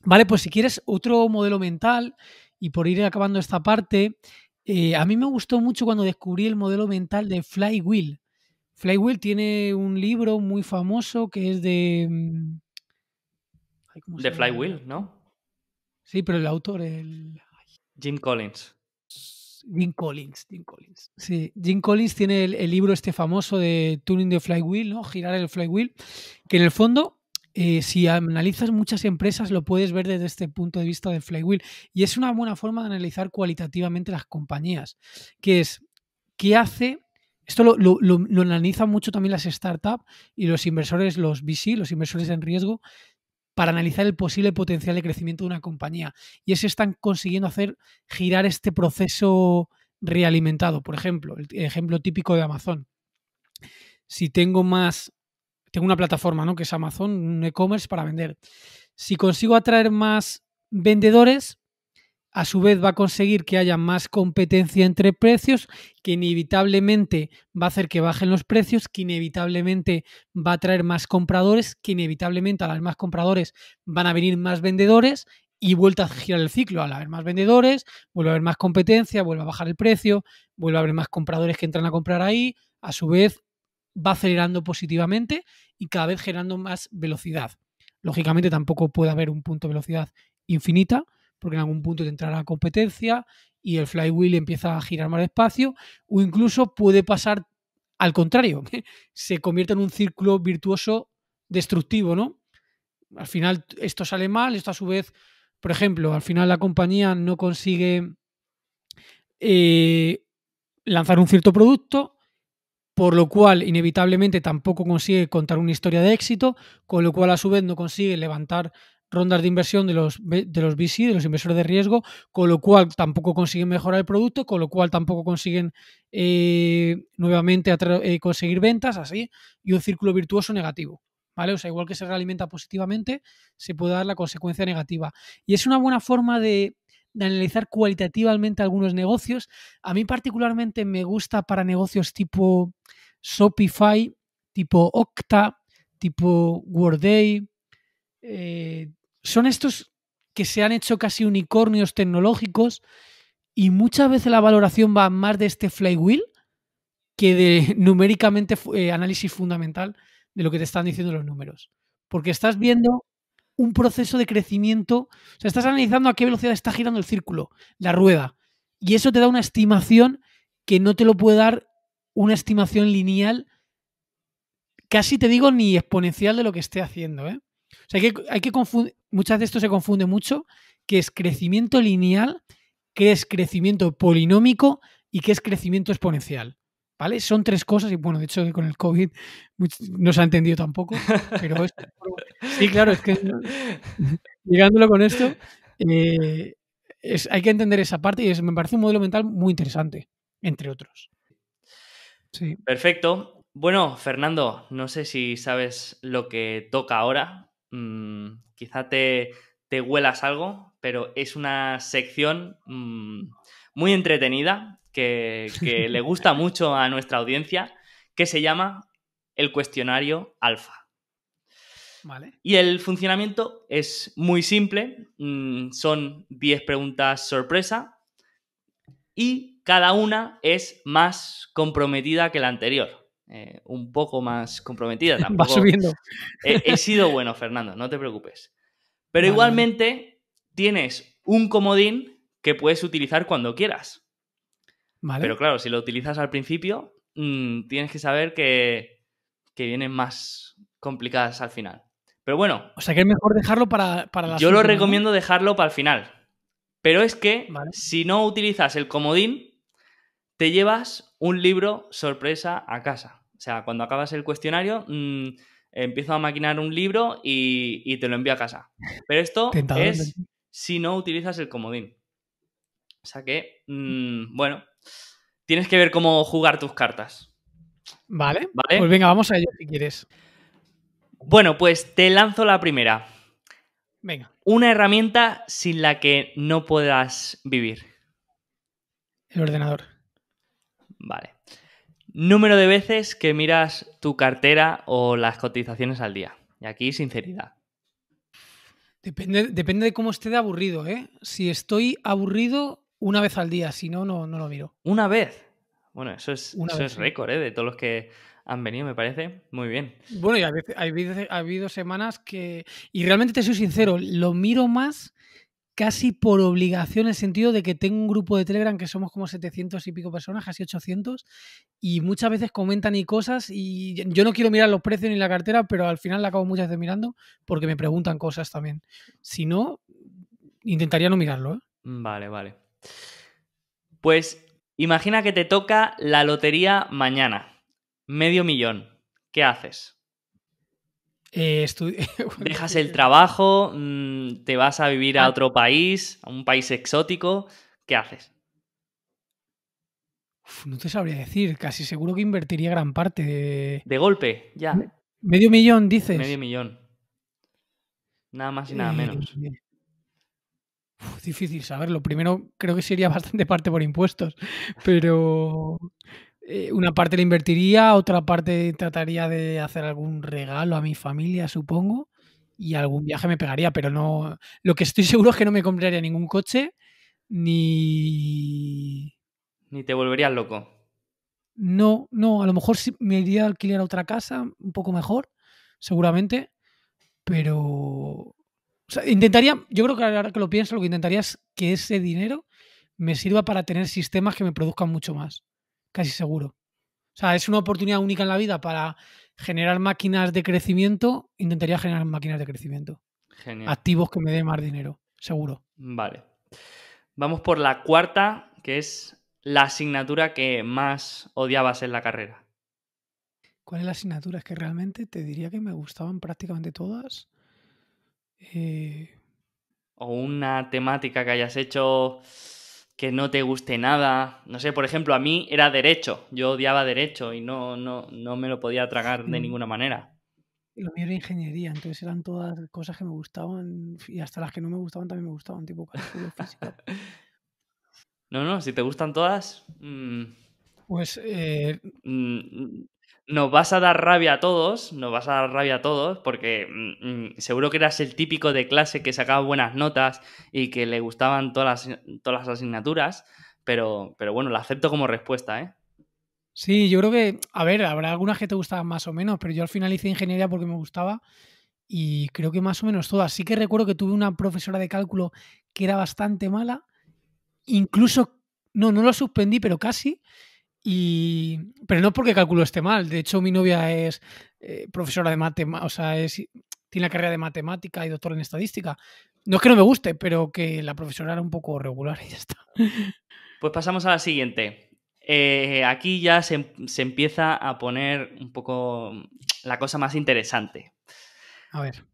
vale, pues si quieres otro modelo mental, y por ir acabando esta parte, eh, a mí me gustó mucho cuando descubrí el modelo mental de Flywheel. Flywheel tiene un libro muy famoso que es de... Mm, de Flywheel, ¿no? Sí, pero el autor, el... Jim Collins. Jim Collins, Jim Collins. Sí, Jim Collins tiene el, libro este famoso de Tuning the Flywheel, ¿no? Girar el Flywheel, que en el fondo, eh, si analizas muchas empresas, lo puedes ver desde este punto de vista del Flywheel. Y es una buena forma de analizar cualitativamente las compañías, que es, ¿qué hace? Esto lo analizan mucho también las startups y los inversores, los VC, los inversores en riesgo, para analizar el posible potencial de crecimiento de una compañía. Y es están consiguiendo hacer girar este proceso realimentado. Por ejemplo, el ejemplo típico de Amazon. Si tengo más, tengo una plataforma, ¿no? Que es Amazon, un e-commerce para vender. Si consigo atraer más vendedores, a su vez va a conseguir que haya más competencia entre precios, que inevitablemente va a hacer que bajen los precios, que inevitablemente va a traer más compradores, que inevitablemente a las más compradores van a venir más vendedores y vuelta a girar el ciclo. Al haber más vendedores, vuelve a haber más competencia, vuelve a bajar el precio, vuelve a haber más compradores que entran a comprar ahí, a su vez va acelerando positivamente y cada vez generando más velocidad. Lógicamente tampoco puede haber un punto de velocidad infinita, porque en algún punto te entrará competencia y el flywheel empieza a girar más despacio, o incluso puede pasar al contrario, que se convierte en un círculo virtuoso destructivo, ¿no? Al final esto sale mal, esto a su vez, por ejemplo, al final la compañía no consigue eh, lanzar un cierto producto, por lo cual inevitablemente tampoco consigue contar una historia de éxito, con lo cual a su vez no consigue levantar rondas de inversión de los, de los VC, de los inversores de riesgo, con lo cual tampoco consiguen mejorar el producto, con lo cual tampoco consiguen eh, nuevamente eh, conseguir ventas, así, y un círculo virtuoso negativo. ¿Vale? O sea, igual que se realimenta positivamente, se puede dar la consecuencia negativa. Y es una buena forma de, analizar cualitativamente algunos negocios. A mí particularmente me gusta para negocios tipo Shopify, tipo Okta, tipo Worday, eh, son estos que se han hecho casi unicornios tecnológicos y muchas veces la valoración va más de este flywheel que de <laughs> numéricamente eh, análisis fundamental de lo que te están diciendo los números. Porque estás viendo un proceso de crecimiento, o sea, estás analizando a qué velocidad está girando el círculo, la rueda, y eso te da una estimación que no te lo puede dar una estimación lineal, casi te digo ni exponencial de lo que esté haciendo, ¿eh? O sea, hay que, confundir, muchas de esto se confunde mucho, que es crecimiento lineal, que es crecimiento polinómico y que es crecimiento exponencial. ¿Vale? Son tres cosas y bueno, de hecho con el COVID no se ha entendido tampoco, pero <laughs> sí, claro, es que <laughs> llegándolo con esto, eh, hay que entender esa parte y me parece un modelo mental muy interesante, entre otros. Sí. Perfecto. Bueno, Fernando, no sé si sabes lo que toca ahora, Mm, quizá te, te, huelas algo, pero es una sección mm, muy entretenida que, le gusta <laughs> mucho a nuestra audiencia, que se llama el cuestionario alfa. Y el funcionamiento es muy simple. Mm, son 10 preguntas sorpresa y cada una es más comprometida que la anterior. Eh, un poco más comprometida. <laughs> Tampoco... subiendo. He, sido bueno, Fernando, no te preocupes. Pero igualmente tienes un comodín que puedes utilizar cuando quieras. Pero claro, si lo utilizas al principio, mm, tienes que saber que, vienen más complicadas al final. Pero bueno. O sea que es mejor dejarlo para, para la Yo lo recomiendo dejarlo para el final. Pero es que si no utilizas el comodín, te llevas un libro sorpresa a casa. O sea, cuando acabas el cuestionario, mm, empiezo a maquinar un libro y, te lo envío a casa. Pero esto <laughs> es si no utilizas el comodín. O sea que, mm, bueno, tienes que ver cómo jugar tus cartas. Vale, Pues venga, vamos a ello si quieres. Bueno, pues te lanzo la primera. Venga. Una herramienta sin la que no puedas vivir. El ordenador. Vale. Número de veces que miras tu cartera o las cotizaciones al día. Y aquí sinceridad. Depende, depende de cómo esté de aburrido, ¿eh? Si estoy aburrido, una vez al día, si no, no, no lo miro. ¿Una vez? Bueno, eso es, récord, ¿eh? De todos los que han venido, me parece. Muy bien. Bueno, y ha ha habido semanas que. Y realmente te soy sincero, lo miro más casi por obligación en el sentido de que tengo un grupo de Telegram que somos como 700 y pico personas, casi 800, y muchas veces comentan y cosas y yo no quiero mirar los precios ni la cartera, pero al final la acabo muchas veces mirando porque me preguntan cosas también. Si no, intentaría no mirarlo. ¿eh? Mm, vale, vale. Pues imagina que te toca la lotería mañana, medio millón. ¿Qué haces? Eh, <laughs> Dejas el trabajo, mm, te vas a vivir a ah. otro país, a un país exótico. ¿Qué haces? no te sabría decir, casi seguro que invertiría gran parte. De, golpe, ya. Medio millón, dices. Medio millón. Nada más y nada eh, menos. difícil saberlo. Primero, creo que sería <laughs> bastante parte por impuestos, pero eh, una parte la invertiría, otra parte trataría de hacer algún regalo a mi familia, supongo, y algún viaje me pegaría, pero no. Lo que estoy <laughs> seguro es que no me compraría ningún coche, ni. Ni te volverías loco. No, no, a lo mejor me iría a alquilar otra casa, un poco mejor, seguramente, pero. intentaría, yo creo que ahora que lo pienso, lo que intentaría es que ese dinero me sirva para tener sistemas que me produzcan mucho más casi seguro. O sea, es una oportunidad única en la vida para generar máquinas de crecimiento. Intentaría generar máquinas de crecimiento. Genial. Activos que me den más dinero, seguro. Vale. Vamos por la cuarta, que es la asignatura que más odiabas en la carrera. ¿Cuál es la asignatura? Es que realmente te diría que me gustaban prácticamente todas. Eh, o una temática que hayas hecho que no te guste nada. No sé, por ejemplo, a mí era derecho. Yo odiaba derecho y no, no, no me lo podía tragar de mm. ninguna manera. Lo mío era ingeniería, entonces eran todas cosas que me gustaban y hasta las que no me gustaban también me gustaban, tipo cálculo físico. <laughs> No, no, si te gustan todas. Mm, pues. Eh, mm, nos vas a dar rabia a todos, nos vas a dar rabia a todos, porque mm, mm, seguro que eras el típico de clase que sacaba buenas notas y que le gustaban todas las, todas las asignaturas, pero, pero bueno, la acepto como respuesta, ¿eh? Sí, yo creo que, a ver, habrá algunas que te gustaban más o menos, pero yo al final hice ingeniería porque me gustaba y creo que más o menos todas. Sí que recuerdo que tuve una profesora de cálculo que era bastante mala, incluso, no, no lo suspendí, pero casi, pero no porque calculo esté mal. De hecho, mi novia es eh, profesora de matemáticas, o sea, tiene la carrera de matemática y doctor en estadística. No es que no me guste, pero que la profesora era un poco regular y ya está. Pues pasamos a la siguiente. Eh, aquí ya se, empieza a poner un poco la cosa más interesante. A ver.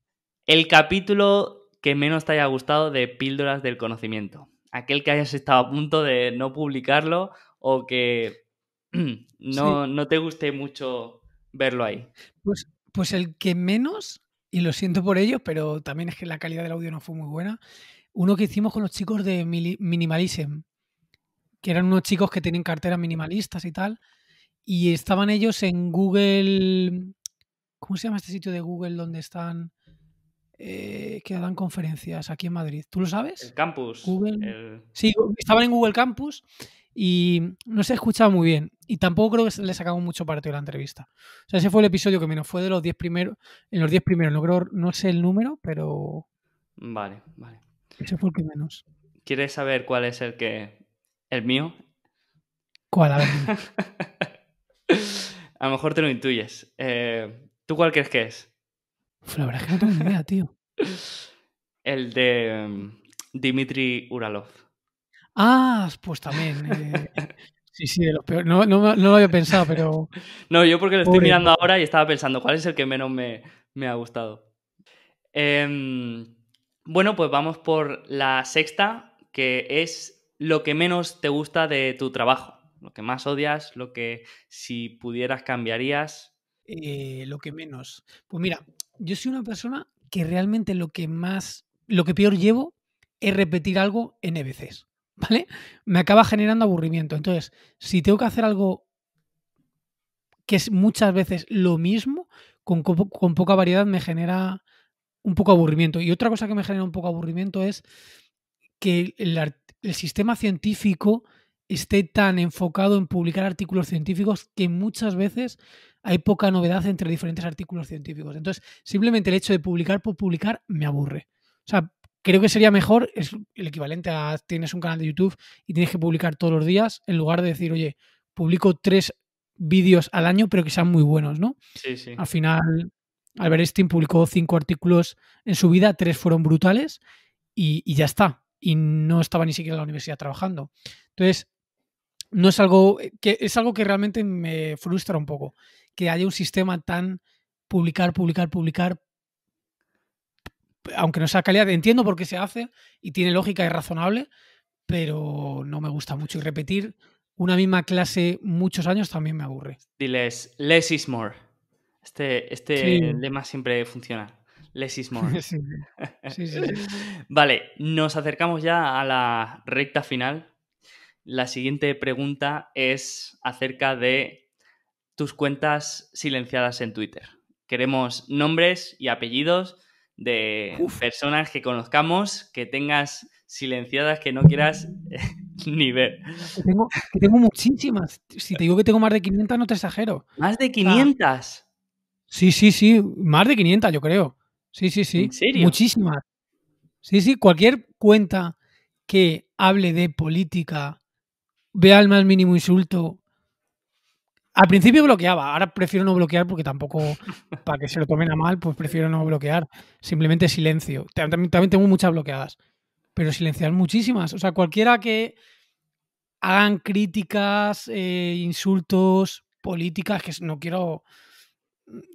El capítulo que menos te haya gustado de Píldoras del Conocimiento. Aquel que hayas estado a punto de no publicarlo o que <clears throat> no, no te guste mucho verlo ahí. Pues, pues el que menos, y lo siento por ellos, pero también es que la calidad del audio no fue muy buena, uno que hicimos con los chicos de Minimalism, que eran unos chicos que tienen carteras minimalistas y tal, y estaban ellos en Google, ¿cómo se llama este sitio de Google donde están? Eh, que dan conferencias aquí en Madrid. ¿Tú lo sabes? campus. Google. Sí, estaban en Google Campus y no se escuchaba muy bien. Y tampoco creo que le sacamos mucho partido a la entrevista. O sea, ese fue el episodio que menos fue de los 10 primeros. En los 10 primeros, no, no sé el número, pero. Vale, vale. Ese fue el que menos. ¿Quieres saber cuál es el que. el mío? ¿Cuál? A ver. <laughs> a lo mejor te lo intuyes. Eh, ¿Tú cuál crees que es? la verdad es que no tengo ni idea, tío. <laughs> el de mm, Dimitri Uralov. Ah, pues también. Eh, sí, sí, de los peores. No, no, lo había pensado, pero. <laughs> No, yo porque lo estoy mirando ahora y estaba pensando cuál es el que menos me, me ha gustado. Em, bueno, pues vamos por la sexta, que es lo que menos te gusta de tu trabajo. Lo que más odias, lo que si pudieras cambiarías. Eh, lo que menos. Pues mira, yo soy una persona que realmente lo que más, lo que peor llevo es repetir algo en veces. ¿vale? Me acaba generando aburrimiento. Entonces, si tengo que hacer algo que es muchas veces lo mismo, con, poca variedad me genera un poco aburrimiento. Y otra cosa que me genera un poco aburrimiento es que el, el sistema científico esté tan enfocado en publicar artículos científicos que muchas veces hay poca novedad entre diferentes artículos científicos. Entonces, simplemente el hecho de publicar por publicar me aburre. O sea, creo que sería mejor, es el equivalente a tienes un canal de YouTube y tienes que publicar todos los días, en lugar de decir, oye, publico tres vídeos al año, pero que sean muy buenos, ¿no? Sí, sí. Al final, Albert Einstein publicó cinco artículos en su vida, tres fueron brutales y, ya está. Y no estaba ni siquiera en la universidad trabajando. Entonces, no es algo eh, que es algo que realmente me frustra un poco, que haya un sistema tan publicar, publicar, publicar aunque no sea calidad, entiendo por qué se hace y tiene lógica y razonable, pero no me gusta mucho. Y repetir una misma clase muchos años también me aburre. Diles, less is more. Este, este lema siempre funciona. Less is more. <laughs> <laughs> vale, nos acercamos ya a la recta final. La siguiente pregunta es acerca de tus cuentas silenciadas en Twitter. Queremos nombres y apellidos de personas que conozcamos, que tengas silenciadas que no quieras <laughs> ni ver. tengo, muchísimas. Si te digo que tengo más de 500, no te exagero. ¿Más de 500? sí, sí, sí. Más de 500, yo creo. Sí, sí, sí. ¿En Muchísimas. Sí, sí. Cualquier cuenta que hable de política, vea el más mínimo insulto, al principio bloqueaba, ahora prefiero no bloquear porque tampoco, para que se lo tomen a mal, pues prefiero no bloquear. Simplemente silencio. También, también tengo muchas bloqueadas, pero silenciar muchísimas. O sea, cualquiera que hagan críticas, eh, insultos, políticas, que no quiero...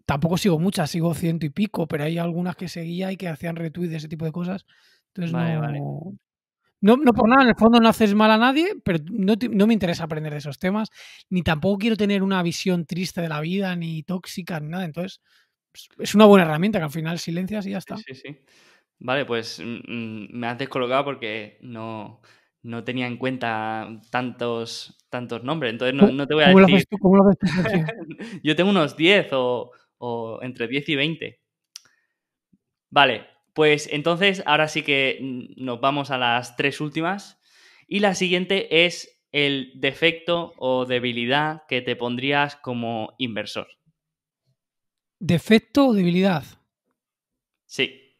Tampoco sigo muchas, sigo ciento y pico, pero hay algunas que seguía y que hacían retweets de ese tipo de cosas. Entonces no... No, no, por nada, en el fondo no haces mal a nadie, pero no, me interesa aprender de esos temas, ni tampoco quiero tener una visión triste de la vida, ni tóxica, ni nada. Entonces, pues, es una buena herramienta que al final silencias y ya está. Sí, sí. Vale, pues mm, mm, me has descolocado porque no, tenía en cuenta tantos, tantos nombres, entonces no, te voy a decir. <laughs> Yo tengo unos 10 o, o entre 10 y 20. Vale, pues entonces, ahora sí que mm, nos vamos a las tres últimas. Y la siguiente es el defecto o debilidad que te pondrías como inversor. ¿Defecto o debilidad? Sí.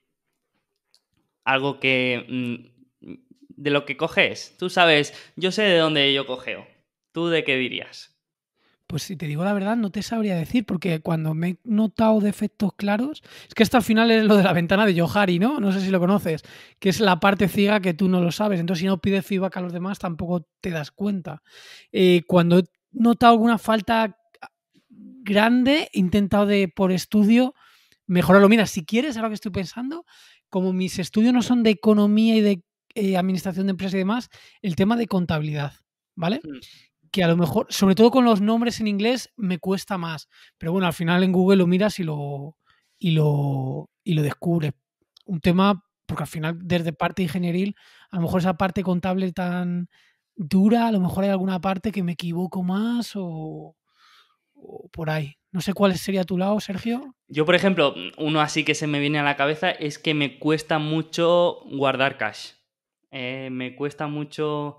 Algo que. Mm, de lo que coges. Tú sabes, yo sé de dónde yo cogeo. ¿Tú de qué dirías? Pues si te digo la verdad, no te sabría decir, porque cuando me he notado defectos claros, es que esto al final es lo de la ventana de Johari, ¿no? No sé si lo conoces, que es la parte ciega que tú no lo sabes. Entonces, si no pides feedback a los demás, tampoco te das cuenta. Eh, cuando he notado alguna falta grande, he intentado de por estudio mejorarlo. Mira, si quieres, ahora que estoy pensando, como mis estudios no son de economía y de eh, administración de empresas y demás, el tema de contabilidad. ¿vale? Mm que a lo mejor, sobre todo con los nombres en inglés, me cuesta más. Pero bueno, al final en Google lo miras y lo, y lo, lo descubres. Un tema, porque al final desde parte ingenieril, a lo mejor esa parte contable tan dura, a lo mejor hay alguna parte que me equivoco más o, por ahí. No sé cuál sería tu lado, Sergio. Yo, por ejemplo, uno así que se me viene a la cabeza es que me cuesta mucho guardar cash. Eh, me cuesta mucho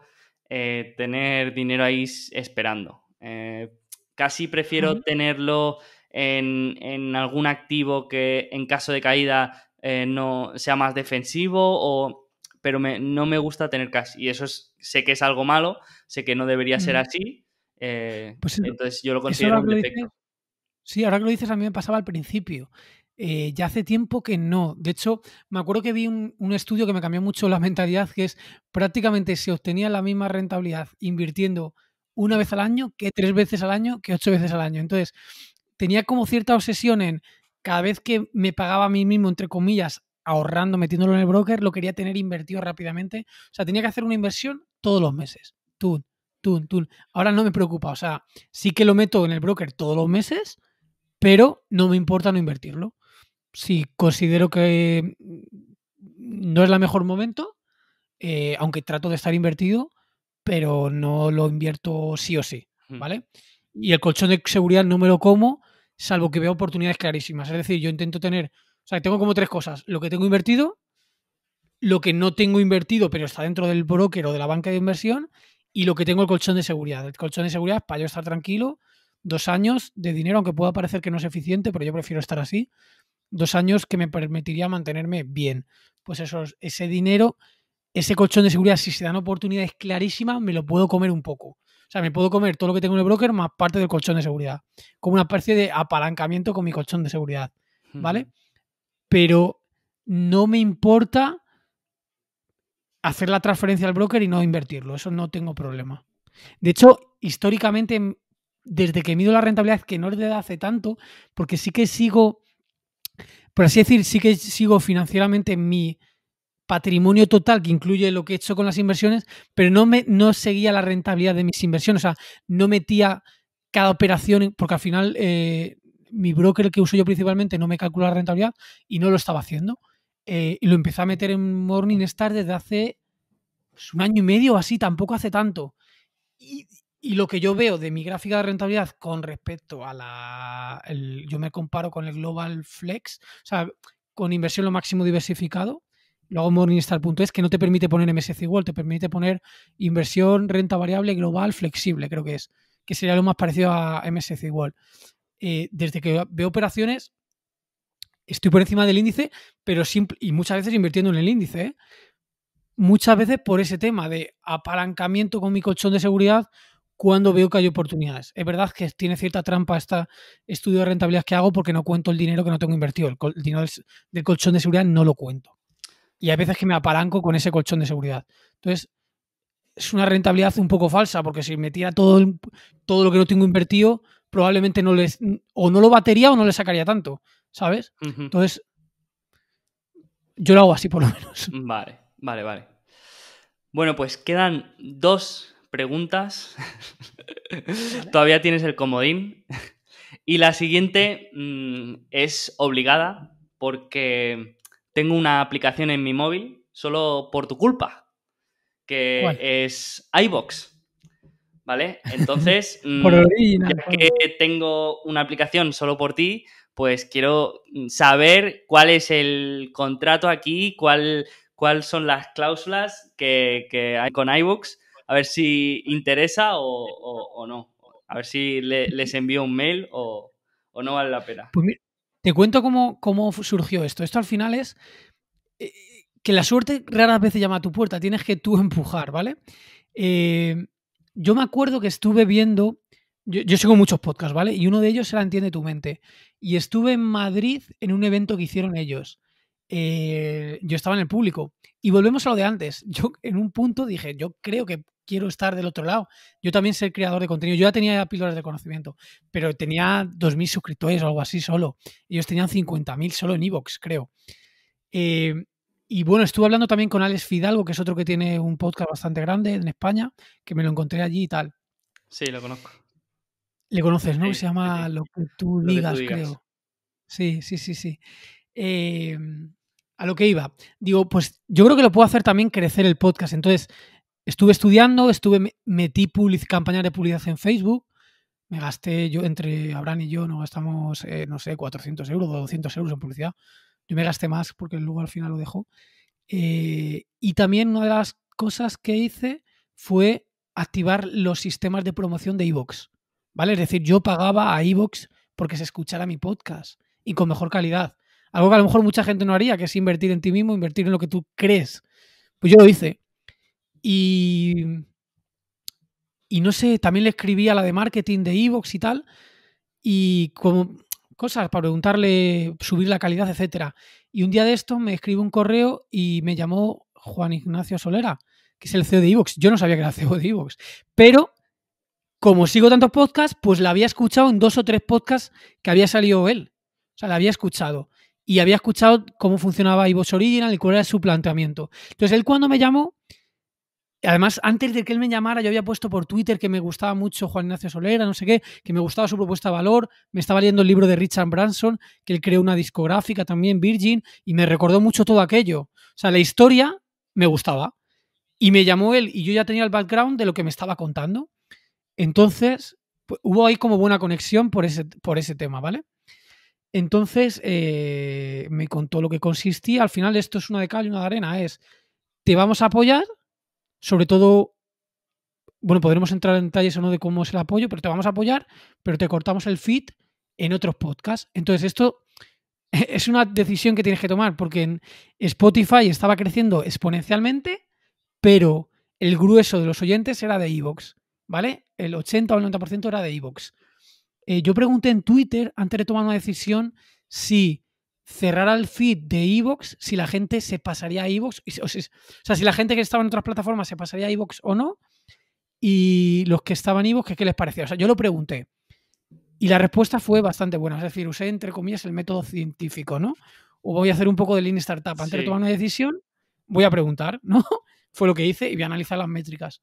eh, tener dinero ahí esperando. Eh, casi prefiero tenerlo en, algún activo que en caso de caída eh, no sea más defensivo o pero no me gusta tener cash y eso sé que es algo malo sé que no debería ser mm. así pues, entonces yo lo considero un defecto sí ahora que lo dices a mí me pasaba al principio eh, ya hace tiempo que no. De hecho, me acuerdo que vi un, un, estudio que me cambió mucho la <laughs> mentalidad, que es prácticamente se obtenía la misma rentabilidad invirtiendo una vez al año que tres veces al año que ocho veces al año. Entonces, tenía como cierta obsesión en cada vez que me pagaba a mí mismo, entre comillas, ahorrando, metiéndolo en el broker, lo quería tener invertido rápidamente. O sea, tenía que hacer una inversión todos los meses. Tun, tun, tun. Ahora no me preocupa. O sea, sí que lo meto en el broker todos los meses, pero no me importa no invertirlo si considero que no es el mejor momento, eh, aunque trato de estar invertido, pero no lo invierto sí o sí, ¿vale? Y el colchón de seguridad no me lo como, salvo que veo oportunidades clarísimas. Es decir, yo intento tener, o sea, tengo como tres cosas, lo que tengo invertido, lo que no tengo invertido, pero está dentro del broker o de la banca de inversión, y lo que tengo el colchón de seguridad. El colchón de seguridad es para yo estar tranquilo, dos años de dinero, aunque pueda parecer que no es eficiente, pero yo prefiero estar así, dos años que me permitiría mantenerme bien. Pues eso, ese dinero, ese colchón de seguridad, si se dan oportunidades clarísimas, me lo puedo comer un poco. O sea, me puedo comer todo lo que tengo en el broker más parte del colchón de seguridad. Como una especie de apalancamiento con mi colchón de seguridad. ¿Vale? Pero no me importa hacer la transferencia al broker y no invertirlo. Eso no tengo problema. De hecho, históricamente, desde que mido la rentabilidad, que no es de hace tanto, porque sí que sigo por así decir, sí que sigo financieramente mi patrimonio total, que incluye lo que he hecho con las inversiones, pero no, me, no seguía la rentabilidad de mis inversiones, o sea, no metía cada operación, porque al final eh, mi broker que uso yo principalmente no me calcula la rentabilidad y no lo estaba haciendo. Eh, y lo empecé a meter en Morningstar desde hace pues, un año y medio o así, tampoco hace tanto. Y, y lo que yo veo de mi gráfica de rentabilidad con respecto a la. yo me comparo con el Global Flex, o sea, con inversión lo máximo diversificado. luego hago en Morningstar.es, que no te permite poner MSC World, te permite poner inversión, renta variable, global, flexible, creo que es, que sería lo más parecido a MSC World. Eh, desde que veo operaciones, estoy por encima del índice, pero simple, y muchas veces invirtiendo en el índice, ¿eh? muchas veces por ese tema de apalancamiento con mi colchón de seguridad cuando veo que hay oportunidades. Es verdad que tiene cierta trampa este estudio de rentabilidad que hago porque no cuento el dinero que no tengo invertido. El, dinero del, colchón de seguridad no lo cuento. Y hay veces que me apalanco con ese colchón de seguridad. Entonces, es una rentabilidad un poco falsa porque si metiera todo, todo lo que no tengo invertido, probablemente no les, o no lo batería o no le sacaría tanto, ¿sabes? Entonces, yo lo hago así por lo menos. Vale, vale, vale. Bueno, pues quedan dos preguntas. <laughs> Todavía tienes el comodín. Y la siguiente mm, es obligada porque tengo una aplicación en mi móvil solo por tu culpa, que es iBox. ¿Vale? Entonces, <laughs> mm, ya que tengo una aplicación solo por ti, pues quiero mm, saber cuál es el contrato aquí, cuál, cuáles son las cláusulas que, hay con iBox a ver si interesa o, no. A ver si les envío un mail o, no vale la pena. Pues te cuento cómo, cómo surgió esto. Esto al final es eh, que la suerte raras veces llama a tu puerta, tienes que tú <laughs> empujar, ¿vale? Eh, yo me acuerdo que estuve viendo, yo, sigo muchos podcasts, ¿vale? Y uno de ellos era Entiende tu mente. Y estuve en Madrid en un evento que hicieron ellos. Eh, yo estaba en el público. Y volvemos a lo de antes. Yo en un punto dije, yo creo que quiero estar del otro lado. Yo también ser creador de contenido. Yo ya tenía píldoras de conocimiento, pero tenía 2.000 suscriptores o algo así solo. Ellos tenían 50.000 solo en Evox, creo. Eh, y bueno, estuve hablando también con Alex Fidalgo, que es otro que tiene un podcast bastante grande en España, que me lo encontré allí y tal. Sí, lo conozco. Le conoces, ¿no? se llama Lo que tú digas, creo. Sí, sí, sí, sí. Eh, a lo que iba. Digo, pues yo creo que lo puedo hacer también crecer el podcast. Entonces, estuve estudiando, estuve metí campañas de publicidad en Facebook. Me gasté yo, entre Abraham y yo, no gastamos, eh, no sé, 400 euros, 200 euros en publicidad. Yo me gasté más porque luego al final lo dejó. Eh, y también una de las cosas que hice fue activar los sistemas de promoción de Evox. ¿Vale? Es decir, yo pagaba a iVoox porque se escuchara mi podcast y con mejor calidad. Algo que a lo mejor mucha gente no haría, que es invertir en ti mismo, invertir en lo que tú crees. Pues yo lo hice. Y, no sé, también le escribí a la de marketing de Evox y tal, y como cosas para preguntarle, subir la calidad, etcétera. Y un día de esto me escribe un correo y me llamó Juan Ignacio Solera, que es el CEO de Evox. Yo no sabía que era CEO de Evox, pero como sigo tantos podcasts, pues la había escuchado en dos o tres podcasts que había salido él. O sea, la había escuchado. Y había escuchado cómo funcionaba Evox Original y cuál era su planteamiento. Entonces, él cuando me llamó, Además, antes de que él me llamara, yo había puesto por Twitter que me gustaba mucho Juan Ignacio Solera, no sé qué, que me gustaba su propuesta de valor, me estaba leyendo el libro de Richard Branson, que él creó una discográfica también, Virgin, y me recordó mucho todo aquello. O sea, la historia me gustaba. Y me llamó él y yo ya tenía el background de lo que me estaba contando. Entonces, pues, hubo ahí como buena conexión por ese, por ese tema, ¿vale? Entonces, eh, me contó lo que consistía. Al final, esto es una de cal y una de arena. Es, te vamos a apoyar sobre todo, bueno, podremos entrar en detalles o no de cómo es el apoyo, pero te vamos a apoyar, pero te cortamos el feed en otros podcasts. Entonces, esto <laughs> es una decisión que tienes que tomar, porque en Spotify estaba creciendo exponencialmente, pero el grueso de los oyentes era de Evox, ¿vale? El 80 o el 90% era de Evox. Eh, yo pregunté en Twitter, antes de tomar una decisión, si cerrar al feed de Evox si la gente se pasaría a Evox, o, sea, si la gente que estaba en otras plataformas se pasaría a Evox o no, y los que estaban en Evox, ¿qué, les parecía? O sea, yo lo pregunté. Y la respuesta fue bastante buena. Es decir, usé entre comillas el método científico, ¿no? O voy a hacer un poco de Lean Startup. Antes de tomar una decisión, voy a preguntar, ¿no? <laughs> Fue lo que hice y voy a analizar las métricas.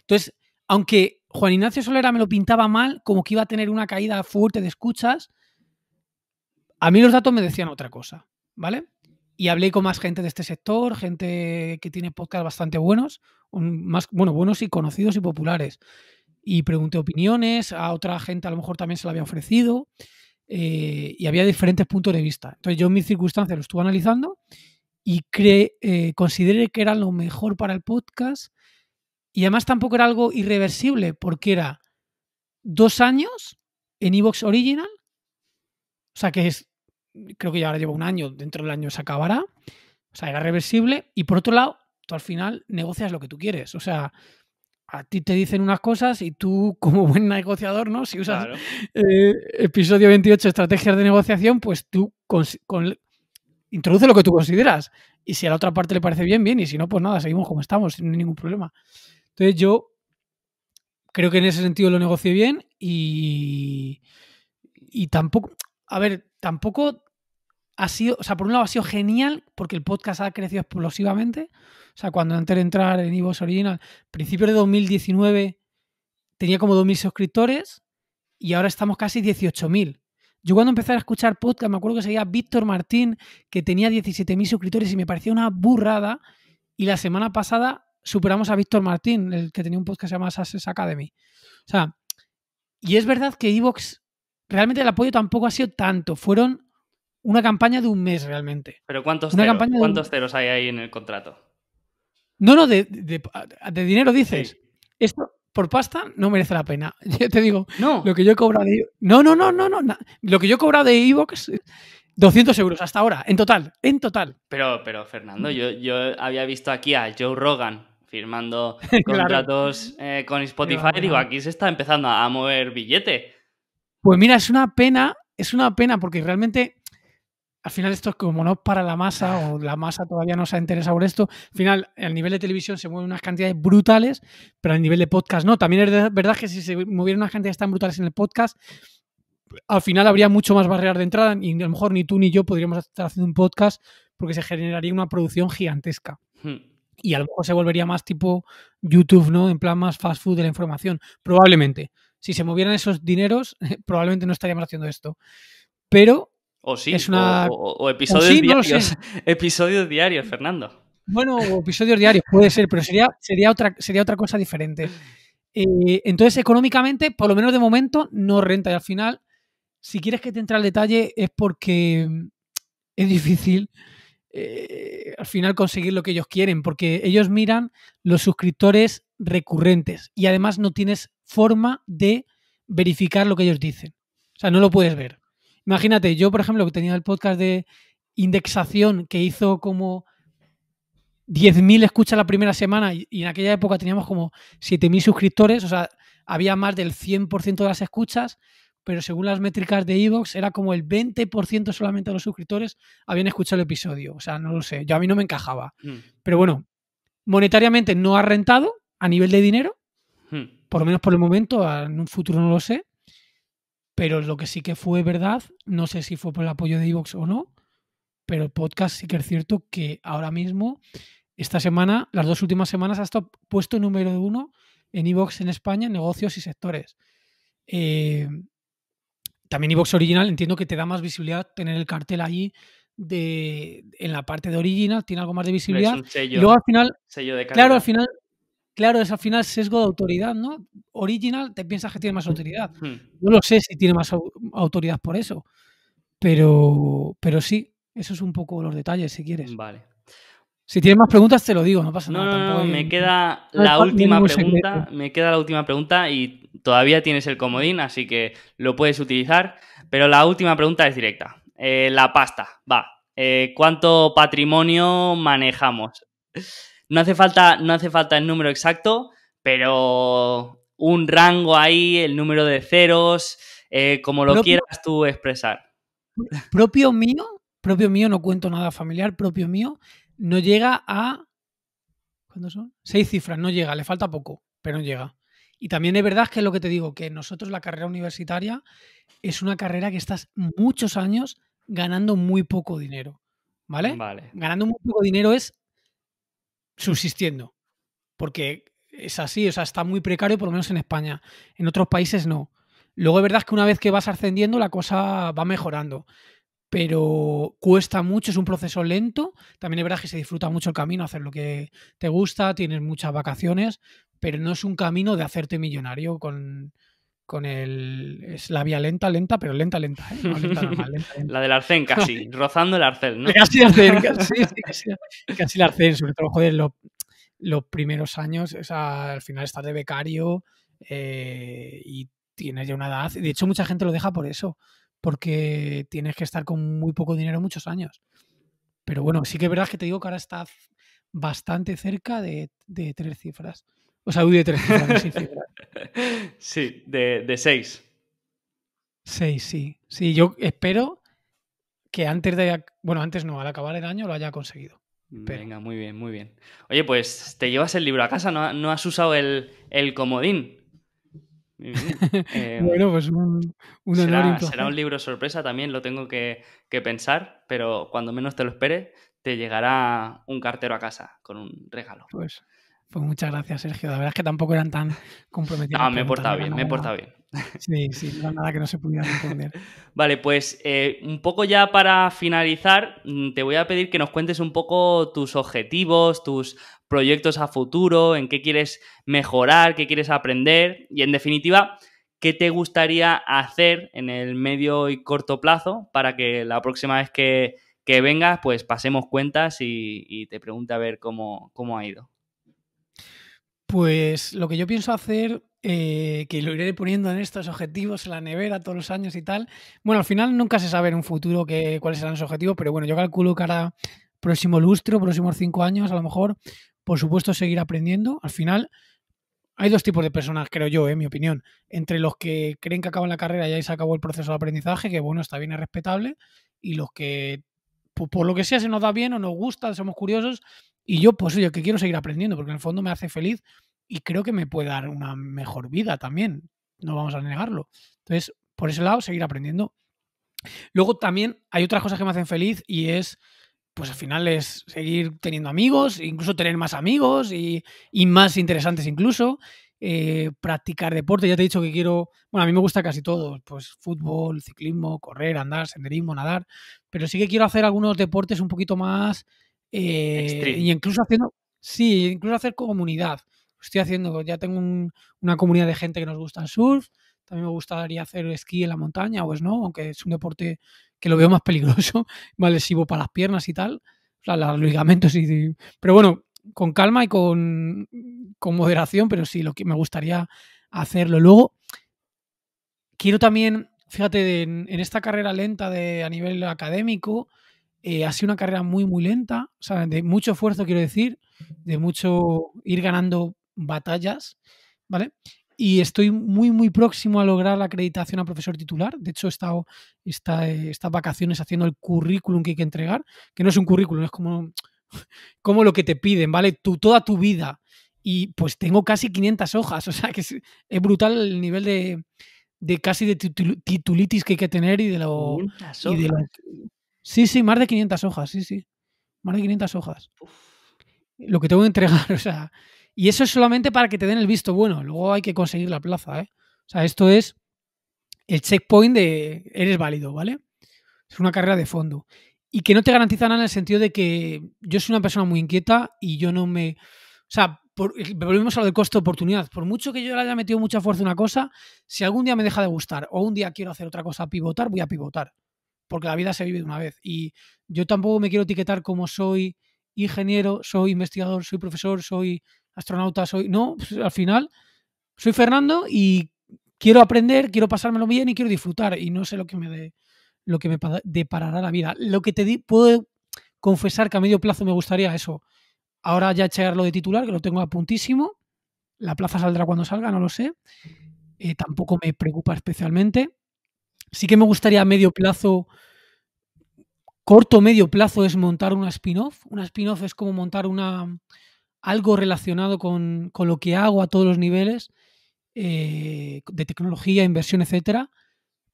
Entonces, aunque Juan Ignacio Solera me lo pintaba mal, como que iba a tener una caída fuerte de escuchas, a mí los datos me decían otra cosa, ¿vale? Y hablé con más gente de este sector, gente que tiene podcasts bastante buenos, más, bueno, buenos y conocidos y populares. Y pregunté opiniones, a otra gente a lo mejor también se la había ofrecido, eh, y había diferentes puntos de vista. Entonces yo en mis circunstancias lo estuve analizando y eh, consideré que era lo mejor para el podcast. Y además tampoco era algo irreversible, porque era dos años en Evox Original, o sea que es creo que ya ahora lleva un año, dentro del año se acabará, o sea, era reversible, y por otro lado, tú al final negocias lo que tú quieres, o sea, a ti te dicen unas cosas y tú, <laughs> como buen negociador, ¿no? Si usas eh, episodio 28, estrategias de negociación, pues tú introduces lo que tú consideras. Y si a la otra parte le parece bien, bien. Y si no, pues nada, seguimos como estamos, sin ningún problema. Entonces yo creo que en ese sentido lo negocié bien y, y tampoco... A ver, tampoco ha sido, o sea, por un lado ha sido genial porque el podcast ha crecido explosivamente. O sea, cuando antes de entrar en Ivo's Original, principios de 2019 tenía como 2.000 suscriptores y ahora estamos casi 18.000. Yo cuando empecé a escuchar podcast me acuerdo que seguía Víctor Martín que tenía 17.000 suscriptores y me parecía una burrada. Y la semana pasada superamos a Víctor Martín, el que tenía un podcast que se llama Academy. O sea, y es verdad que Evox realmente el apoyo tampoco ha sido tanto. Fueron una campaña de un mes realmente. Pero ¿cuántos, ceros, ¿cuántos ceros hay ahí en el contrato? No, no, de, dinero dices. Esto por pasta no merece la pena. <laughs> Yo te digo, lo que yo he cobrado de... No, no, no, no, no. no. Lo que yo he cobrado de Evox, 200 euros hasta ahora, en total, en total. Pero, pero Fernando, yo, había visto aquí a Joe Rogan firmando <laughs> contratos eh, con Spotify. digo, aquí se está empezando a mover billete. Pues mira, es una pena, es una pena porque realmente al final esto es como no para la masa o la masa todavía no se ha interesado por esto. Al final, al nivel de televisión se mueven unas cantidades brutales, pero al nivel de podcast no. También es verdad que si se movieran unas cantidades tan brutales en el podcast, al final habría mucho más barreras de entrada y a lo mejor ni tú ni yo podríamos estar haciendo un podcast porque se generaría una producción gigantesca. Hmm. Y a lo mejor se volvería más tipo YouTube, ¿no? En plan más fast food de la información. Probablemente si se movieran esos dineros, <laughs> probablemente no estaríamos haciendo esto. Pero. O sí, es una... o, <laughs> episodios diarios. episodios Fernando. Bueno, episodios diarios, puede ser, pero sería, sería, otra, sería otra cosa diferente. Eh, entonces, económicamente, por lo menos de momento, no renta. Y al final, si quieres que te entre al detalle, es porque mm, es difícil eh, al final conseguir lo que ellos quieren, porque ellos miran los suscriptores recurrentes y además no tienes forma de verificar lo que ellos dicen. O sea, no lo puedes ver. Imagínate, yo, por ejemplo, que tenía el podcast de indexación que hizo como 10.000 escuchas la primera semana y en aquella época teníamos como 7.000 suscriptores, o sea, había más del 100% de las escuchas, pero según las métricas de Evox era como el 20% solamente de los suscriptores habían escuchado el episodio, o sea, no lo sé, yo a mí no me encajaba. Mm. Pero bueno, monetariamente no ha rentado, a nivel de dinero, hmm. por lo menos por el momento, en un futuro no lo sé, pero lo que sí que fue verdad, no sé si fue por el apoyo de Evox o no, pero el podcast sí que es cierto que ahora mismo, esta semana, las dos últimas semanas, ha estado puesto número uno en Evox en España, en negocios y sectores. Eh, también Evox Original, entiendo que te da más visibilidad tener el cartel allí en la parte de Original, tiene algo más de visibilidad. Es al final, de claro, al final Claro, es al final sesgo de autoridad, ¿no? Original, te piensas que tiene más mm, autoridad. Mm. No lo sé si tiene más autoridad por eso, pero, pero sí, eso es un poco los detalles, si quieres. Vale. Si tienes más preguntas, te lo digo, no pasa nada. tampoco me queda la última pregunta. Me queda la última pregunta y todavía tienes el comodín, así que lo puedes utilizar. Pero la última pregunta es directa. Eh, la pasta, va. Eh, ¿Cuánto patrimonio manejamos? No hace falta, no hace falta el número exacto, pero un rango ahí, el número de ceros, eh, como lo quieras tú expresar. Propio mío, propio mío, no cuento nada familiar, propio mío, no llega a. ¿Cuántos son? Seis cifras, no llega, le falta poco, pero no llega. Y también es verdad que es lo que te digo, que nosotros la carrera universitaria es una carrera que estás muchos años ganando muy poco dinero. ¿Vale? vale. Ganando muy poco dinero es subsistiendo. Porque es así, o sea, está muy precario, por lo menos en España. En otros países no. Luego es verdad que una vez que vas ascendiendo, la cosa va mejorando. Pero cuesta mucho, es un proceso lento. También es verdad que se disfruta mucho el camino, hacer lo que te gusta, tienes muchas vacaciones, pero no es un camino de hacerte millonario con, con el. Es la vía lenta, lenta, pero lenta, lenta. ¿eh? <laughs> La del arcén casi, <laughs> rozando el arcén, ¿no? <laughs> Casi arcén, casi, sí, casi, el arcén, sobre todo, joder, los primeros años, o al final estás de becario eh, y tienes ya una edad. De hecho, mucha gente lo deja por eso, porque tienes que estar con muy poco dinero muchos años. Pero bueno, sí que es verdad que te digo que ahora estás bastante cerca de, tres cifras. O sea, de tres cifras, cifras sí, de, de seis. Seis, sí. Sí, yo espero que antes de. Bueno, antes no, al acabar el año lo haya conseguido. Venga, muy bien, muy bien. Oye, pues te llevas el libro a casa, no, has usado el, comodín. <laughs> Eh, bueno, pues un, será, un libro sorpresa también, lo tengo que, que, pensar, pero cuando menos te lo espere, te llegará un cartero a casa con un regalo. Pues pues muchas gracias, Sergio. La verdad es que tampoco eran tan comprometidos. Ah, no, me he portado bien, me he portado bien. Sí, sí, no nada que no se pudiera entender. <laughs> vale, pues eh, un poco ya para finalizar, mm, te voy a pedir que nos cuentes un poco tus objetivos, tus proyectos a futuro, en qué quieres mejorar, qué quieres aprender y en definitiva, qué te gustaría hacer en el medio y corto plazo para que la próxima vez que, vengas, pues pasemos cuentas y, te pregunte a ver cómo, cómo ha ido. Pues lo que yo pienso hacer, eh, que lo iré poniendo en estos objetivos, en la nevera todos los años y tal. Bueno, al final nunca se sabe en un futuro que, cuáles serán los objetivos, pero bueno, yo calculo que ahora, próximo lustro, próximos cinco años, a lo mejor, por supuesto, seguir aprendiendo. Al final, hay dos tipos de personas, creo yo, eh, en mi opinión. Entre los que creen que acaban la carrera y ahí se acabó el proceso de aprendizaje, que bueno, está bien, es respetable, y los que por, lo que sea, se nos da bien o nos gusta, somos curiosos. Y yo, pues yo que quiero seguir aprendiendo, porque en el fondo me hace feliz y creo que me puede dar una mejor vida también. No vamos a negarlo. Entonces, por ese lado, seguir aprendiendo. Luego también hay otras cosas que me hacen feliz y es, pues al final es seguir teniendo amigos, incluso tener más amigos y, y más interesantes incluso. Eh, practicar deporte. Ya te he dicho que quiero, bueno, a mí me gusta casi todo, pues fútbol, ciclismo, correr, andar, senderismo, nadar, pero sí que quiero hacer algunos deportes un poquito más... Eh, y incluso haciendo, sí, incluso hacer comunidad. Estoy haciendo, ya tengo una comunidad de gente que nos gusta el surf, también me gustaría hacer esquí en la montaña o no, aunque es un deporte que lo veo más <laughs> peligroso, más lesivo para las piernas y tal, o los ligamentos y... Pero bueno, con calma y con, moderación, pero sí, lo que me gustaría hacerlo. Luego, quiero también, fíjate, en, esta carrera lenta de, a nivel académico, eh, ha sido una carrera muy, muy lenta, o sea, de mucho esfuerzo, quiero decir, de mucho ir ganando batallas, ¿vale? Y estoy muy, muy próximo a lograr la acreditación a profesor titular. De hecho, he estado eh, estas vacaciones haciendo el currículum que hay que entregar, que no es un currículum, es como como lo que te piden, ¿vale? Tú, toda tu vida. Y pues tengo casi 500 hojas, <laughs> o sea que es, brutal el nivel de, casi de titulitis que hay que tener y de lo... sí, sí, más de 500 hojas, sí, sí. Más de 500 hojas. Lo que tengo que entregar, <laughs> o sea... Y eso es solamente para que te den el visto bueno. Luego hay que conseguir la plaza, ¿eh? O sea, esto es el checkpoint de eres válido, ¿vale? Es una carrera de fondo y que no te garantiza nada en el sentido de que yo soy una persona muy inquieta y yo no me... O sea, volvemos a lo del costo de oportunidad. Por mucho que yo le haya metido mucha fuerza a una cosa, si algún día me deja de gustar o un día quiero hacer otra cosa, pivotar, voy a pivotar. Porque la vida se vive de una vez. Y yo tampoco me quiero etiquetar como soy ingeniero, soy investigador, soy profesor, soy astronauta, soy... No, pues, al final soy Fernando y quiero aprender, quiero pasármelo bien y quiero disfrutar. Y no sé lo que me dé lo que me deparará la vida. Lo que te puedo confesar que a medio plazo me gustaría eso. Ahora ya echarlo de titular, que lo tengo a puntísimo. La plaza saldrá cuando salga, no lo sé. Eh, tampoco me preocupa especialmente. Sí que me gustaría a medio plazo, corto medio plazo, es montar una spin-off. Una spin-off es como montar una algo relacionado con, con, lo que hago a todos los niveles eh, de tecnología, inversión, etcétera,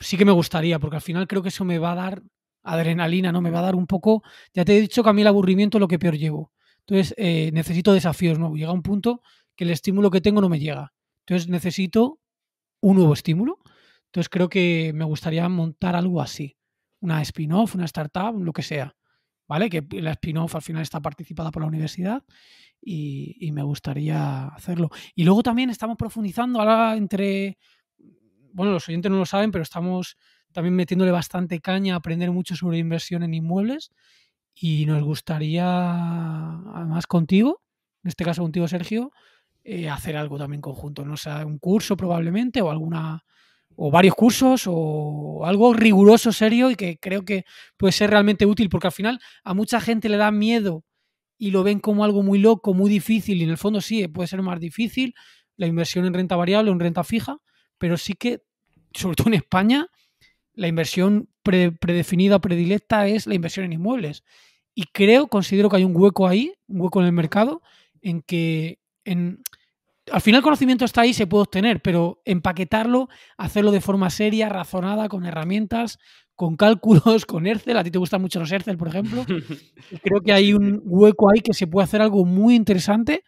sí que me gustaría, porque al final creo que eso me va a dar adrenalina, ¿no? Me va a dar un poco. Ya te he dicho que a mí el aburrimiento es lo que peor llevo. Entonces, eh, necesito desafíos, nuevos. Llega un punto que el estímulo que tengo no me llega. Entonces, necesito un nuevo estímulo. Entonces, creo que me gustaría montar algo así. Una spin-off, una startup, lo que sea. ¿Vale? Que la spin-off al final está participada por la universidad y, y me gustaría hacerlo. Y luego también estamos profundizando ahora entre bueno, los oyentes no lo saben, pero estamos también metiéndole bastante caña a aprender mucho sobre inversión en inmuebles y nos gustaría, además contigo, en este caso contigo Sergio, eh, hacer algo también conjunto, no sea un curso probablemente o alguna o varios cursos o algo riguroso, serio y que creo que puede ser realmente útil porque al final a mucha gente le da miedo y lo ven como algo muy loco, muy difícil y en el fondo sí, eh, puede ser más difícil la inversión en renta variable o en renta fija, pero sí que sobre todo en España, la inversión pre, predefinida, predilecta es la inversión en inmuebles. Y creo, considero que hay un hueco ahí, un hueco en el mercado, en que en, al final el conocimiento está ahí, se puede obtener, pero empaquetarlo, hacerlo de forma seria, razonada, con herramientas, con cálculos, <laughs> con Excel. A ti te gustan mucho los Excel, por ejemplo. <laughs> creo que hay un hueco ahí que se puede hacer algo muy interesante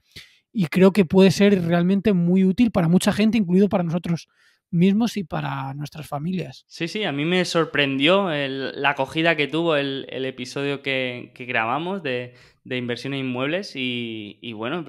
y creo que puede ser realmente muy útil para mucha gente, incluido para nosotros mismos y para nuestras familias. Sí, sí, a mí me sorprendió la acogida que tuvo el, episodio que, grabamos de, de, inversiones inmuebles y, bueno,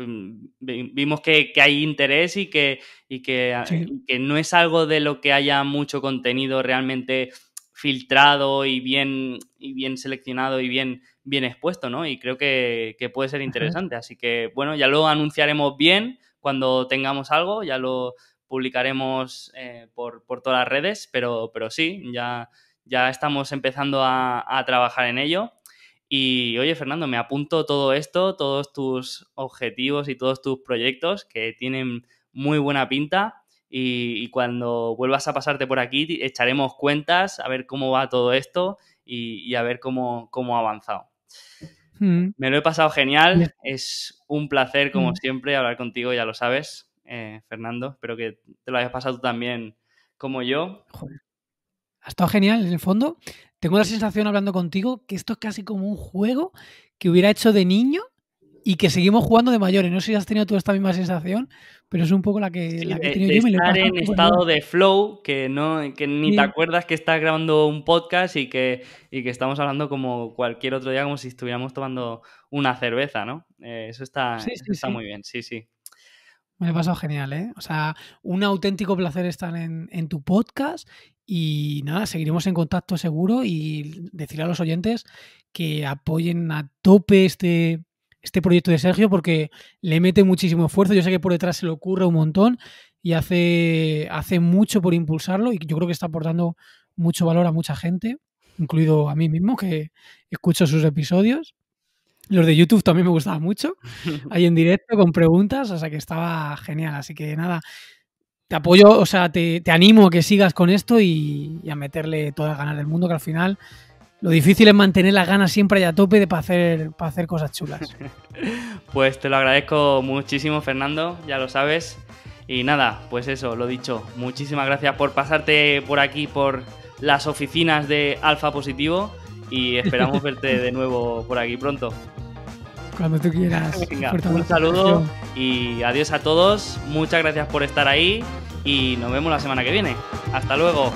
vimos que, hay interés y, que, y que, ah, que no es algo de lo que haya mucho contenido realmente filtrado y bien, y bien seleccionado y bien, bien expuesto, ¿no? Y creo que, puede ser interesante. Así que, bueno, ya lo anunciaremos bien cuando tengamos algo, ya lo, publicaremos eh, por, todas las redes, pero, pero sí, ya, ya estamos empezando a, trabajar en ello. Y oye, Fernando, me apunto todo esto, todos tus objetivos y todos tus proyectos que tienen muy buena pinta. Y, cuando vuelvas a pasarte por aquí, echaremos cuentas a ver cómo va todo esto y, a ver cómo, cómo ha avanzado. Hmm. Me lo he pasado genial. Es un placer, como hmm. siempre, hablar contigo, ya lo sabes. Eh, Fernando. Espero que te lo hayas pasado tú también como yo. Joder. Ha estado genial, en el fondo. Tengo la sensación hablando contigo que esto es casi como un juego que hubiera hecho de niño y que seguimos jugando de mayores. No sé si has tenido tú esta misma sensación, pero es un poco la que, he tenido yo. estar en estado de flow, que no, que ni te acuerdas que estás grabando un podcast y que, que estamos hablando como cualquier otro día, como si estuviéramos tomando una cerveza, ¿no? Eh, eso está, eso está muy bien, sí, sí. Me ha pasado genial, ¿eh? O sea, un auténtico placer estar en, tu podcast y nada, seguiremos en contacto seguro y decirle a los oyentes que apoyen a tope este, este proyecto de Sergio porque le mete muchísimo esfuerzo. Yo sé que por detrás se le ocurre un montón y hace, hace mucho por impulsarlo y yo creo que está aportando mucho valor a mucha gente, incluido a mí mismo que escucho sus episodios. Los de YouTube también me gustaban mucho, <laughs> ahí en directo con preguntas, o sea que estaba genial. Así que nada, te apoyo, o sea, te, animo a que sigas con esto y, a meterle todas las ganas del mundo, que al final lo difícil es mantener las ganas siempre a tope de hacer, para hacer cosas chulas. <laughs> pues te lo agradezco muchísimo, Fernando, ya lo sabes. Y nada, pues eso, lo dicho. Muchísimas gracias por pasarte por aquí, por las oficinas de Alfa Positivo y esperamos verte de nuevo por aquí pronto. Cuando tú quieras. un saludo y adiós a todos. Muchas gracias por estar ahí y nos vemos la semana que viene. Hasta luego.